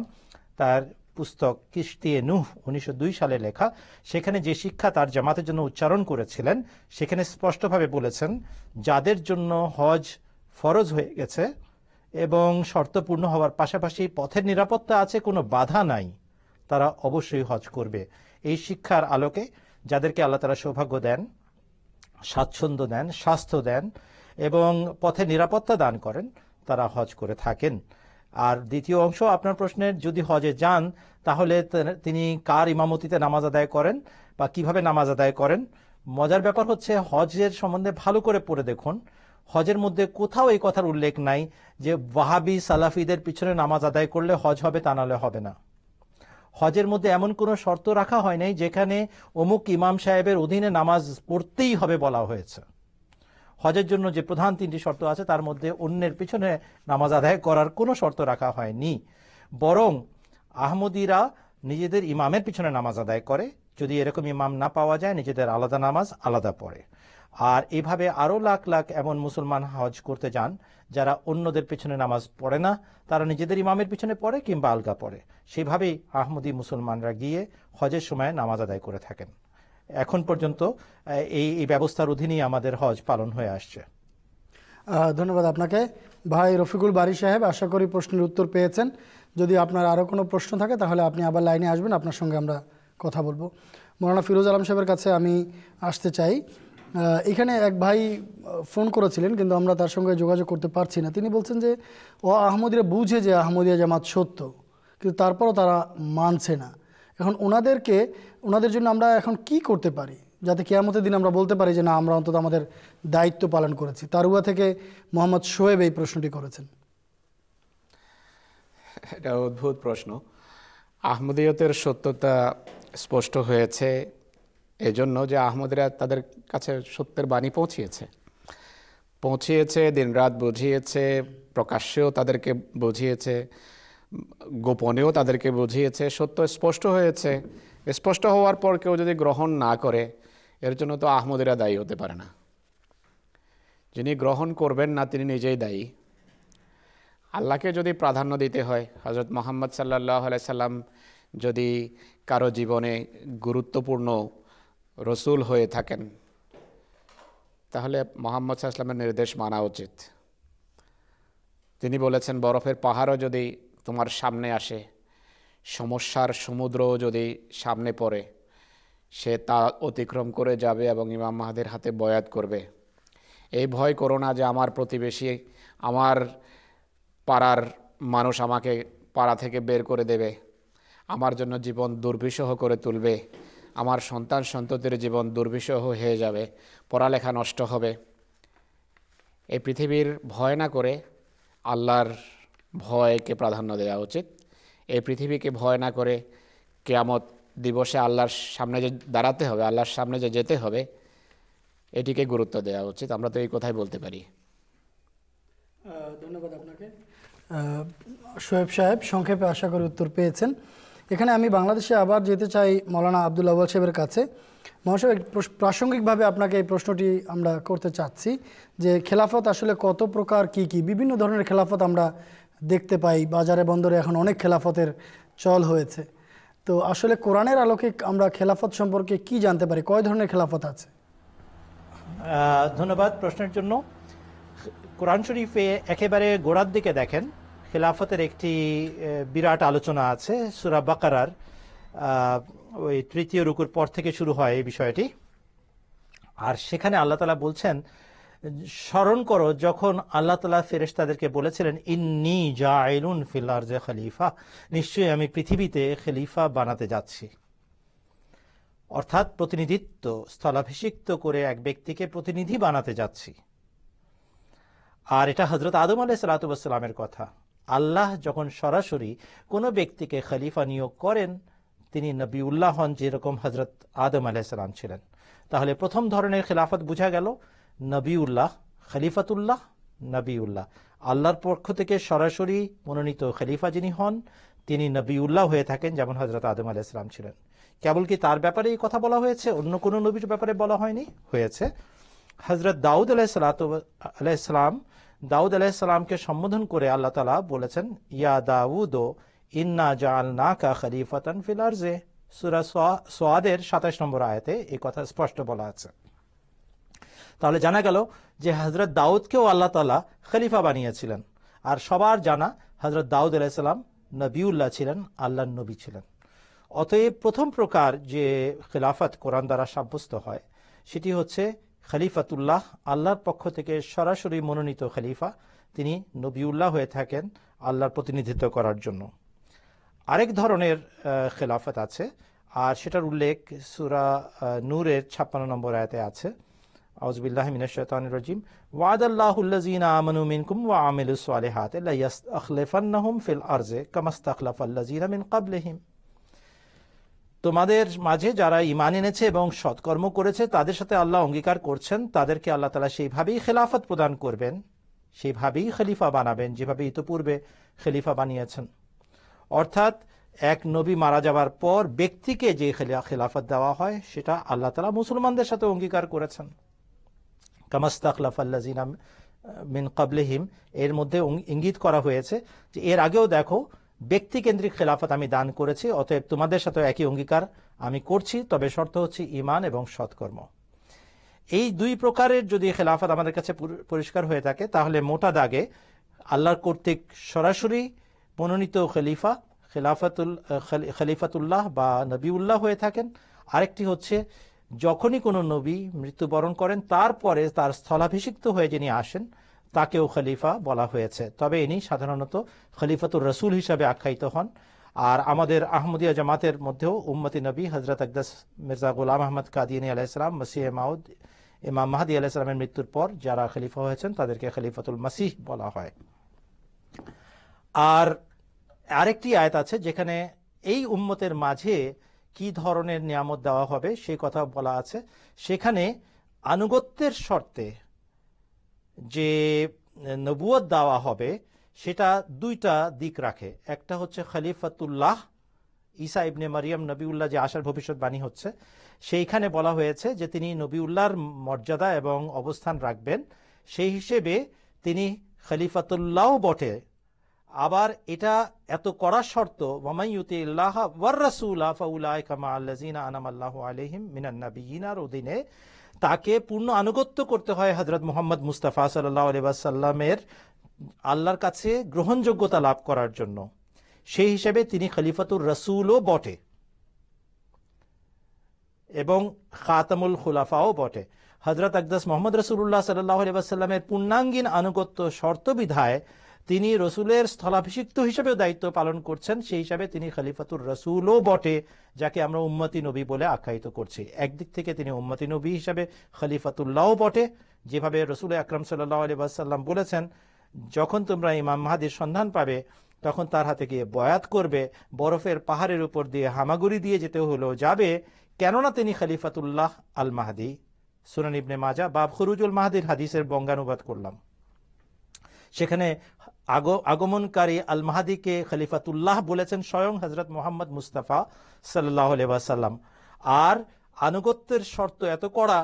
তার পুস্তক কিস্তিয়ে নুহ উনিশশো সালে লেখা সেখানে যে শিক্ষা তার জামাতের জন্য উচ্চারণ করেছিলেন সেখানে স্পষ্টভাবে বলেছেন যাদের জন্য হজ ফরজ হয়ে গেছে এবং শর্তপূর্ণ হওয়ার পাশাপাশি পথের নিরাপত্তা আছে কোনো বাধা নাই তারা অবশ্যই হজ করবে এই শিক্ষার আলোকে যাদেরকে আল্লাহ তারা সৌভাগ্য দেন স্বাচ্ছন্দ্য দেন স্বাস্থ্য দেন এবং পথে নিরাপত্তা দান করেন তারা হজ করে থাকেন আর দ্বিতীয় অংশ আপনার প্রশ্নের যদি হজে যান তাহলে তিনি কার ইমামতিতে নামাজ আদায় করেন বা কিভাবে নামাজ আদায় করেন মজার ব্যাপার হচ্ছে হজের সম্বন্ধে ভালো করে পড়ে দেখুন হজের মধ্যে কোথাও এই কথার উল্লেখ নাই যে ওয়াহাবি সালাফিদের পিছনে নামাজ আদায় করলে হজ হবে তা নাহলে হবে না হজের মধ্যে এমন কোনো শর্ত রাখা হয় নাই যেখানে অমুক ইমাম সাহেবের অধীনে নামাজ পড়তেই হবে বলা হয়েছে হজের জন্য যে প্রধান তিনটি শর্ত আছে তার মধ্যে অন্যের পিছনে নামাজ আদায় করার কোনো শর্ত রাখা হয়নি বরং আহমদিরা নিজেদের ইমামের পিছনে নামাজ আদায় করে যদি এরকম ইমাম না পাওয়া যায় নিজেদের আলাদা নামাজ আলাদা পড়ে আর এভাবে আরও লাখ লাখ এমন মুসলমান হজ করতে যান যারা অন্যদের পেছনে নামাজ পড়ে না তারা নিজেদের ইমামের পিছনে পড়ে কিংবা আলগা পড়ে সেভাবেই আহমদী মুসলমানরা গিয়ে হজের সময় নামাজ আদায় করে থাকেন এখন পর্যন্ত এই এই ব্যবস্থার অধীনেই আমাদের হজ পালন হয়ে আসছে ধন্যবাদ আপনাকে ভাই রফিকুল বাড়ি সাহেব আশা করি প্রশ্নের উত্তর পেয়েছেন যদি আপনার আরও কোনো প্রশ্ন থাকে তাহলে আপনি আবার লাইনে আসবেন আপনার সঙ্গে আমরা কথা বলবো মৌলানা ফিরোজ আলম সাহেবের কাছে আমি আসতে চাই এখানে এক ভাই ফোন করেছিলেন কিন্তু আমরা তার সঙ্গে যোগাযোগ করতে পারছি না তিনি বলছেন যে ও আহমদিরা বুঝে যে আহমদিয়া জামাত সত্য কিন্তু তারপরও তারা মানছে না এখন ওনাদেরকে ওনাদের জন্য আমরা এখন কি করতে পারি যাতে কেয়ামতের দিন আমরা বলতে পারি যে না আমরা অন্তত আমাদের দায়িত্ব পালন করেছি তারুয়া থেকে মোহাম্মদ শোয়েব এই প্রশ্নটি করেছেন এটা অদ্ভুত প্রশ্ন আহমদীয়তের সত্যতা স্পষ্ট হয়েছে এজন্য যে আহমদরা তাদের কাছে সত্যের বাণী পৌঁছিয়েছে পৌঁছিয়েছে দিনরাত বুঝিয়েছে প্রকাশ্যেও তাদেরকে বুঝিয়েছে গোপনেও তাদেরকে বুঝিয়েছে সত্য স্পষ্ট হয়েছে স্পষ্ট হওয়ার পর কেউ যদি গ্রহণ না করে এর জন্য তো আহমদেরা দায়ী হতে পারে না যিনি গ্রহণ করবেন না তিনি নিজেই দায়ী আল্লাহকে যদি প্রাধান্য দিতে হয় হজরত মোহাম্মদ সাল্লাহ সাল্লাম যদি কারো জীবনে গুরুত্বপূর্ণ রসুল হয়ে থাকেন তাহলে মোহাম্মদ সাহাশলামের নির্দেশ মানা উচিত তিনি বলেছেন বরফের পাহাড়ও যদি তোমার সামনে আসে সমস্যার সমুদ্রও যদি সামনে পড়ে সে তা অতিক্রম করে যাবে এবং ইমাম মাহাদের হাতে বয়াত করবে এই ভয় করো না যে আমার প্রতিবেশী আমার পাড়ার মানুষ আমাকে পাড়া থেকে বের করে দেবে আমার জন্য জীবন দুর্বিষহ করে তুলবে আমার সন্তান সন্ততির জীবন দুর্বিষহ হয়ে যাবে পড়ালেখা নষ্ট হবে এই পৃথিবীর ভয় না করে আল্লাহর ভয়কে প্রাধান্য দেওয়া উচিত এই পৃথিবীকে ভয় না করে কেয়ামত দিবসে আল্লাহর সামনে যে দাঁড়াতে হবে আল্লাহর সামনে যে যেতে হবে এটিকে গুরুত্ব দেওয়া উচিত আমরা তো এই কথাই বলতে পারি ধন্যবাদ আপনাকে শোয়েব সাহেব সংক্ষেপে আশা করি উত্তর পেয়েছেন এখানে আমি বাংলাদেশে আবার যেতে চাই মৌলানা আবদুল্লা আব্বাল সাহেবের কাছে মহাশয় প্রাসঙ্গিকভাবে আপনাকে এই প্রশ্নটি আমরা করতে চাচ্ছি যে খেলাফত আসলে কত প্রকার কি কি বিভিন্ন ধরনের খেলাফত আমরা দেখতে পাই বাজারে বন্দরে এখন অনেক খেলাফতের চল হয়েছে তো আসলে কোরআনের আলোকে আমরা খেলাফত সম্পর্কে কি জানতে পারি কয় ধরনের খেলাফত আছে ধন্যবাদ প্রশ্নের জন্য কোরআন শরীফে একেবারে গোড়ার দিকে দেখেন খেলাফতের একটি বিরাট আলোচনা আছে সুরা বাকারার ওই তৃতীয় রুকুর পর থেকে শুরু হয় এই বিষয়টি আর সেখানে আল্লাহ তালা বলছেন স্মরণ করো যখন আল্লাহ তালা ফেরেস তাদেরকে বলেছিলেন ইন্নি জাইলুন ফিল্লার জে খলিফা নিশ্চয়ই আমি পৃথিবীতে খলিফা বানাতে যাচ্ছি অর্থাৎ প্রতিনিধিত্ব স্থলাভিষিক্ত করে এক ব্যক্তিকে প্রতিনিধি বানাতে যাচ্ছি আর এটা হজরত আদম আলাহ সালাতামের কথা আল্লাহ যখন সরাসরি কোনো ব্যক্তিকে খলিফা নিয়োগ করেন তিনি নবীউল্লাহ হন যেরকম হজরত আদম আলাইসালাম ছিলেন তাহলে প্রথম ধরনের খেলাফত বোঝা গেল উল্লাহ খলিফাতুল্লাহ নবীউল্লাহ আল্লাহর পক্ষ থেকে সরাসরি মনোনীত খলিফা যিনি হন তিনি নবীউল্লাহ হয়ে থাকেন যেমন হজরত আদম আলাইসালাম ছিলেন কেবল কি তার ব্যাপারে এই কথা বলা হয়েছে অন্য কোনো নবীর ব্যাপারে বলা হয়নি হয়েছে হজরত দাউদ আলাহ সালাত আলাইসালাম দাউদ আলাইসাল্লামকে সম্বোধন করে আল্লাহ তালা বলেছেন ইয়া দাউদ ইন্না জাল নাকা খলিফাতান ফিলার্জে সুরা সোয়াদের সাতাশ নম্বর আয়াতে এই কথা স্পষ্ট বলা আছে তাহলে জানা গেল যে হজরত দাউদকেও আল্লাহ তালা খলিফা বানিয়েছিলেন আর সবার জানা হজরত দাউদ আলাইসাল্লাম নবীউল্লাহ ছিলেন আল্লাহ নবী ছিলেন অতএব প্রথম প্রকার যে খিলাফত কোরআন দ্বারা সাব্যস্ত হয় সেটি হচ্ছে খলিফাতুল্লাহ আল্লাহর পক্ষ থেকে সরাসরি মনোনীত খলিফা তিনি নবীউল্লাহ হয়ে থাকেন আল্লাহর প্রতিনিধিত্ব করার জন্য আরেক ধরনের খেলাফত আছে আর সেটার উল্লেখ সুরা নূরের ছাপ্পান্ন নম্বর আয়তে আছে আউজবিল্লাহ ওয়া ফিল আরজে তোমাদের মাঝে যারা ইমান এনেছে এবং সৎকর্ম করেছে তাদের সাথে আল্লাহ অঙ্গীকার করছেন তাদেরকে আল্লাহ তালা সেইভাবেই খেলাফত প্রদান করবেন সেইভাবেই খলিফা বানাবেন যেভাবে ইতোপূর্বে খলিফা বানিয়েছেন অর্থাৎ এক নবী মারা যাবার পর ব্যক্তিকে যে খেলাফত দেওয়া হয় সেটা আল্লাহ তালা মুসলমানদের সাথে অঙ্গীকার করেছেন কামাস্তাকলাফাল্লাজিনা মিন কাবলেহিম এর মধ্যে ইঙ্গিত করা হয়েছে যে এর আগেও দেখো ব্যক্তিকেন্দ্রিক খেলাফত আমি দান করেছি অতএব তোমাদের সাথে একই অঙ্গীকার আমি করছি তবে শর্ত হচ্ছে ইমান এবং সৎকর্ম এই দুই প্রকারের যদি খেলাফত আমাদের কাছে পরিষ্কার হয়ে থাকে তাহলে মোটা দাগে আল্লাহর কর্তৃক সরাসরি মনোনীত খলিফা খেলাফাতুল খলিফাতুল্লাহ বা নবীউল্লাহ হয়ে থাকেন আরেকটি হচ্ছে যখনই কোনো নবী মৃত্যুবরণ করেন তারপরে তার স্থলাভিষিক্ত হয়ে যিনি আসেন তাকেও খলিফা বলা হয়েছে তবে ইনি সাধারণত খলিফাতুর রসুল হিসাবে আখ্যায়িত হন আর আমাদের আহমদিয়া জামাতের মধ্যেও উম্মতি নবী হজরত আকদাস মির্জা গুলাম আহমদ কাদিনী আলাইসালাম মসিহ মাউদ ইমাম মাহাদি আলাইসালামের মৃত্যুর পর যারা খলিফা হয়েছেন তাদেরকে খলিফাতুল মাসিহ বলা হয় আর আরেকটি আয়াত আছে যেখানে এই উম্মতের মাঝে কি ধরনের নিয়ামত দেওয়া হবে সে কথা বলা আছে সেখানে আনুগত্যের শর্তে যে নবুয়ত দেওয়া হবে সেটা দুইটা দিক রাখে একটা হচ্ছে খালিফাতুল্লাহ ঈসা ইবনে মারিয়াম নবীউল্লাহ যে আসার ভবিষ্যৎবাণী হচ্ছে সেইখানে বলা হয়েছে যে তিনি নবীউল্লাহর মর্যাদা এবং অবস্থান রাখবেন সেই হিসেবে তিনি খলিফাতুল্লাহ বটে আবার এটা এত করা শর্ত ওয়ামাইউতিল্লাহ ওয়ার রাসূলা ফাউলাইকা মা আনাম আল্লাহ আলহিম মিনান নাবিয়িনার অধীনে তাকে পূর্ণ আনুগত্য করতে হয় হজরত মোহাম্মদ মুস্তাফা সাল্লাহ আল্লাহর কাছে গ্রহণযোগ্যতা লাভ করার জন্য সেই হিসেবে তিনি খলিফাতুর রসুলও বটে এবং খাতামুল খুলাফাও বটে হজরত আকদাস মোহাম্মদ রসুল্লাহ সাল্লাহ আলিবাসাল্লামের পূর্ণাঙ্গীন আনুগত্য শর্ত বিধায় তিনি রসুলের স্থলাভিষিক্ত হিসেবেও দায়িত্ব পালন করছেন সেই হিসাবে তিনি খলিফাতুর রসুলও বটে যাকে আমরা উম্মতি নবী বলে আখ্যায়িত করছি একদিক থেকে তিনি উম্মতি নবী হিসাবে খালিফাতুল্লাহ বটে যেভাবে রসুল আকরম সাল্লাহ আলিবাসাল্লাম বলেছেন যখন তোমরা ইমাম মাহাদির সন্ধান পাবে তখন তার হাতে গিয়ে বয়াত করবে বরফের পাহাড়ের উপর দিয়ে হামাগুড়ি দিয়ে যেতে হলেও যাবে কেননা তিনি খলিফাতুল্লাহ আল মাহাদি সুনানিবনে ইবনে মাজা বা খরুজুল মাহাদির হাদিসের বঙ্গানুবাদ করলাম সেখানে আগমনকারী আল মাহাদিকে খলিফাতুল্লাহ বলেছেন স্বয়ং হজরত মোহাম্মদ মুস্তাফা সাল্লাহ আলাইসাল্লাম আর আনুগত্যের শর্ত এত কড়া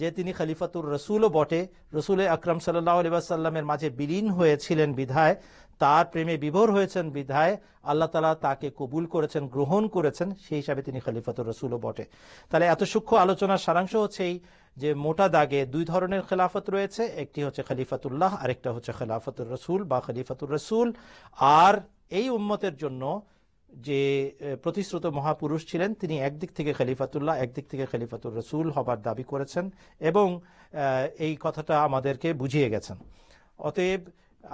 যে তিনি খলিফাতুর রসুলও বটে রসুলে আকরম সাল্লাহ আলাইসাল্লামের মাঝে বিলীন হয়েছিলেন বিধায় তার প্রেমে বিভোর হয়েছেন বিধায় আল্লাহ তালা তাকে কবুল করেছেন গ্রহণ করেছেন সেই হিসাবে তিনি খলিফাতুর রসুলও বটে তাহলে এত সূক্ষ্ম আলোচনার সারাংশ হচ্ছে এই যে মোটা দাগে দুই ধরনের খেলাফত রয়েছে একটি হচ্ছে খলিফাতুল্লাহ আরেকটা হচ্ছে খেলাফতুর রসুল বা খলিফাতুর রসুল আর এই উম্মতের জন্য যে প্রতিশ্রুত মহাপুরুষ ছিলেন তিনি একদিক থেকে খলিফাতুল্লাহ একদিক থেকে খলিফাতুর রসুল হবার দাবি করেছেন এবং এই কথাটা আমাদেরকে বুঝিয়ে গেছেন অতএব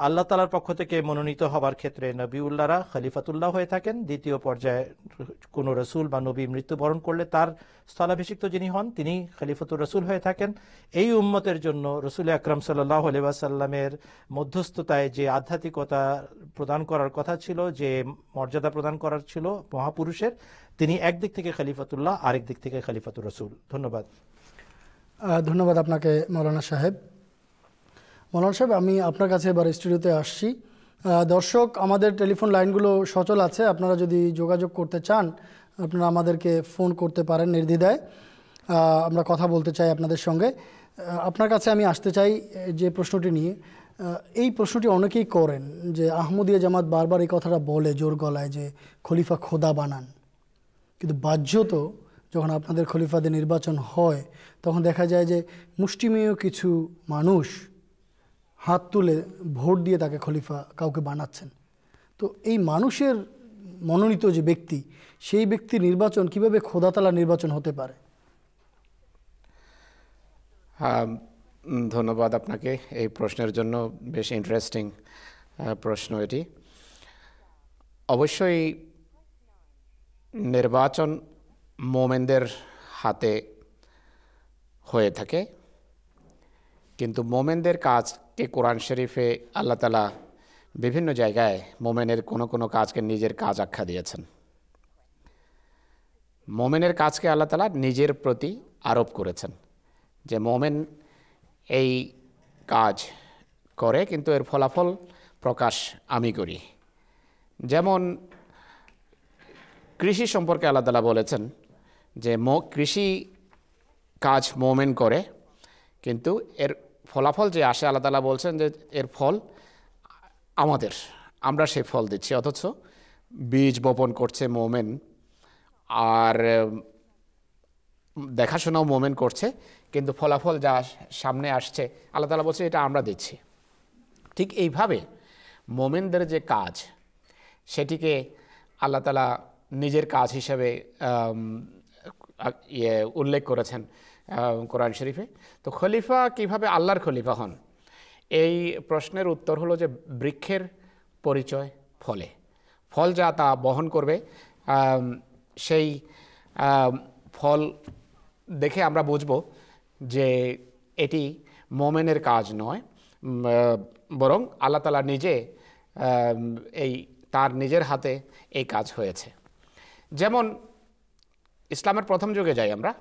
আল্লাহ তালার পক্ষ থেকে মনোনীত হবার ক্ষেত্রে নবীউল্লাহরা খলিফাতুল্লাহ হয়ে থাকেন দ্বিতীয় পর্যায়ে কোনো রসুল বা নবী মৃত্যুবরণ করলে তার স্থলাভিষিক্ত যিনি হন তিনি খলিফাতুর রসুল হয়ে থাকেন এই উম্মতের জন্য রসুল আকরম সাল্লাহ আলিবাসাল্লামের মধ্যস্থতায় যে আধ্যাত্মিকতা প্রদান করার কথা ছিল যে মর্যাদা প্রদান করার ছিল মহাপুরুষের তিনি একদিক থেকে খলিফাতুল্লাহ আরেক দিক থেকে খলিফাতুর রসুল ধন্যবাদ ধন্যবাদ আপনাকে মৌলানা সাহেব মলান সাহেব আমি আপনার কাছে এবার স্টুডিওতে আসছি দর্শক আমাদের টেলিফোন লাইনগুলো সচল আছে আপনারা যদি যোগাযোগ করতে চান আপনারা আমাদেরকে ফোন করতে পারেন নির্দ্বিধায় আমরা কথা বলতে চাই আপনাদের সঙ্গে আপনার কাছে আমি আসতে চাই যে প্রশ্নটি নিয়ে এই প্রশ্নটি অনেকেই করেন যে আহমদিয়া জামাত বারবার এই কথাটা বলে জোর গলায় যে খলিফা খোদা বানান কিন্তু বাহ্য তো যখন আপনাদের খলিফাদের নির্বাচন হয় তখন দেখা যায় যে মুষ্টিমেয় কিছু মানুষ হাত তুলে ভোট দিয়ে তাকে খলিফা কাউকে বানাচ্ছেন তো এই মানুষের মনোনীত যে ব্যক্তি সেই ব্যক্তি নির্বাচন কিভাবে খোদাতলা নির্বাচন হতে পারে হ্যাঁ, ধন্যবাদ আপনাকে এই প্রশ্নের জন্য বেশ ইন্টারেস্টিং প্রশ্ন এটি অবশ্যই নির্বাচন মোমেনদের হাতে হয়ে থাকে কিন্তু মোমেনদের কাজকে কোরআন শরীফে আল্লাহ তালা বিভিন্ন জায়গায় মোমেনের কোনো কোনো কাজকে নিজের কাজ আখ্যা দিয়েছেন মোমেনের কাজকে আল্লাহ তালা নিজের প্রতি আরোপ করেছেন যে মোমেন এই কাজ করে কিন্তু এর ফলাফল প্রকাশ আমি করি যেমন কৃষি সম্পর্কে আল্লাহ তালা বলেছেন যে কৃষি কাজ মোমেন করে কিন্তু এর ফলাফল যে আসে আল্লাহ বলছেন যে এর ফল আমাদের আমরা সে ফল দিচ্ছি অথচ বীজ বপন করছে মোমেন আর দেখাশোনাও মোমেন করছে কিন্তু ফলাফল যা সামনে আসছে আল্লাহ তালা বলছে এটা আমরা দিচ্ছি ঠিক এইভাবে মোমেনদের যে কাজ সেটিকে আল্লাহ তালা নিজের কাজ হিসাবে ইয়ে উল্লেখ করেছেন কোরআন শরীফে তো খলিফা কিভাবে আল্লাহর খলিফা হন এই প্রশ্নের উত্তর হলো যে বৃক্ষের পরিচয় ফলে ফল যা তা বহন করবে সেই ফল দেখে আমরা বুঝব যে এটি মোমেনের কাজ নয় বরং আল্লাহ তালা নিজে এই তার নিজের হাতে এই কাজ হয়েছে যেমন ইসলামের প্রথম যুগে যাই আমরা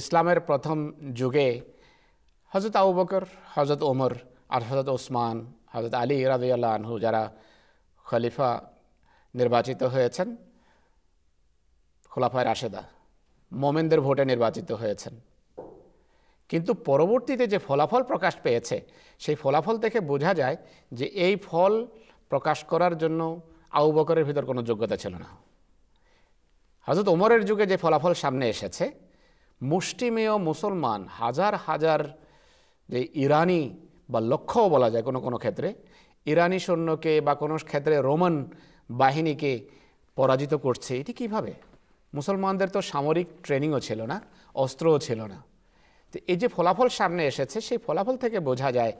ইসলামের প্রথম যুগে হজরত আউ বকর হজরত ওমর আর হজরত ওসমান হজরত আলী রাজিয়াল্লাহ আনহু যারা খলিফা নির্বাচিত হয়েছেন খোলাফায় রাশেদা মোমেনদের ভোটে নির্বাচিত হয়েছেন কিন্তু পরবর্তীতে যে ফলাফল প্রকাশ পেয়েছে সেই ফলাফল থেকে বোঝা যায় যে এই ফল প্রকাশ করার জন্য আউ বকরের ভিতর কোনো যোগ্যতা ছিল না হজরত ওমরের যুগে যে ফলাফল সামনে এসেছে মুষ্টিমেয় মুসলমান হাজার হাজার যে ইরানি বা লক্ষ্যও বলা যায় কোনো কোনো ক্ষেত্রে ইরানি সৈন্যকে বা কোনো ক্ষেত্রে রোমান বাহিনীকে পরাজিত করছে এটি কিভাবে মুসলমানদের তো সামরিক ট্রেনিংও ছিল না অস্ত্রও ছিল না তো এই যে ফলাফল সামনে এসেছে সেই ফলাফল থেকে বোঝা যায়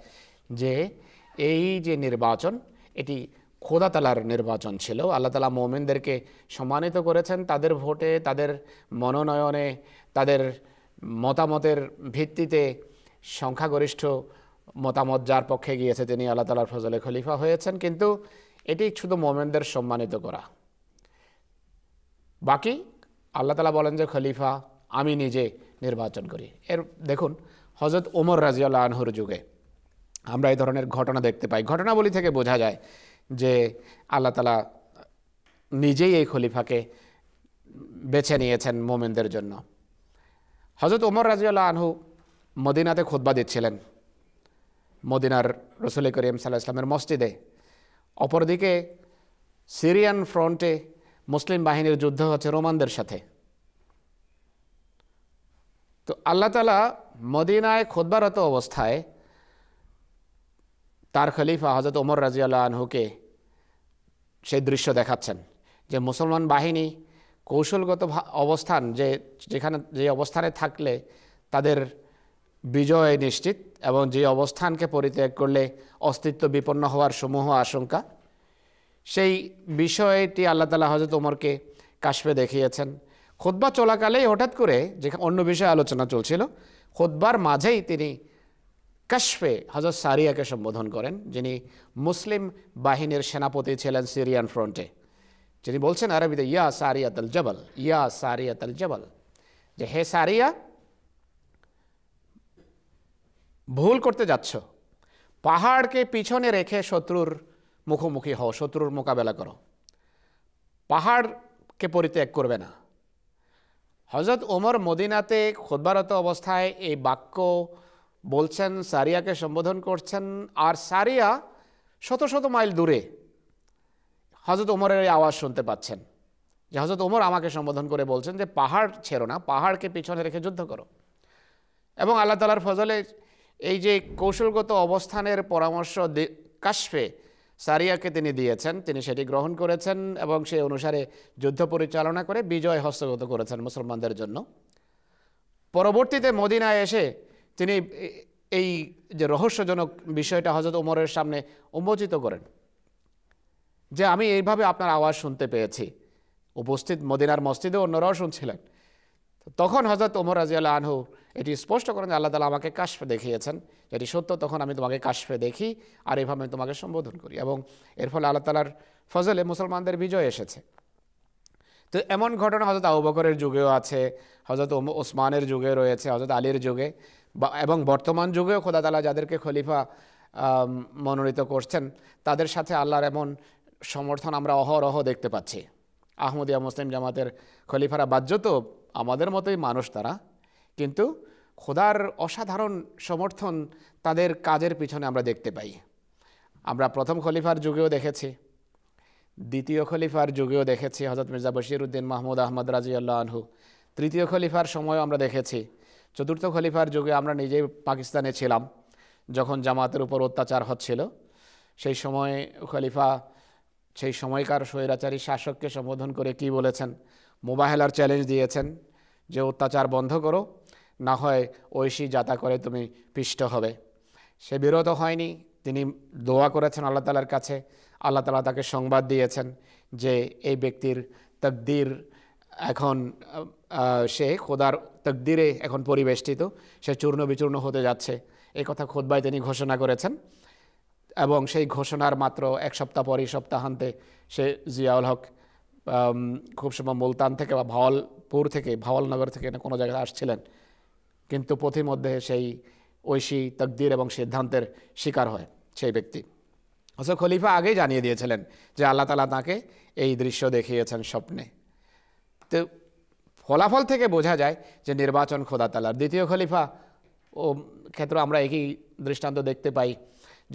যে এই যে নির্বাচন এটি খোদা তালার নির্বাচন ছিল আল্লাহ তালা মোমেনদেরকে সম্মানিত করেছেন তাদের ভোটে তাদের মনোনয়নে তাদের মতামতের ভিত্তিতে সংখ্যাগরিষ্ঠ মতামত যার পক্ষে গিয়েছে তিনি আল্লাহ তালার ফজলে খলিফা হয়েছেন কিন্তু এটি শুধু মোমেনদের সম্মানিত করা বাকি আল্লাহ তালা বলেন যে খলিফা আমি নিজে নির্বাচন করি এর দেখুন হজরত ওমর রাজিয়াল আনহুর যুগে আমরা এই ধরনের ঘটনা দেখতে পাই ঘটনাবলী থেকে বোঝা যায় যে আল্লাহ তালা নিজেই এই খলিফাকে বেছে নিয়েছেন মোমেনদের জন্য হজরত ওমর রাজিউল্লাহ আনহু মদিনাতে খোদবা দিচ্ছিলেন মদিনার রসুল করিম সাল্লাহ ইসলামের মসজিদে অপরদিকে সিরিয়ান ফ্রন্টে মুসলিম বাহিনীর যুদ্ধ হচ্ছে রোমানদের সাথে তো আল্লাহ তালা মদিনায় খোদবারত অবস্থায় তার খলিফা হজরত ওমর রাজিয়াল্লাহ আনহুকে সেই দৃশ্য দেখাচ্ছেন যে মুসলমান বাহিনী কৌশলগত অবস্থান যে যেখানে যে অবস্থানে থাকলে তাদের বিজয় নিশ্চিত এবং যে অবস্থানকে পরিত্যাগ করলে অস্তিত্ব বিপন্ন হওয়ার সমূহ আশঙ্কা সেই বিষয়টি আল্লাহ তালা হজরত ওমরকে কাশ্মে দেখিয়েছেন খোদবা চলাকালেই হঠাৎ করে যেখানে অন্য বিষয়ে আলোচনা চলছিল খোদবার মাঝেই তিনি কাশফে হজরত সারিয়াকে সম্বোধন করেন যিনি মুসলিম বাহিনীর সেনাপতি ছিলেন সিরিয়ান ফ্রন্টে যিনি বলছেন আরবিতে ইয়া সারিয়া তল জবল ইয়া সারিয়া তল জবল যে হে সারিয়া ভুল করতে যাচ্ছ পাহাড়কে পিছনে রেখে শত্রুর মুখোমুখি হও শত্রুর মোকাবেলা করো পাহাড়কে পরিত্যাগ করবে না হজরত ওমর মদিনাতে খোদবারত অবস্থায় এই বাক্য বলছেন সারিয়াকে সম্বোধন করছেন আর সারিয়া শত শত মাইল দূরে হজরত ওমরের এই আওয়াজ শুনতে পাচ্ছেন যে হজরত ওমর আমাকে সম্বোধন করে বলছেন যে পাহাড় ছেড়ো না পাহাড়কে পিছনে রেখে যুদ্ধ করো এবং আল্লাহ তালার ফজলে এই যে কৌশলগত অবস্থানের পরামর্শ কাশফে সারিয়াকে তিনি দিয়েছেন তিনি সেটি গ্রহণ করেছেন এবং সে অনুসারে যুদ্ধ পরিচালনা করে বিজয় হস্তগত করেছেন মুসলমানদের জন্য পরবর্তীতে মদিনায় এসে তিনি এই যে রহস্যজনক বিষয়টা হজরত ওমরের সামনে উন্মোচিত করেন যে আমি এইভাবে আপনার আওয়াজ শুনতে পেয়েছি উপস্থিত মদিনার মসজিদে অন্যরাও শুনছিলেন তখন হজরত ওমর রাজিয়াল্লাহ আনহু এটি স্পষ্ট করেন যে আল্লাহ তালা আমাকে কাশফে দেখিয়েছেন এটি সত্য তখন আমি তোমাকে কাশফে দেখি আর এভাবে আমি তোমাকে সম্বোধন করি এবং এর ফলে আল্লাহ তালার ফজলে মুসলমানদের বিজয় এসেছে তো এমন ঘটনা হজরত আবু বকরের যুগেও আছে হজরত ওসমানের যুগে রয়েছে হজরত আলীর যুগে এবং বর্তমান যুগেও খোদাতালা যাদেরকে খলিফা মনোনীত করছেন তাদের সাথে আল্লাহর এমন সমর্থন আমরা অহরহ দেখতে পাচ্ছি আহমদিয়া মুসলিম জামাতের খলিফারা বাহ্য তো আমাদের মতোই মানুষ তারা কিন্তু খোদার অসাধারণ সমর্থন তাদের কাজের পিছনে আমরা দেখতে পাই আমরা প্রথম খলিফার যুগেও দেখেছি দ্বিতীয় খলিফার যুগেও দেখেছি হজরত মির্জা বশির উদ্দিন মাহমুদ আহমদ রাজিউল্লাহ আনহু তৃতীয় খলিফার সময়ও আমরা দেখেছি চতুর্থ খলিফার যুগে আমরা নিজেই পাকিস্তানে ছিলাম যখন জামাতের উপর অত্যাচার হচ্ছিল সেই সময় খলিফা সেই সময়কার স্বৈরাচারী শাসককে সম্বোধন করে কি বলেছেন মোবাহেলার চ্যালেঞ্জ দিয়েছেন যে অত্যাচার বন্ধ করো না হয় ঐশী যাতা করে তুমি পিষ্ট হবে সে বিরত হয়নি তিনি দোয়া করেছেন আল্লাহ তালার কাছে আল্লাহ তালা তাকে সংবাদ দিয়েছেন যে এই ব্যক্তির তকদির এখন সে খোদার তকদিরে এখন পরিবেষ্টিত সে চূর্ণ বিচূর্ণ হতে যাচ্ছে এই কথা খোদবায় তিনি ঘোষণা করেছেন এবং সেই ঘোষণার মাত্র এক সপ্তাহ পরই সপ্তাহান্তে সে জিয়াউল হক খুব সময় মুলতান থেকে বা ভাওয়ালপুর থেকে ভাওয়ালনগর থেকে কোনো জায়গায় আসছিলেন কিন্তু পথিমধ্যে সেই ঐশী তকদির এবং সিদ্ধান্তের শিকার হয় সেই ব্যক্তি অথচ খলিফা আগেই জানিয়ে দিয়েছিলেন যে আল্লাহ তালা তাকে এই দৃশ্য দেখিয়েছেন স্বপ্নে তো ফলাফল থেকে বোঝা যায় যে নির্বাচন খোদাতালার দ্বিতীয় খলিফা ও ক্ষেত্রে আমরা একই দৃষ্টান্ত দেখতে পাই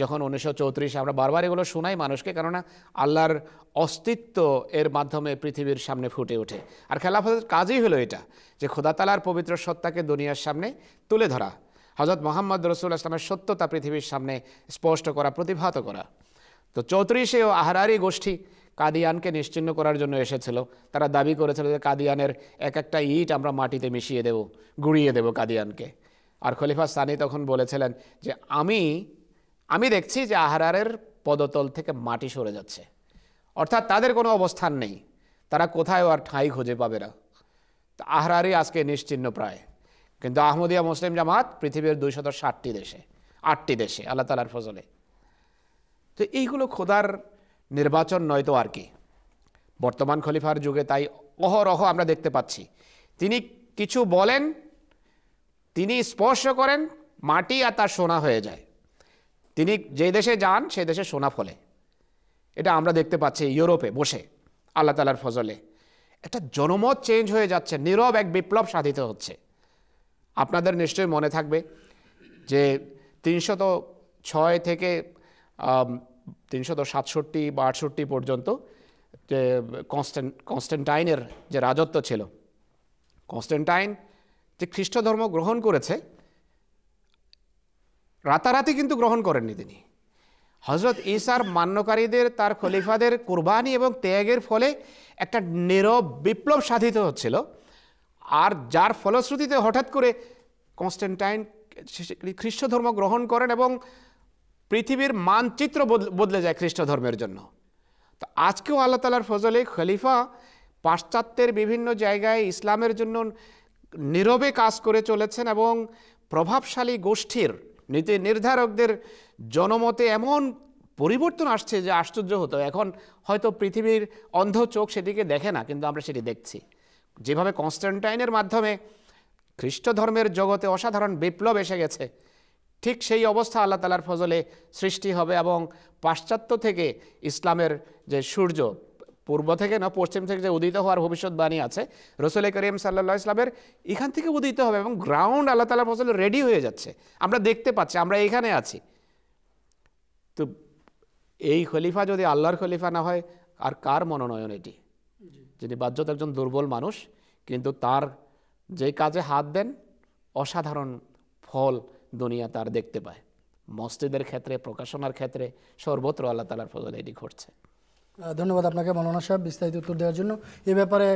যখন উনিশশো আমরা বারবার এগুলো শোনাই মানুষকে কেননা আল্লাহর অস্তিত্ব এর মাধ্যমে পৃথিবীর সামনে ফুটে ওঠে আর খেলাফতের কাজই হলো এটা যে খোদাতালার পবিত্র সত্তাকে দুনিয়ার সামনে তুলে ধরা হজরত মোহাম্মদ রসুল আসলামের সত্যতা পৃথিবীর সামনে স্পষ্ট করা প্রতিভাত করা তো চৌত্রিশে ও আহরারি গোষ্ঠী কাদিয়ানকে নিশ্চিন্ন করার জন্য এসেছিল তারা দাবি করেছিল যে কাদিয়ানের এক একটা ইট আমরা মাটিতে মিশিয়ে দেব গুড়িয়ে দেব কাদিয়ানকে আর খলিফা সানি তখন বলেছিলেন যে আমি আমি দেখছি যে আহারারের পদতল থেকে মাটি সরে যাচ্ছে অর্থাৎ তাদের কোনো অবস্থান নেই তারা কোথায় আর ঠাঁই খুঁজে পাবে না আহরারই আজকে নিশ্চিন্ন প্রায় কিন্তু আহমদিয়া মুসলিম জামাত পৃথিবীর দুইশত ষাটটি দেশে আটটি দেশে আল্লাহ তালার ফজলে তো এইগুলো খোদার নির্বাচন নয়তো আর কি বর্তমান খলিফার যুগে তাই অহরহ আমরা দেখতে পাচ্ছি তিনি কিছু বলেন তিনি স্পর্শ করেন মাটি আর তার সোনা হয়ে যায় তিনি যে দেশে যান সেই দেশে সোনা ফলে এটা আমরা দেখতে পাচ্ছি ইউরোপে বসে আল্লাহ তালার ফজলে একটা জনমত চেঞ্জ হয়ে যাচ্ছে নীরব এক বিপ্লব সাধিত হচ্ছে আপনাদের নিশ্চয়ই মনে থাকবে যে তিনশত ছয় থেকে তিনশত সাতষট্টি বা আটষট্টি পর্যন্ত যে কনস্ট্যান্ট কনস্ট্যান্টাইনের যে রাজত্ব ছিল কনস্ট্যান্টাইন যে খ্রিস্ট ধর্ম গ্রহণ করেছে রাতারাতি কিন্তু গ্রহণ করেননি তিনি হজরত ইসার মান্যকারীদের তার খলিফাদের কোরবানি এবং ত্যাগের ফলে একটা নীরব বিপ্লব সাধিত হচ্ছিল আর যার ফলশ্রুতিতে হঠাৎ করে কনস্ট্যান্টাইন খ্রিস্ট ধর্ম গ্রহণ করেন এবং পৃথিবীর মানচিত্র বদলে যায় খ্রিস্ট ধর্মের জন্য তো আজকেও আল্লাহ তালার ফজলে খলিফা পাশ্চাত্যের বিভিন্ন জায়গায় ইসলামের জন্য নীরবে কাজ করে চলেছেন এবং প্রভাবশালী গোষ্ঠীর নীতি নির্ধারকদের জনমতে এমন পরিবর্তন আসছে যে আশ্চর্য হতো এখন হয়তো পৃথিবীর অন্ধ চোখ সেটিকে দেখে না কিন্তু আমরা সেটি দেখছি যেভাবে কনস্ট্যান্টাইনের মাধ্যমে খ্রিস্ট ধর্মের জগতে অসাধারণ বিপ্লব এসে গেছে ঠিক সেই অবস্থা আল্লাহ তালার ফজলে সৃষ্টি হবে এবং পাশ্চাত্য থেকে ইসলামের যে সূর্য পূর্ব থেকে না পশ্চিম থেকে যে উদিত হওয়ার ভবিষ্যৎবাণী আছে রসুল করিম সাল্লা ইসলামের এখান থেকে উদিত হবে এবং গ্রাউন্ড আল্লাহ তালার ফজলে রেডি হয়ে যাচ্ছে আমরা দেখতে পাচ্ছি আমরা এখানে আছি তো এই খলিফা যদি আল্লাহর খলিফা না হয় আর কার মনোনয়ন এটি যিনি বাহ্যত একজন দুর্বল মানুষ কিন্তু তার যে কাজে হাত দেন অসাধারণ ফল দুনিয়া তার দেখতে পায় মসজিদের ক্ষেত্রে প্রকাশনার ক্ষেত্রে সর্বত্র আল্লাহ তালার ফজল এটি ঘটছে ধন্যবাদ আপনাকে মৌলানা সাহেব বিস্তারিত উত্তর দেওয়ার জন্য এ ব্যাপারে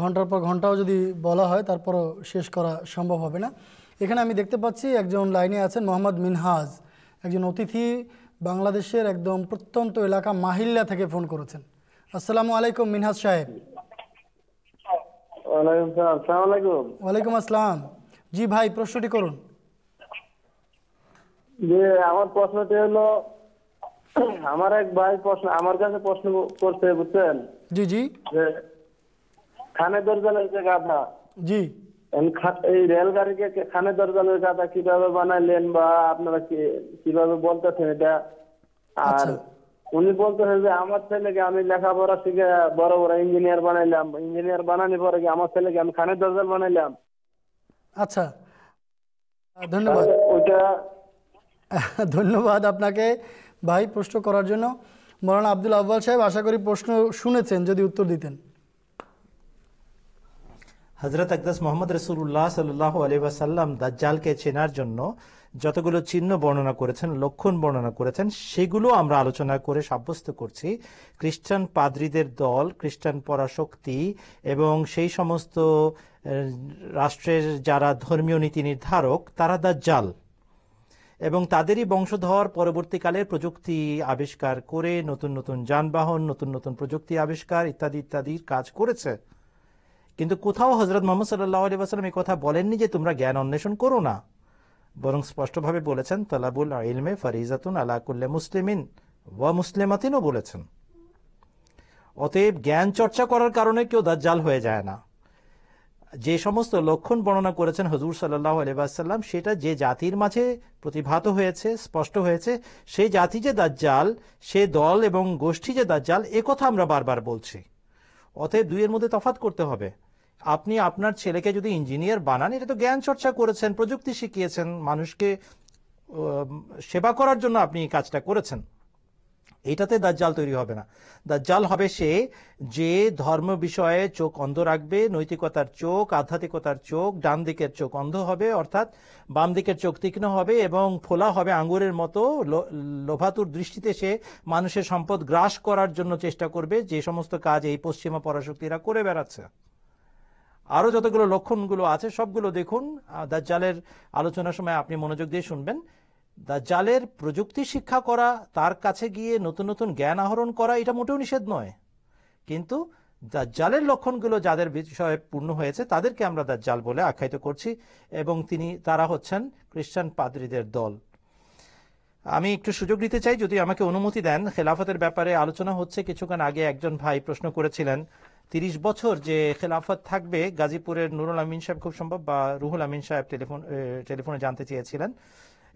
ঘন্টার পর ঘন্টাও যদি বলা হয় তারপরও শেষ করা সম্ভব হবে না এখানে আমি দেখতে পাচ্ছি একজন লাইনে আছেন মোহাম্মদ মিনহাজ একজন অতিথি বাংলাদেশের একদম প্রত্যন্ত এলাকা মাহিল্লা থেকে ফোন করেছেন আসসালামু আলাইকুম মিনহাজ সাহেব ওয়ালাইকুম আসসালাম জি ভাই প্রশ্নটি করুন যে আমার প্রশ্নটি হলো আমার এক ভাই প্রশ্ন আমার কাছে প্রশ্ন করছে বুঝছেন জি জি যে খানে দরজালের যে গাধা জি এই রেলগাড়িকে খানে দরজালের গাধা কিভাবে বানাইলেন বা আপনারা কিভাবে বলতেছেন এটা আর আচ্ছা। উনি বলতেছেন যে আমার ছেলেকে আমি লেখাপড়া শিখে বড় বড় ইঞ্জিনিয়ার বানাইলাম ইঞ্জিনিয়ার বানানোর পরে আমার ছেলেকে আমি খানে দরজাল বানাইলাম আচ্ছা ধন্যবাদ ওইটা *laughs* ধন্যবাদ আপনাকে ভাই প্রশ্ন করার জন্য মৌলানা আব্দুল আব্বাল সাহেব আশা করি প্রশ্ন শুনেছেন যদি উত্তর দিতেন হজরত আকদাস মোহাম্মদ রসুল্লাহ সাল্লাহ দা দাজ্জালকে চেনার জন্য যতগুলো চিহ্ন বর্ণনা করেছেন লক্ষণ বর্ণনা করেছেন সেগুলো আমরা আলোচনা করে সাব্যস্ত করছি খ্রিস্টান পাদ্রীদের দল খ্রিস্টান পরাশক্তি এবং সেই সমস্ত রাষ্ট্রের যারা ধর্মীয় নীতি নির্ধারক তারা দাজ্জাল এবং তাদেরই বংশধর পরবর্তীকালে প্রযুক্তি আবিষ্কার করে নতুন নতুন যানবাহন নতুন নতুন প্রযুক্তি আবিষ্কার ইত্যাদি ইত্যাদির কাজ করেছে কিন্তু কোথাও হজরত মোহাম্মদ সাল্লাহ আলী আসালাম এই কথা বলেননি যে তোমরা জ্ঞান অন্বেষণ করো না বরং স্পষ্টভাবে বলেছেন তালাবুল ইলমে ফারিজাতুন আলাকুল্লে মুসলিমিন ওয়া মুসলিমাতিনও বলেছেন অতএব জ্ঞান চর্চা করার কারণে কেউ দাজ্জাল হয়ে যায় না যে সমস্ত লক্ষণ বর্ণনা করেছেন হজুর সাল্লাহ আলিবাসাল্লাম সেটা যে জাতির মাঝে প্রতিভাত হয়েছে স্পষ্ট হয়েছে সেই জাতি যে দাজ্জাল সে দল এবং গোষ্ঠী যে দাজ্জাল এ কথা আমরা বারবার বলছি অতএব দুইয়ের মধ্যে তফাত করতে হবে আপনি আপনার ছেলেকে যদি ইঞ্জিনিয়ার বানান এটা তো জ্ঞান চর্চা করেছেন প্রযুক্তি শিখিয়েছেন মানুষকে সেবা করার জন্য আপনি কাজটা করেছেন এটাতে দাজ্জাল তৈরি হবে না দাজ্জাল হবে সে যে ধর্ম বিষয়ে চোখ অন্ধ রাখবে নৈতিকতার চোখ আধ্যাত্মিকতার চোখ ডান দিকের চোখ অন্ধ হবে অর্থাৎ বাম দিকের চোখ তীক্ষ্ণ হবে এবং ফোলা হবে আঙ্গুরের মতো লোভাতুর দৃষ্টিতে সে মানুষের সম্পদ গ্রাস করার জন্য চেষ্টা করবে যে সমস্ত কাজ এই পশ্চিমা পরাশক্তিরা করে বেড়াচ্ছে আরও যতগুলো লক্ষণগুলো আছে সবগুলো দেখুন দাজ্জালের আলোচনার সময় আপনি মনোযোগ দিয়ে শুনবেন দাজ্জালের প্রযুক্তি শিক্ষা করা তার কাছে গিয়ে নতুন নতুন জ্ঞান আহরণ করা এটা মোটেও নিষেধ নয় কিন্তু দাজ্জালের লক্ষণগুলো যাদের বিষয়ে পূর্ণ হয়েছে তাদেরকে আমরা দাজ্জাল বলে আখ্যায়িত করছি এবং তিনি তারা হচ্ছেন খ্রিস্টান পাদ্রীদের দল আমি একটু সুযোগ দিতে চাই যদি আমাকে অনুমতি দেন খেলাফতের ব্যাপারে আলোচনা হচ্ছে কিছুক্ষণ আগে একজন ভাই প্রশ্ন করেছিলেন তিরিশ বছর যে খেলাফত থাকবে গাজীপুরের নুরুল আমিন সাহেব খুব সম্ভব বা রুহুল আমিন সাহেব টেলিফোন টেলিফোনে জানতে চেয়েছিলেন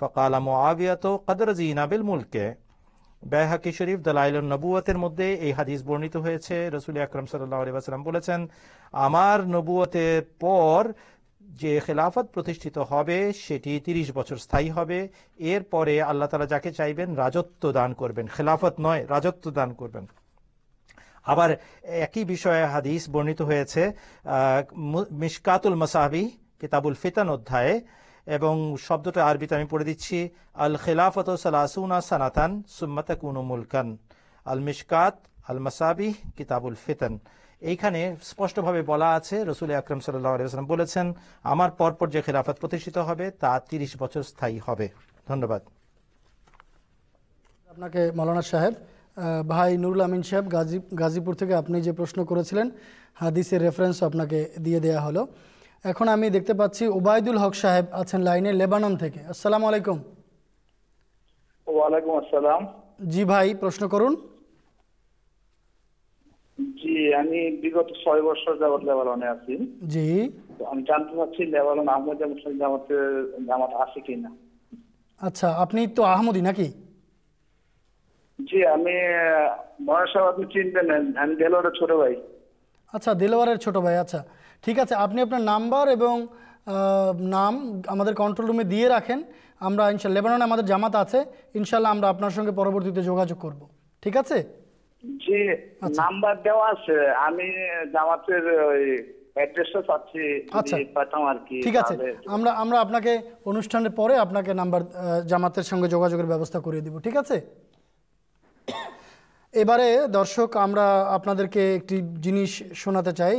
ফকাল মুআবিয়াত কদর জিনাবিল মুলকে বেহাকি শরীফ দলাইল নবুয়তের মধ্যে এই হাদিস বর্ণিত হয়েছে রসুল আকরম সাল্লাম বলেছেন আমার নবুয়তের পর যে খেলাফত প্রতিষ্ঠিত হবে সেটি ৩০ বছর স্থায়ী হবে এরপরে আল্লাহ তালা যাকে চাইবেন রাজত্ব দান করবেন খেলাফত নয় রাজত্ব দান করবেন আবার একই বিষয়ে হাদিস বর্ণিত হয়েছে মিসকাতুল মসাবি কিতাবুল ফিতান অধ্যায়ে এবং শব্দটা আরবিতে আমি পড়ে দিচ্ছি আল খেলাফত সালাসুনা সানাতান সুম্মাতা কুনু মুলকান আল মিশকাত আল মাসাবি কিতাবুল ফিতন এইখানে স্পষ্টভাবে বলা আছে রসুল আকরম সাল্লাম বলেছেন আমার পরপর যে খেলাফত প্রতিষ্ঠিত হবে তা তিরিশ বছর স্থায়ী হবে ধন্যবাদ আপনাকে মৌলানা সাহেব ভাই নুরুল আমিন সাহেব গাজী গাজীপুর থেকে আপনি যে প্রশ্ন করেছিলেন হাদিসের রেফারেন্স আপনাকে দিয়ে দেয়া হলো এখন আমি দেখতে পাচ্ছি ওবায়দুল হক সাহেব আছেন লাইনে লেবানন থেকে আসসালাম আলাইকুম ওয়ালাইকুম আসসালাম জি ভাই প্রশ্ন করুন জি আমি বিগত ছয় বছর যাবৎ লেবাননে আছি জি আমি জানতে চাচ্ছি লেবানন আহমদ জামাতের জামাত আছে কিনা আচ্ছা আপনি তো আহমদি নাকি জি আমি মহাসাহ আপনি চিনবেন আমি দেলোয়ারের ছোট ভাই আচ্ছা দেলোয়ারের ছোট ভাই আচ্ছা ঠিক আছে আপনি আপনার নাম্বার এবং নাম আমাদের কন্ট্রোল রুমে দিয়ে রাখেন আমরা ইনশাল্লাহ লেবাননে আমাদের জামাত আছে ইনশাল্লাহ আমরা আপনার সঙ্গে পরবর্তীতে যোগাযোগ করব ঠিক আছে জি আচ্ছা। নাম্বার দেওয়া আছে আমি জামাতের আচ্ছা। ঠিক আছে আমরা আপনাকে অনুষ্ঠানের পরে আপনাকে নাম্বার জামাতের সঙ্গে যোগাযোগের ব্যবস্থা করে দিব ঠিক আছে এবারে দর্শক আমরা আপনাদেরকে একটি জিনিস শোনাতে চাই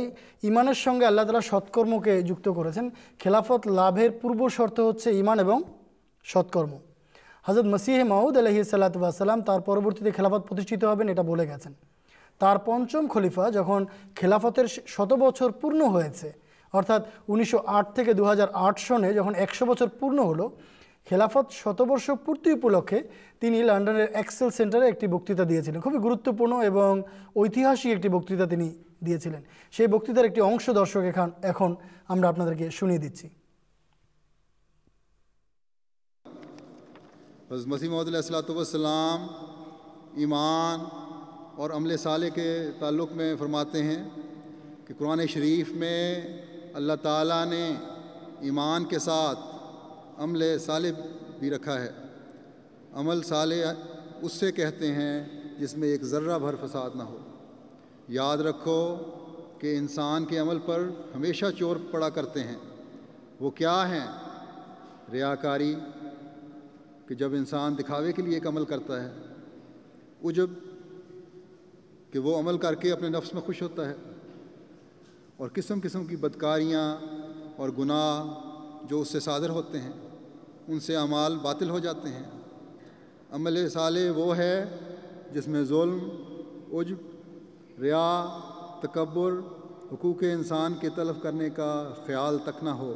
ইমানের সঙ্গে আল্লাহ তালা সৎকর্মকে যুক্ত করেছেন খেলাফত লাভের পূর্ব শর্ত হচ্ছে ইমান এবং সৎকর্ম হজরত মসিহে মাউদ আলহি সাল্লাতাম তার পরবর্তীতে খেলাফত প্রতিষ্ঠিত হবেন এটা বলে গেছেন তার পঞ্চম খলিফা যখন খেলাফতের শত বছর পূর্ণ হয়েছে অর্থাৎ উনিশশো থেকে দু সনে যখন একশো বছর পূর্ণ হলো খেলাফত শতবর্ষ পূর্তি উপলক্ষে তিনি লন্ডনের এক্সেল সেন্টারে একটি বক্তৃতা দিয়েছিলেন খুবই গুরুত্বপূর্ণ এবং ঐতিহাসিক একটি বক্তৃতা তিনি দিয়েছিলেন সেই বক্তৃতার একটি অংশ দর্শক এখান এখন আমরা আপনাদেরকে শুনিয়ে দিচ্ছি मसीह महदलाम ईमान और अमल তালুক মে ফরমাতে হ্যাঁ फ़रमाते শরীফ মে আল্লাহ তালা में अल्लाह ताला عمل صالح بھی رکھا ہے عمل صالح اس سے کہتے ہیں جس میں ایک ذرہ بھر فساد نہ ہو یاد رکھو کہ انسان کے عمل پر ہمیشہ چور پڑا کرتے ہیں وہ کیا ہیں ریاکاری کہ جب انسان دکھاوے کے لیے ایک عمل کرتا ہے عجب کہ وہ عمل کر کے اپنے نفس میں خوش ہوتا ہے اور قسم قسم کی بدکاریاں اور گناہ جو اس سے صادر ہوتے ہیں ان سے عمال باطل ہو جاتے ہیں عمل صالح وہ ہے جس میں ظلم عجب ریا تکبر حقوق انسان کے تلف کرنے کا خیال تک نہ ہو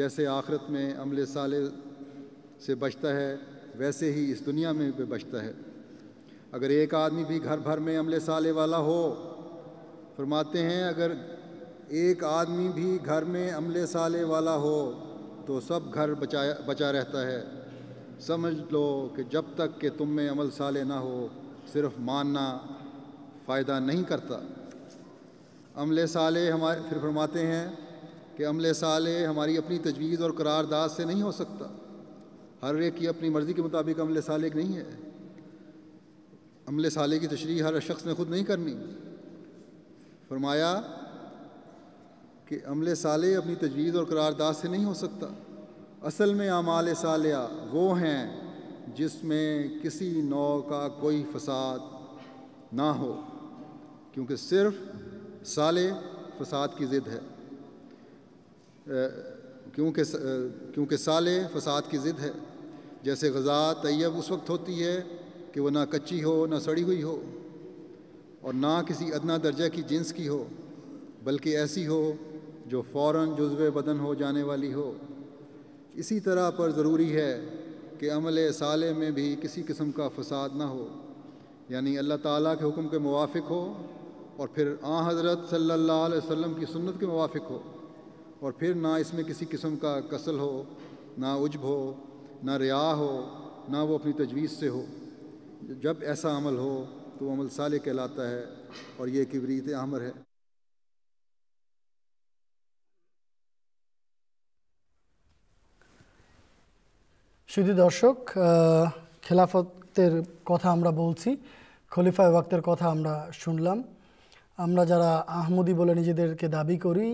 جیسے آخرت میں عمل صالح سے بچتا ہے ویسے ہی اس دنیا میں بھی بچتا ہے اگر ایک آدمی بھی گھر بھر میں عمل صالح والا ہو فرماتے ہیں اگر ایک آدمی بھی گھر میں عمل صالح والا ہو تو سب گھر بچایا بچا رہتا ہے سمجھ لو کہ جب تک کہ تم میں عمل صالح نہ ہو صرف ماننا فائدہ نہیں کرتا عمل صالح ہمارے پھر فرماتے ہیں کہ عمل صالح ہماری اپنی تجویز اور قرارداد سے نہیں ہو سکتا ہر ایک کی اپنی مرضی کے مطابق عمل صالح نہیں ہے عمل صالح کی تشریح ہر شخص نے خود نہیں کرنی فرمایا کہ عملِ صالح اپنی تجویز اور قرارداد سے نہیں ہو سکتا اصل میں اعمال صالح وہ ہیں جس میں کسی نوع کا کوئی فساد نہ ہو کیونکہ صرف صالح فساد کی ضد ہے کیونکہ کیونکہ صالح فساد کی ضد ہے جیسے غذا طیب اس وقت ہوتی ہے کہ وہ نہ کچی ہو نہ سڑی ہوئی ہو اور نہ کسی ادنا درجہ کی جنس کی ہو بلکہ ایسی ہو جو فوراً جزو بدن ہو جانے والی ہو اسی طرح پر ضروری ہے کہ عمل سالے میں بھی کسی قسم کا فساد نہ ہو یعنی اللہ تعالیٰ کے حکم کے موافق ہو اور پھر آ حضرت صلی اللہ علیہ وسلم کی سنت کے موافق ہو اور پھر نہ اس میں کسی قسم کا کسل ہو نہ عجب ہو نہ ریا ہو نہ وہ اپنی تجویز سے ہو جب ایسا عمل ہو تو وہ عمل سالے کہلاتا ہے اور یہ کبریت عمر ہے শুধু দর্শক খেলাফতের কথা আমরা বলছি খলিফা ওয়াক্তের কথা আমরা শুনলাম আমরা যারা আহমদি বলে নিজেদেরকে দাবি করি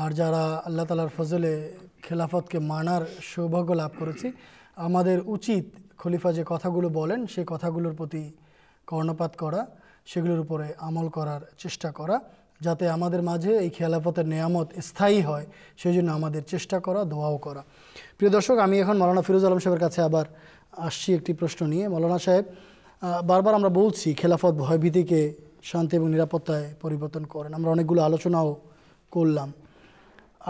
আর যারা আল্লাহ তালার ফজলে খেলাফতকে মানার সৌভাগ্য লাভ করেছি আমাদের উচিত খলিফা যে কথাগুলো বলেন সেই কথাগুলোর প্রতি কর্ণপাত করা সেগুলোর উপরে আমল করার চেষ্টা করা যাতে আমাদের মাঝে এই খেলাফতের নিয়ামত স্থায়ী হয় সেই জন্য আমাদের চেষ্টা করা দোয়াও করা প্রিয় দর্শক আমি এখন মৌলানা ফিরোজ আলম সাহেবের কাছে আবার আসছি একটি প্রশ্ন নিয়ে মৌলানা সাহেব বারবার আমরা বলছি খেলাফত ভয়ভীতিকে শান্তি এবং নিরাপত্তায় পরিবর্তন করেন আমরা অনেকগুলো আলোচনাও করলাম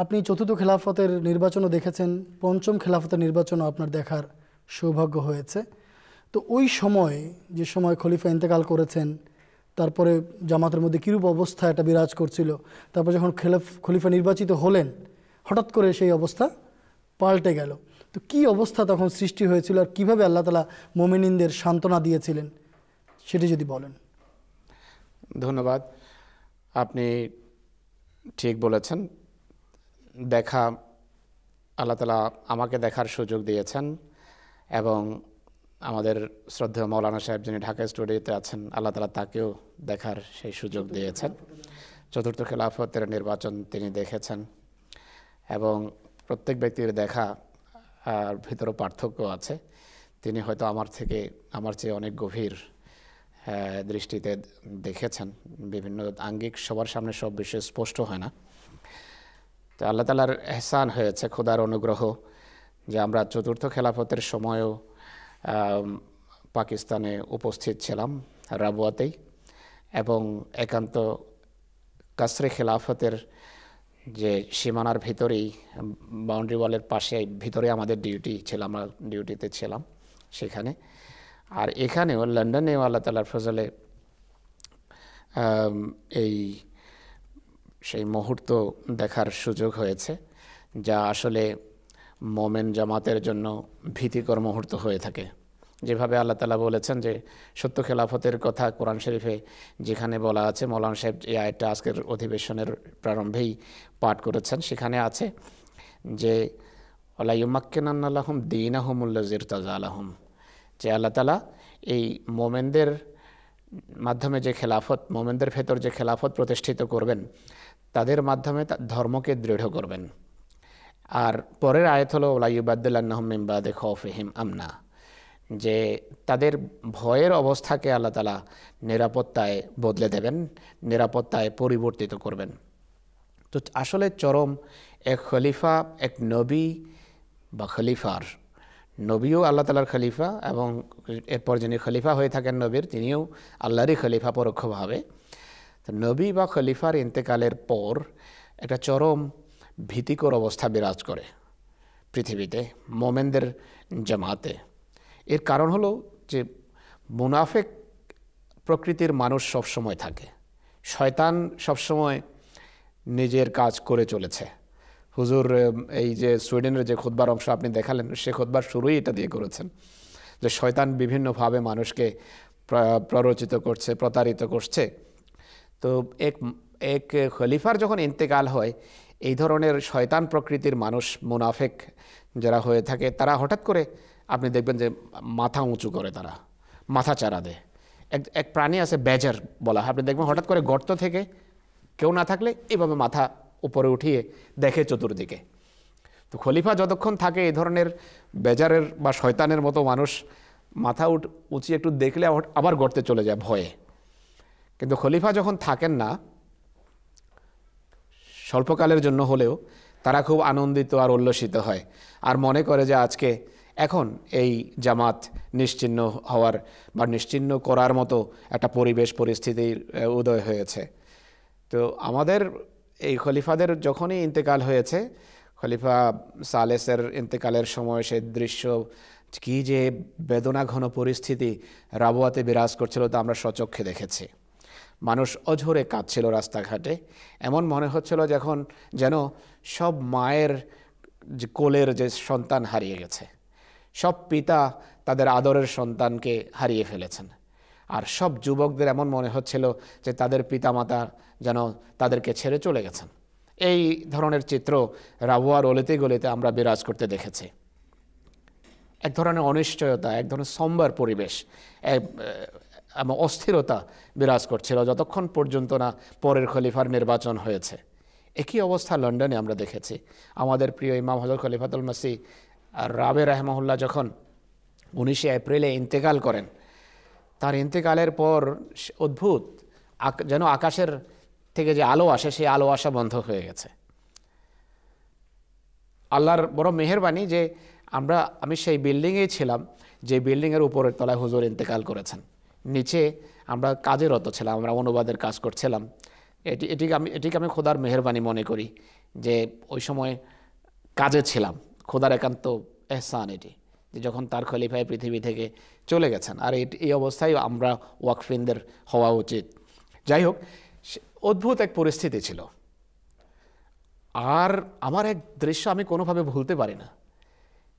আপনি চতুর্থ খেলাফতের নির্বাচনও দেখেছেন পঞ্চম খেলাফতের নির্বাচনও আপনার দেখার সৌভাগ্য হয়েছে তো ওই সময় যে সময় খলিফা ইন্তেকাল করেছেন তারপরে জামাতের মধ্যে কীরূপ অবস্থা এটা বিরাজ করছিল তারপর যখন খেলাফ খলিফা নির্বাচিত হলেন হঠাৎ করে সেই অবস্থা পাল্টে গেল তো কি অবস্থা তখন সৃষ্টি হয়েছিল আর কীভাবে আল্লাহ তালা মোমিনিনদের সান্ত্বনা দিয়েছিলেন সেটি যদি বলেন ধন্যবাদ আপনি ঠিক বলেছেন দেখা আল্লাহ তালা আমাকে দেখার সুযোগ দিয়েছেন এবং আমাদের শ্রদ্ধেয় মৌলানা সাহেব যিনি ঢাকা স্টুডিওতে আছেন আল্লাহ তালা তাকেও দেখার সেই সুযোগ দিয়েছেন চতুর্থ খেলাফতের নির্বাচন তিনি দেখেছেন এবং প্রত্যেক ব্যক্তির দেখা আর ভিতরে পার্থক্য আছে তিনি হয়তো আমার থেকে আমার চেয়ে অনেক গভীর দৃষ্টিতে দেখেছেন বিভিন্ন আঙ্গিক সবার সামনে সব বিষয়ে স্পষ্ট হয় না তো আল্লাহ তালার এহসান হয়েছে খোদার অনুগ্রহ যে আমরা চতুর্থ খেলাফতের সময়ও পাকিস্তানে উপস্থিত ছিলাম রাবুয়াতেই এবং একান্ত কাসরে খেলাফতের যে সীমানার ভিতরেই বাউন্ডারি ওয়ালের পাশে ভিতরে আমাদের ডিউটি ছিল আমরা ডিউটিতে ছিলাম সেখানে আর এখানেও লন্ডনেও আল্লাহ তালার ফজলে এই সেই মুহূর্ত দেখার সুযোগ হয়েছে যা আসলে মোমেন জামাতের জন্য ভীতিকর মুহূর্ত হয়ে থাকে যেভাবে আল্লাহ তালা বলেছেন যে সত্য খেলাফতের কথা কোরআন শরীফে যেখানে বলা আছে মৌলান সাহেব এই আয়টা আজকের অধিবেশনের প্রারম্ভেই পাঠ করেছেন সেখানে আছে যে আলাইমাক্কেনান আল্লাহম দিন আহমুল্লাজির তাজা আলাহম যে আল্লাহ তালা এই মোমেনদের মাধ্যমে যে খেলাফত মোমেনদের ভেতর যে খেলাফত প্রতিষ্ঠিত করবেন তাদের মাধ্যমে ধর্মকে দৃঢ় করবেন আর পরের আয়াত হলো ওলাইবাদ্দুল্লাহমেম্বাদে খফেহিম আমনা যে তাদের ভয়ের অবস্থাকে আল্লাহ তালা নিরাপত্তায় বদলে দেবেন নিরাপত্তায় পরিবর্তিত করবেন তো আসলে চরম এক খলিফা এক নবী বা খলিফার নবীও আল্লাহ তালার খলিফা এবং এরপর যিনি খলিফা হয়ে থাকেন নবীর তিনিও আল্লাহরই খলিফা পরোক্ষভাবে তো নবী বা খলিফার ইন্তেকালের পর একটা চরম ভীতিকর অবস্থা বিরাজ করে পৃথিবীতে মোমেনদের জামাতে এর কারণ হলো যে মুনাফেক প্রকৃতির মানুষ সবসময় থাকে শয়তান সবসময় নিজের কাজ করে চলেছে হুজুর এই যে সুইডেনের যে খোদবার অংশ আপনি দেখালেন সে খোদবার শুরুই এটা দিয়ে করেছেন যে শয়তান বিভিন্নভাবে মানুষকে প্ররোচিত করছে প্রতারিত করছে তো এক এক খলিফার যখন ইন্তেকাল হয় এই ধরনের শয়তান প্রকৃতির মানুষ মুনাফেক যারা হয়ে থাকে তারা হঠাৎ করে আপনি দেখবেন যে মাথা উঁচু করে তারা মাথা চারা দেয় এক এক প্রাণী আছে বেজার বলা হয় আপনি দেখবেন হঠাৎ করে গর্ত থেকে কেউ না থাকলে এভাবে মাথা উপরে উঠিয়ে দেখে চতুর্দিকে তো খলিফা যতক্ষণ থাকে এই ধরনের বেজারের বা শয়তানের মতো মানুষ মাথা উঠ উঁচিয়ে একটু দেখলে আবার গর্তে চলে যায় ভয়ে কিন্তু খলিফা যখন থাকেন না স্বল্পকালের জন্য হলেও তারা খুব আনন্দিত আর উল্লসিত হয় আর মনে করে যে আজকে এখন এই জামাত নিশ্চিন্ন হওয়ার বা নিশ্চিন্ন করার মতো একটা পরিবেশ পরিস্থিতির উদয় হয়েছে তো আমাদের এই খলিফাদের যখনই ইন্তেকাল হয়েছে খলিফা সালেসের ইন্তেকালের সময় সে দৃশ্য কী যে বেদনাঘন পরিস্থিতি রাবুয়াতে বিরাজ করছিল তা আমরা স্বচক্ষে দেখেছি মানুষ অঝরে কাঁদছিল রাস্তাঘাটে এমন মনে হচ্ছিল যখন যেন সব মায়ের কোলের যে সন্তান হারিয়ে গেছে সব পিতা তাদের আদরের সন্তানকে হারিয়ে ফেলেছেন আর সব যুবকদের এমন মনে হচ্ছিল যে তাদের পিতামাতা যেন তাদেরকে ছেড়ে চলে গেছেন এই ধরনের চিত্র রাবুয়ার অলিতে গলিতে আমরা বিরাজ করতে দেখেছি এক ধরনের অনিশ্চয়তা এক ধরনের সম্বার পরিবেশ এবং অস্থিরতা বিরাজ করছিল যতক্ষণ পর্যন্ত না পরের খলিফার নির্বাচন হয়েছে একই অবস্থা লন্ডনে আমরা দেখেছি আমাদের প্রিয় ইমাম হজর খলিফাতুল মাসি রাবে রহমহুল্লাহ যখন উনিশে এপ্রিলে ইন্তেকাল করেন তার ইন্তেকালের পর অদ্ভুত যেন আকাশের থেকে যে আলো আসে সেই আলো আসা বন্ধ হয়ে গেছে আল্লাহর বড় মেহরবানি যে আমরা আমি সেই বিল্ডিংয়েই ছিলাম যে বিল্ডিংয়ের উপরের তলায় হুজুর ইন্তেকাল করেছেন নিচে আমরা কাজে রত ছিলাম আমরা অনুবাদের কাজ করছিলাম এটি এটিকে আমি এটিকে আমি খোদার মেহরবানি মনে করি যে ওই সময় কাজে ছিলাম খোদার একান্ত এহসান এটি যে যখন তার খলিফায় পৃথিবী থেকে চলে গেছেন আর এই অবস্থায় আমরা ওয়াকফিনদের হওয়া উচিত যাই হোক অদ্ভুত এক পরিস্থিতি ছিল আর আমার এক দৃশ্য আমি কোনোভাবে ভুলতে পারি না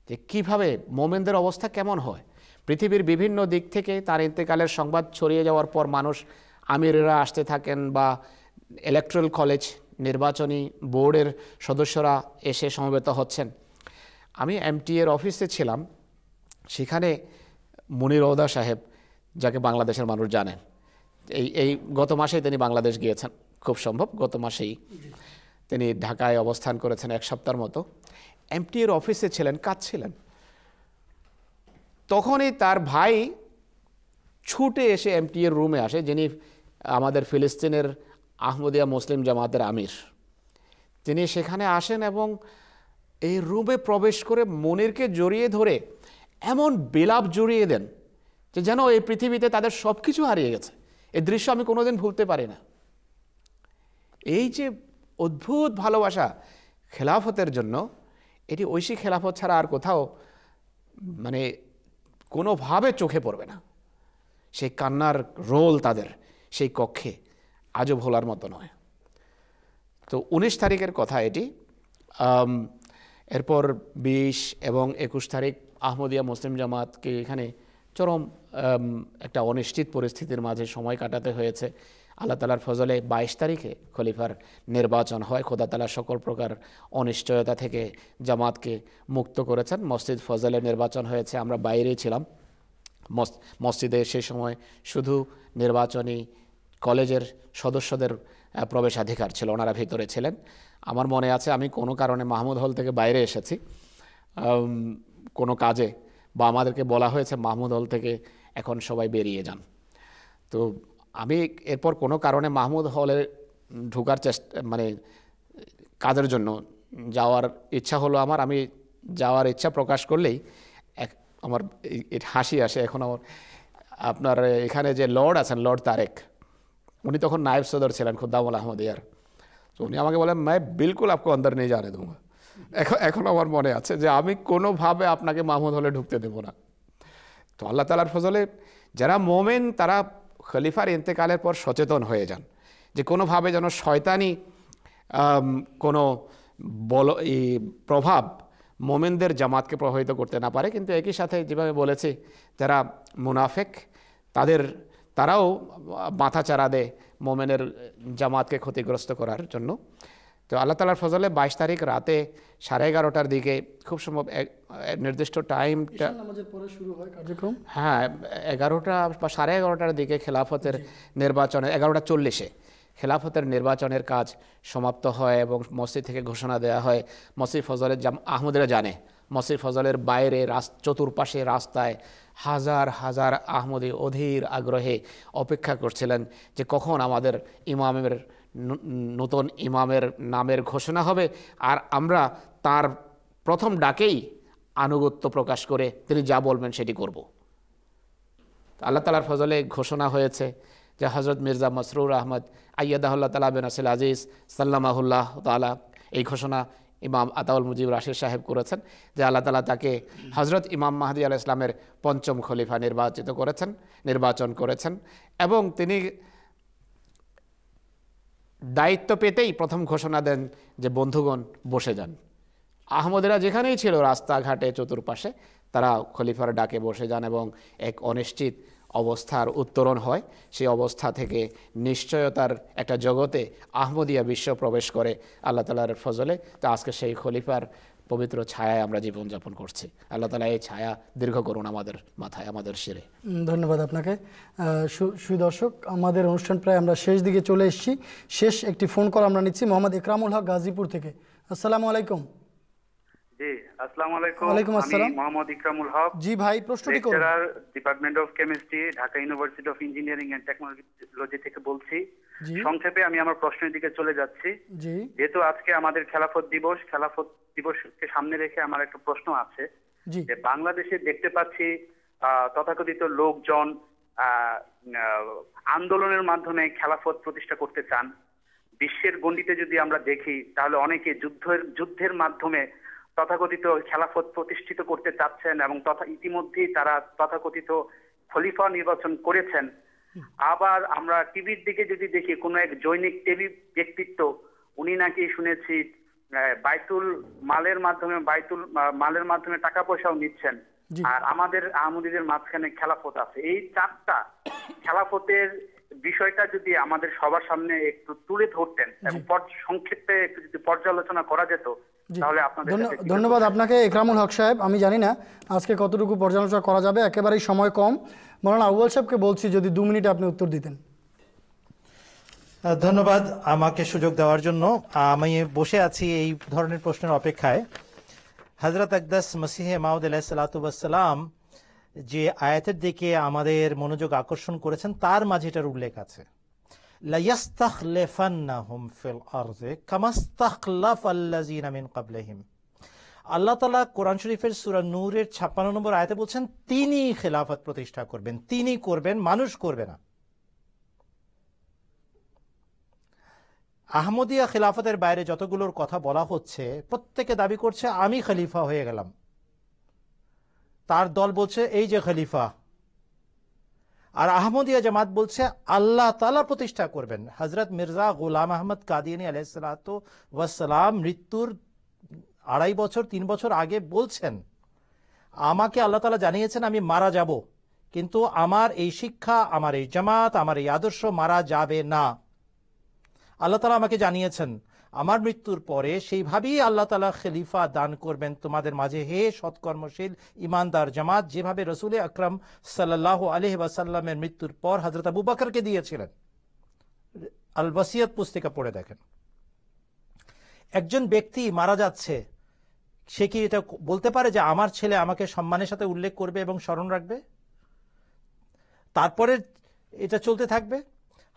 যে কিভাবে মোমেনদের অবস্থা কেমন হয় পৃথিবীর বিভিন্ন দিক থেকে তার ইন্তেকালের সংবাদ ছড়িয়ে যাওয়ার পর মানুষ আমিরেরা আসতে থাকেন বা ইলেকট্রাল কলেজ নির্বাচনী বোর্ডের সদস্যরা এসে সমবেত হচ্ছেন আমি এমটিএর অফিসে ছিলাম সেখানে মনির ওদা সাহেব যাকে বাংলাদেশের মানুষ জানেন এই এই গত মাসেই তিনি বাংলাদেশ গিয়েছেন খুব সম্ভব গত মাসেই তিনি ঢাকায় অবস্থান করেছেন এক সপ্তাহের মতো এমটিএর অফিসে ছিলেন কাজ ছিলেন তখনই তার ভাই ছুটে এসে এমটিএর রুমে আসে যিনি আমাদের ফিলিস্তিনের আহমদিয়া মুসলিম জামাতের আমির তিনি সেখানে আসেন এবং এই রুমে প্রবেশ করে মনিরকে জড়িয়ে ধরে এমন বিলাপ জড়িয়ে দেন যে যেন এই পৃথিবীতে তাদের সব কিছু হারিয়ে গেছে এই দৃশ্য আমি কোনোদিন ভুলতে পারি না এই যে অদ্ভুত ভালোবাসা খেলাফতের জন্য এটি ঐশী খেলাফত ছাড়া আর কোথাও মানে কোনোভাবে চোখে পড়বে না সেই কান্নার রোল তাদের সেই কক্ষে আজও ভোলার মতো নয় তো উনিশ তারিখের কথা এটি এরপর বিশ এবং একুশ তারিখ আহমদিয়া মুসলিম জামাতকে এখানে চরম একটা অনিশ্চিত পরিস্থিতির মাঝে সময় কাটাতে হয়েছে আল্লাহ তালার ফজলে বাইশ তারিখে খলিফার নির্বাচন হয় খোদা তালা সকল প্রকার অনিশ্চয়তা থেকে জামাতকে মুক্ত করেছেন মসজিদ ফজলে নির্বাচন হয়েছে আমরা বাইরেই ছিলাম মসজিদে সেই সময় শুধু নির্বাচনী কলেজের সদস্যদের প্রবেশাধিকার ছিল ওনারা ভিতরে ছিলেন আমার মনে আছে আমি কোনো কারণে মাহমুদ হল থেকে বাইরে এসেছি কোনো কাজে বা আমাদেরকে বলা হয়েছে মাহমুদ হল থেকে এখন সবাই বেরিয়ে যান তো আমি এরপর কোনো কারণে মাহমুদ হলে ঢুকার চেষ্টা মানে কাজের জন্য যাওয়ার ইচ্ছা হলো আমার আমি যাওয়ার ইচ্ছা প্রকাশ করলেই এক আমার হাসি আসে এখন আমার আপনার এখানে যে লর্ড আছেন লর্ড তারেক উনি তখন নায়েব সদর ছিলেন খুদ্দামুল আহমদ ইয়ার তো উনি আমাকে বলেন ম্যাম বিলকুল আপকে অন্দর নিয়ে জানে দেবো এখন এখন আমার মনে আছে যে আমি কোনোভাবে আপনাকে মাহমুদ হলে ঢুকতে দেবো না তো আল্লাহ তালার ফজলে যারা মোমেন তারা খলিফার ইন্তেকালের পর সচেতন হয়ে যান যে কোনোভাবে যেন শয়তানি কোনো বল প্রভাব মোমেনদের জামাতকে প্রভাবিত করতে না পারে কিন্তু একই সাথে যেভাবে বলেছি যারা মুনাফেক তাদের তারাও মাথা চারা দেয় মোমেনের জামাতকে ক্ষতিগ্রস্ত করার জন্য তো আল্লাহ তালার ফজলে বাইশ তারিখ রাতে সাড়ে এগারোটার দিকে খুব সম্ভব নির্দিষ্ট টাইমটা হ্যাঁ এগারোটা বা সাড়ে এগারোটার দিকে খেলাফতের নির্বাচনে এগারোটা চল্লিশে খেলাফতের নির্বাচনের কাজ সমাপ্ত হয় এবং মসজিদ থেকে ঘোষণা দেওয়া হয় মসজিদ ফজলের জাম আহমদরা জানে মসজিদ ফজলের বাইরে রাস চতুর্পাশে রাস্তায় হাজার হাজার আহমদে অধীর আগ্রহে অপেক্ষা করছিলেন যে কখন আমাদের ইমামের নতুন ইমামের নামের ঘোষণা হবে আর আমরা তার প্রথম ডাকেই আনুগত্য প্রকাশ করে তিনি যা বলবেন সেটি করব আল্লাহ তালার ফজলে ঘোষণা হয়েছে যে হজরত মির্জা মসরুর আহমদ আয়াদাহুল্লাহ তালা বিন আসিল আজিজ সাল্লামাহুল্লাহ তালা এই ঘোষণা ইমাম আতাউল মুজিব রাশিদ সাহেব করেছেন যে আল্লাহ তালা তাকে হজরত ইমাম মাহাদি আল ইসলামের পঞ্চম খলিফা নির্বাচিত করেছেন নির্বাচন করেছেন এবং তিনি দায়িত্ব পেতেই প্রথম ঘোষণা দেন যে বন্ধুগণ বসে যান আহমদেরা যেখানেই ছিল রাস্তাঘাটে চতুর্পাশে তারা খলিফার ডাকে বসে যান এবং এক অনিশ্চিত অবস্থার উত্তরণ হয় সেই অবস্থা থেকে নিশ্চয়তার একটা জগতে আহমদিয়া বিশ্ব প্রবেশ করে আল্লাহ তালার ফজলে তা আজকে সেই খলিফার পবিত্র ছায়ায় আমরা জীবনযাপন করছি আল্লাহ তালা এই ছায়া দীর্ঘ করুন আমাদের মাথায় আমাদের সেরে ধন্যবাদ আপনাকে সুদর্শক আমাদের অনুষ্ঠান প্রায় আমরা শেষ দিকে চলে এসেছি শেষ একটি ফোন কল আমরা নিচ্ছি মোহাম্মদ ইকরামুল হক গাজীপুর থেকে আসসালামু আলাইকুম ইঞ্জিনিয়ারিং সংক্ষেপে আমি আমার প্রশ্নের দিকে চলে যাচ্ছি যেহেতু আজকে আমাদের খেলাফত দিবস খেলাফত দিবসকে সামনে রেখে আমার একটা প্রশ্ন আছে যে বাংলাদেশে দেখতে পাচ্ছি তথাকথিত লোকজন আন্দোলনের মাধ্যমে খেলাফত প্রতিষ্ঠা করতে চান বিশ্বের গণ্ডিতে যদি আমরা দেখি তাহলে অনেকে যুদ্ধের যুদ্ধের মাধ্যমে তথাকথিত খেলাফত প্রতিষ্ঠিত করতে চাচ্ছেন এবং তথা ইতিমধ্যেই তারা তথাকথিত খলিফা নির্বাচন করেছেন আবার আমরা টিভির দিকে যদি দেখি কোনো এক জৈনিক টিভি ব্যক্তিত্ব উনি নাকি শুনেছি বাইতুল মালের মাধ্যমে বাইতুল মালের মাধ্যমে টাকা পয়সাও নিচ্ছেন আর আমাদের আহমদীদের মাঝখানে খেলাফত আছে এই চারটা খেলাফতের বিষয়টা যদি আমাদের সবার সামনে একটু তুলে ধরতেন এবং সংক্ষেপে একটু যদি পর্যালোচনা করা যেত তাহলে আপনাদের ধন্যবাদ আপনাকে একরামুল হক সাহেব আমি জানি না আজকে কতটুকু পর্যালোচনা করা যাবে একেবারেই সময় কম মৌলানা আউয়াল সাহেবকে বলছি যদি দু মিনিটে আপনি উত্তর দিতেন ধন্যবাদ আমাকে সুযোগ দেওয়ার জন্য আমি বসে আছি এই ধরনের প্রশ্নের অপেক্ষায় হজরত আকদাস মসিহে মাউদ আলাহিসাল্লাম যে আয়াতের দিকে আমাদের মনোযোগ আকর্ষণ করেছেন তার মাঝে এটার উল্লেখ আছে আল্লাহ তালা কোরআন শরীফের সুরা নূরের ছাপ্পান্ন নম্বর আয়তে বলছেন তিনি খেলাফত প্রতিষ্ঠা করবেন তিনি করবেন মানুষ করবে না আহমদিয়া খেলাফতের বাইরে যতগুলোর কথা বলা হচ্ছে প্রত্যেকে দাবি করছে আমি খলিফা হয়ে গেলাম তার দল বলছে এই যে খলিফা আর আহমদিয়া জামাত বলছে আল্লাহ তালা প্রতিষ্ঠা করবেন হজরত মির্জা গোলাম আহমদ কাদিয়ানী আলাইসালাত ওয়াসালাম মৃত্যুর আড়াই বছর তিন বছর আগে বলছেন আমাকে আল্লাহ তালা জানিয়েছেন আমি মারা যাব কিন্তু আমার এই শিক্ষা আমার এই জামাত আমার এই আদর্শ মারা যাবে না আল্লাহ তালা আমাকে জানিয়েছেন আমার মৃত্যুর পরে সেইভাবেই আল্লাহ তালা খেলিফা দান করবেন তোমাদের মাঝে হে সৎকর্মশীল ইমানদার জামাত যেভাবে রসুল আকরাম সাল্লাহ আলহ ওয়াসাল্লামের মৃত্যুর পর হজরত আবু বাকরকে দিয়েছিলেন আল বসিয়ত পুস্তিকা পড়ে দেখেন একজন ব্যক্তি মারা যাচ্ছে সে কি এটা বলতে পারে যে আমার ছেলে আমাকে সম্মানের সাথে উল্লেখ করবে এবং স্মরণ রাখবে তারপরে এটা চলতে থাকবে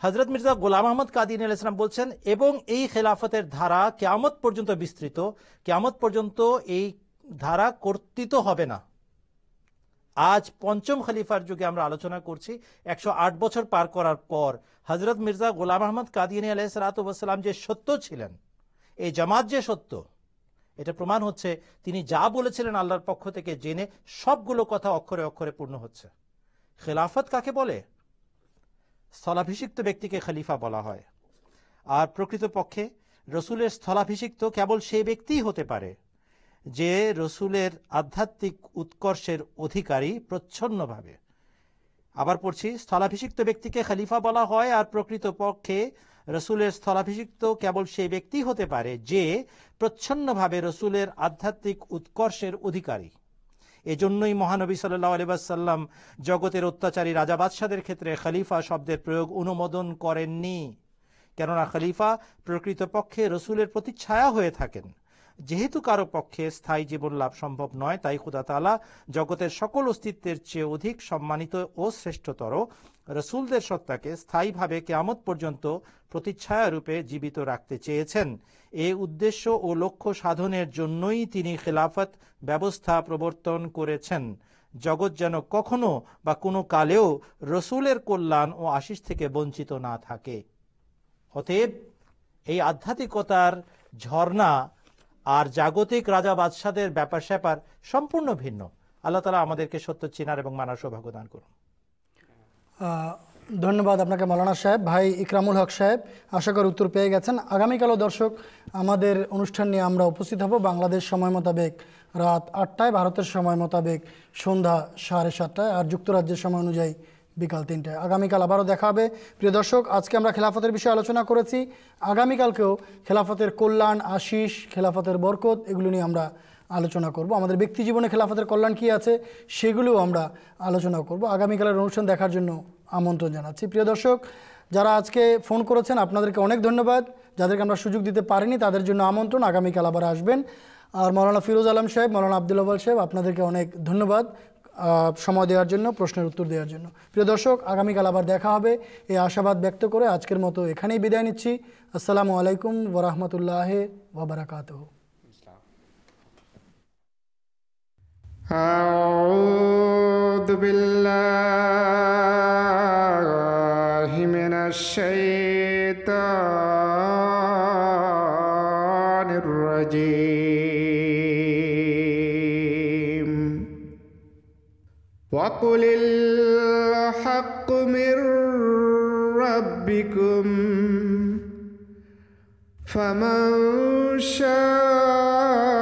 হজরত মির্জা গোলাম আহমদ কাদিন আলাইসালাম বলছেন এবং এই খেলাফতের ধারা কেয়ামত পর্যন্ত বিস্তৃত কেয়ামত পর্যন্ত এই ধারা কর্তৃত হবে না আজ পঞ্চম খলিফার যুগে আমরা আলোচনা করছি একশো বছর পার করার পর হজরত মির্জা গোলাম আহমদ কাদিনী আলহ সালাতাম যে সত্য ছিলেন এই জামাত যে সত্য এটা প্রমাণ হচ্ছে তিনি যা বলেছিলেন আল্লাহর পক্ষ থেকে জেনে সবগুলো কথা অক্ষরে অক্ষরে পূর্ণ হচ্ছে খেলাফত কাকে বলে স্থলাভিষিক্ত ব্যক্তিকে খলিফা বলা হয় আর প্রকৃতপক্ষে রসুলের স্থলাভিষিক্ত কেবল সেই ব্যক্তিই হতে পারে যে রসুলের আধ্যাত্মিক উৎকর্ষের অধিকারী প্রচ্ছন্নভাবে আবার পড়ছি স্থলাভিষিক্ত ব্যক্তিকে খলিফা বলা হয় আর প্রকৃতপক্ষে রসুলের স্থলাভিষিক্ত কেবল সেই ব্যক্তি হতে পারে যে প্রচ্ছন্নভাবে রসুলের আধ্যাত্মিক উৎকর্ষের অধিকারী এজন্যই মহানবী সাল্লাহ আলিবাসাল্লাম জগতের অত্যাচারী রাজা বাদশাদের ক্ষেত্রে খালিফা শব্দের প্রয়োগ অনুমোদন করেননি কেননা খালিফা প্রকৃতপক্ষে রসুলের প্রতি ছায়া হয়ে থাকেন যেহেতু কারো পক্ষে স্থায়ী জীবন লাভ সম্ভব নয় তাই তালা জগতের সকল অস্তিত্বের চেয়ে অধিক সম্মানিত ও শ্রেষ্ঠতর রসুলদের সত্তাকে স্থায়ীভাবে কেয়ামত পর্যন্ত প্রতিচ্ছায়ারূপে জীবিত রাখতে চেয়েছেন এ উদ্দেশ্য ও লক্ষ্য সাধনের জন্যই তিনি খেলাফত ব্যবস্থা প্রবর্তন করেছেন জগৎ যেন কখনো বা কোনো কালেও রসুলের কল্যাণ ও আশিস থেকে বঞ্চিত না থাকে অতএব এই আধ্যাত্মিকতার ঝর্ণা আর জাগতিক রাজা বাদশাদের ব্যাপার স্যাপার সম্পূর্ণ ভিন্ন আল্লাহ তালা আমাদেরকে সত্য চিনার এবং মানার সৌভাগ্য দান করুন ধন্যবাদ আপনাকে মৌলানা সাহেব ভাই ইকরামুল হক সাহেব আশা করি উত্তর পেয়ে গেছেন আগামীকালও দর্শক আমাদের অনুষ্ঠান নিয়ে আমরা উপস্থিত হব বাংলাদেশ সময় মোতাবেক রাত আটটায় ভারতের সময় মোতাবেক সন্ধ্যা সাড়ে সাতটায় আর যুক্তরাজ্যের সময় অনুযায়ী বিকাল তিনটায় আগামীকাল আবারও দেখা হবে প্রিয় দর্শক আজকে আমরা খেলাফতের বিষয়ে আলোচনা করেছি আগামীকালকেও খেলাফতের কল্যাণ আশিস খেলাফতের বরকত এগুলো নিয়ে আমরা আলোচনা করব আমাদের ব্যক্তি জীবনে খেলাফতের কল্যাণ কী আছে সেগুলোও আমরা আলোচনা করব আগামীকালের অনুষ্ঠান দেখার জন্য আমন্ত্রণ জানাচ্ছি প্রিয় দর্শক যারা আজকে ফোন করেছেন আপনাদেরকে অনেক ধন্যবাদ যাদেরকে আমরা সুযোগ দিতে পারিনি তাদের জন্য আমন্ত্রণ আগামীকাল আবার আসবেন আর মৌলানা ফিরোজ আলম সাহেব মৌলানা আবদুল্লাবাল সাহেব আপনাদেরকে অনেক ধন্যবাদ সময় দেওয়ার জন্য প্রশ্নের উত্তর দেওয়ার জন্য প্রিয় দর্শক আগামীকাল আবার দেখা হবে এই আশাবাদ ব্যক্ত করে আজকের মতো এখানেই বিদায় নিচ্ছি আসসালামু আলাইকুম ওরহমতুল্লাহ ওবরাকাত أعوذ بالله من الشيطان الرجيم قل الحق من ربكم فمن شاء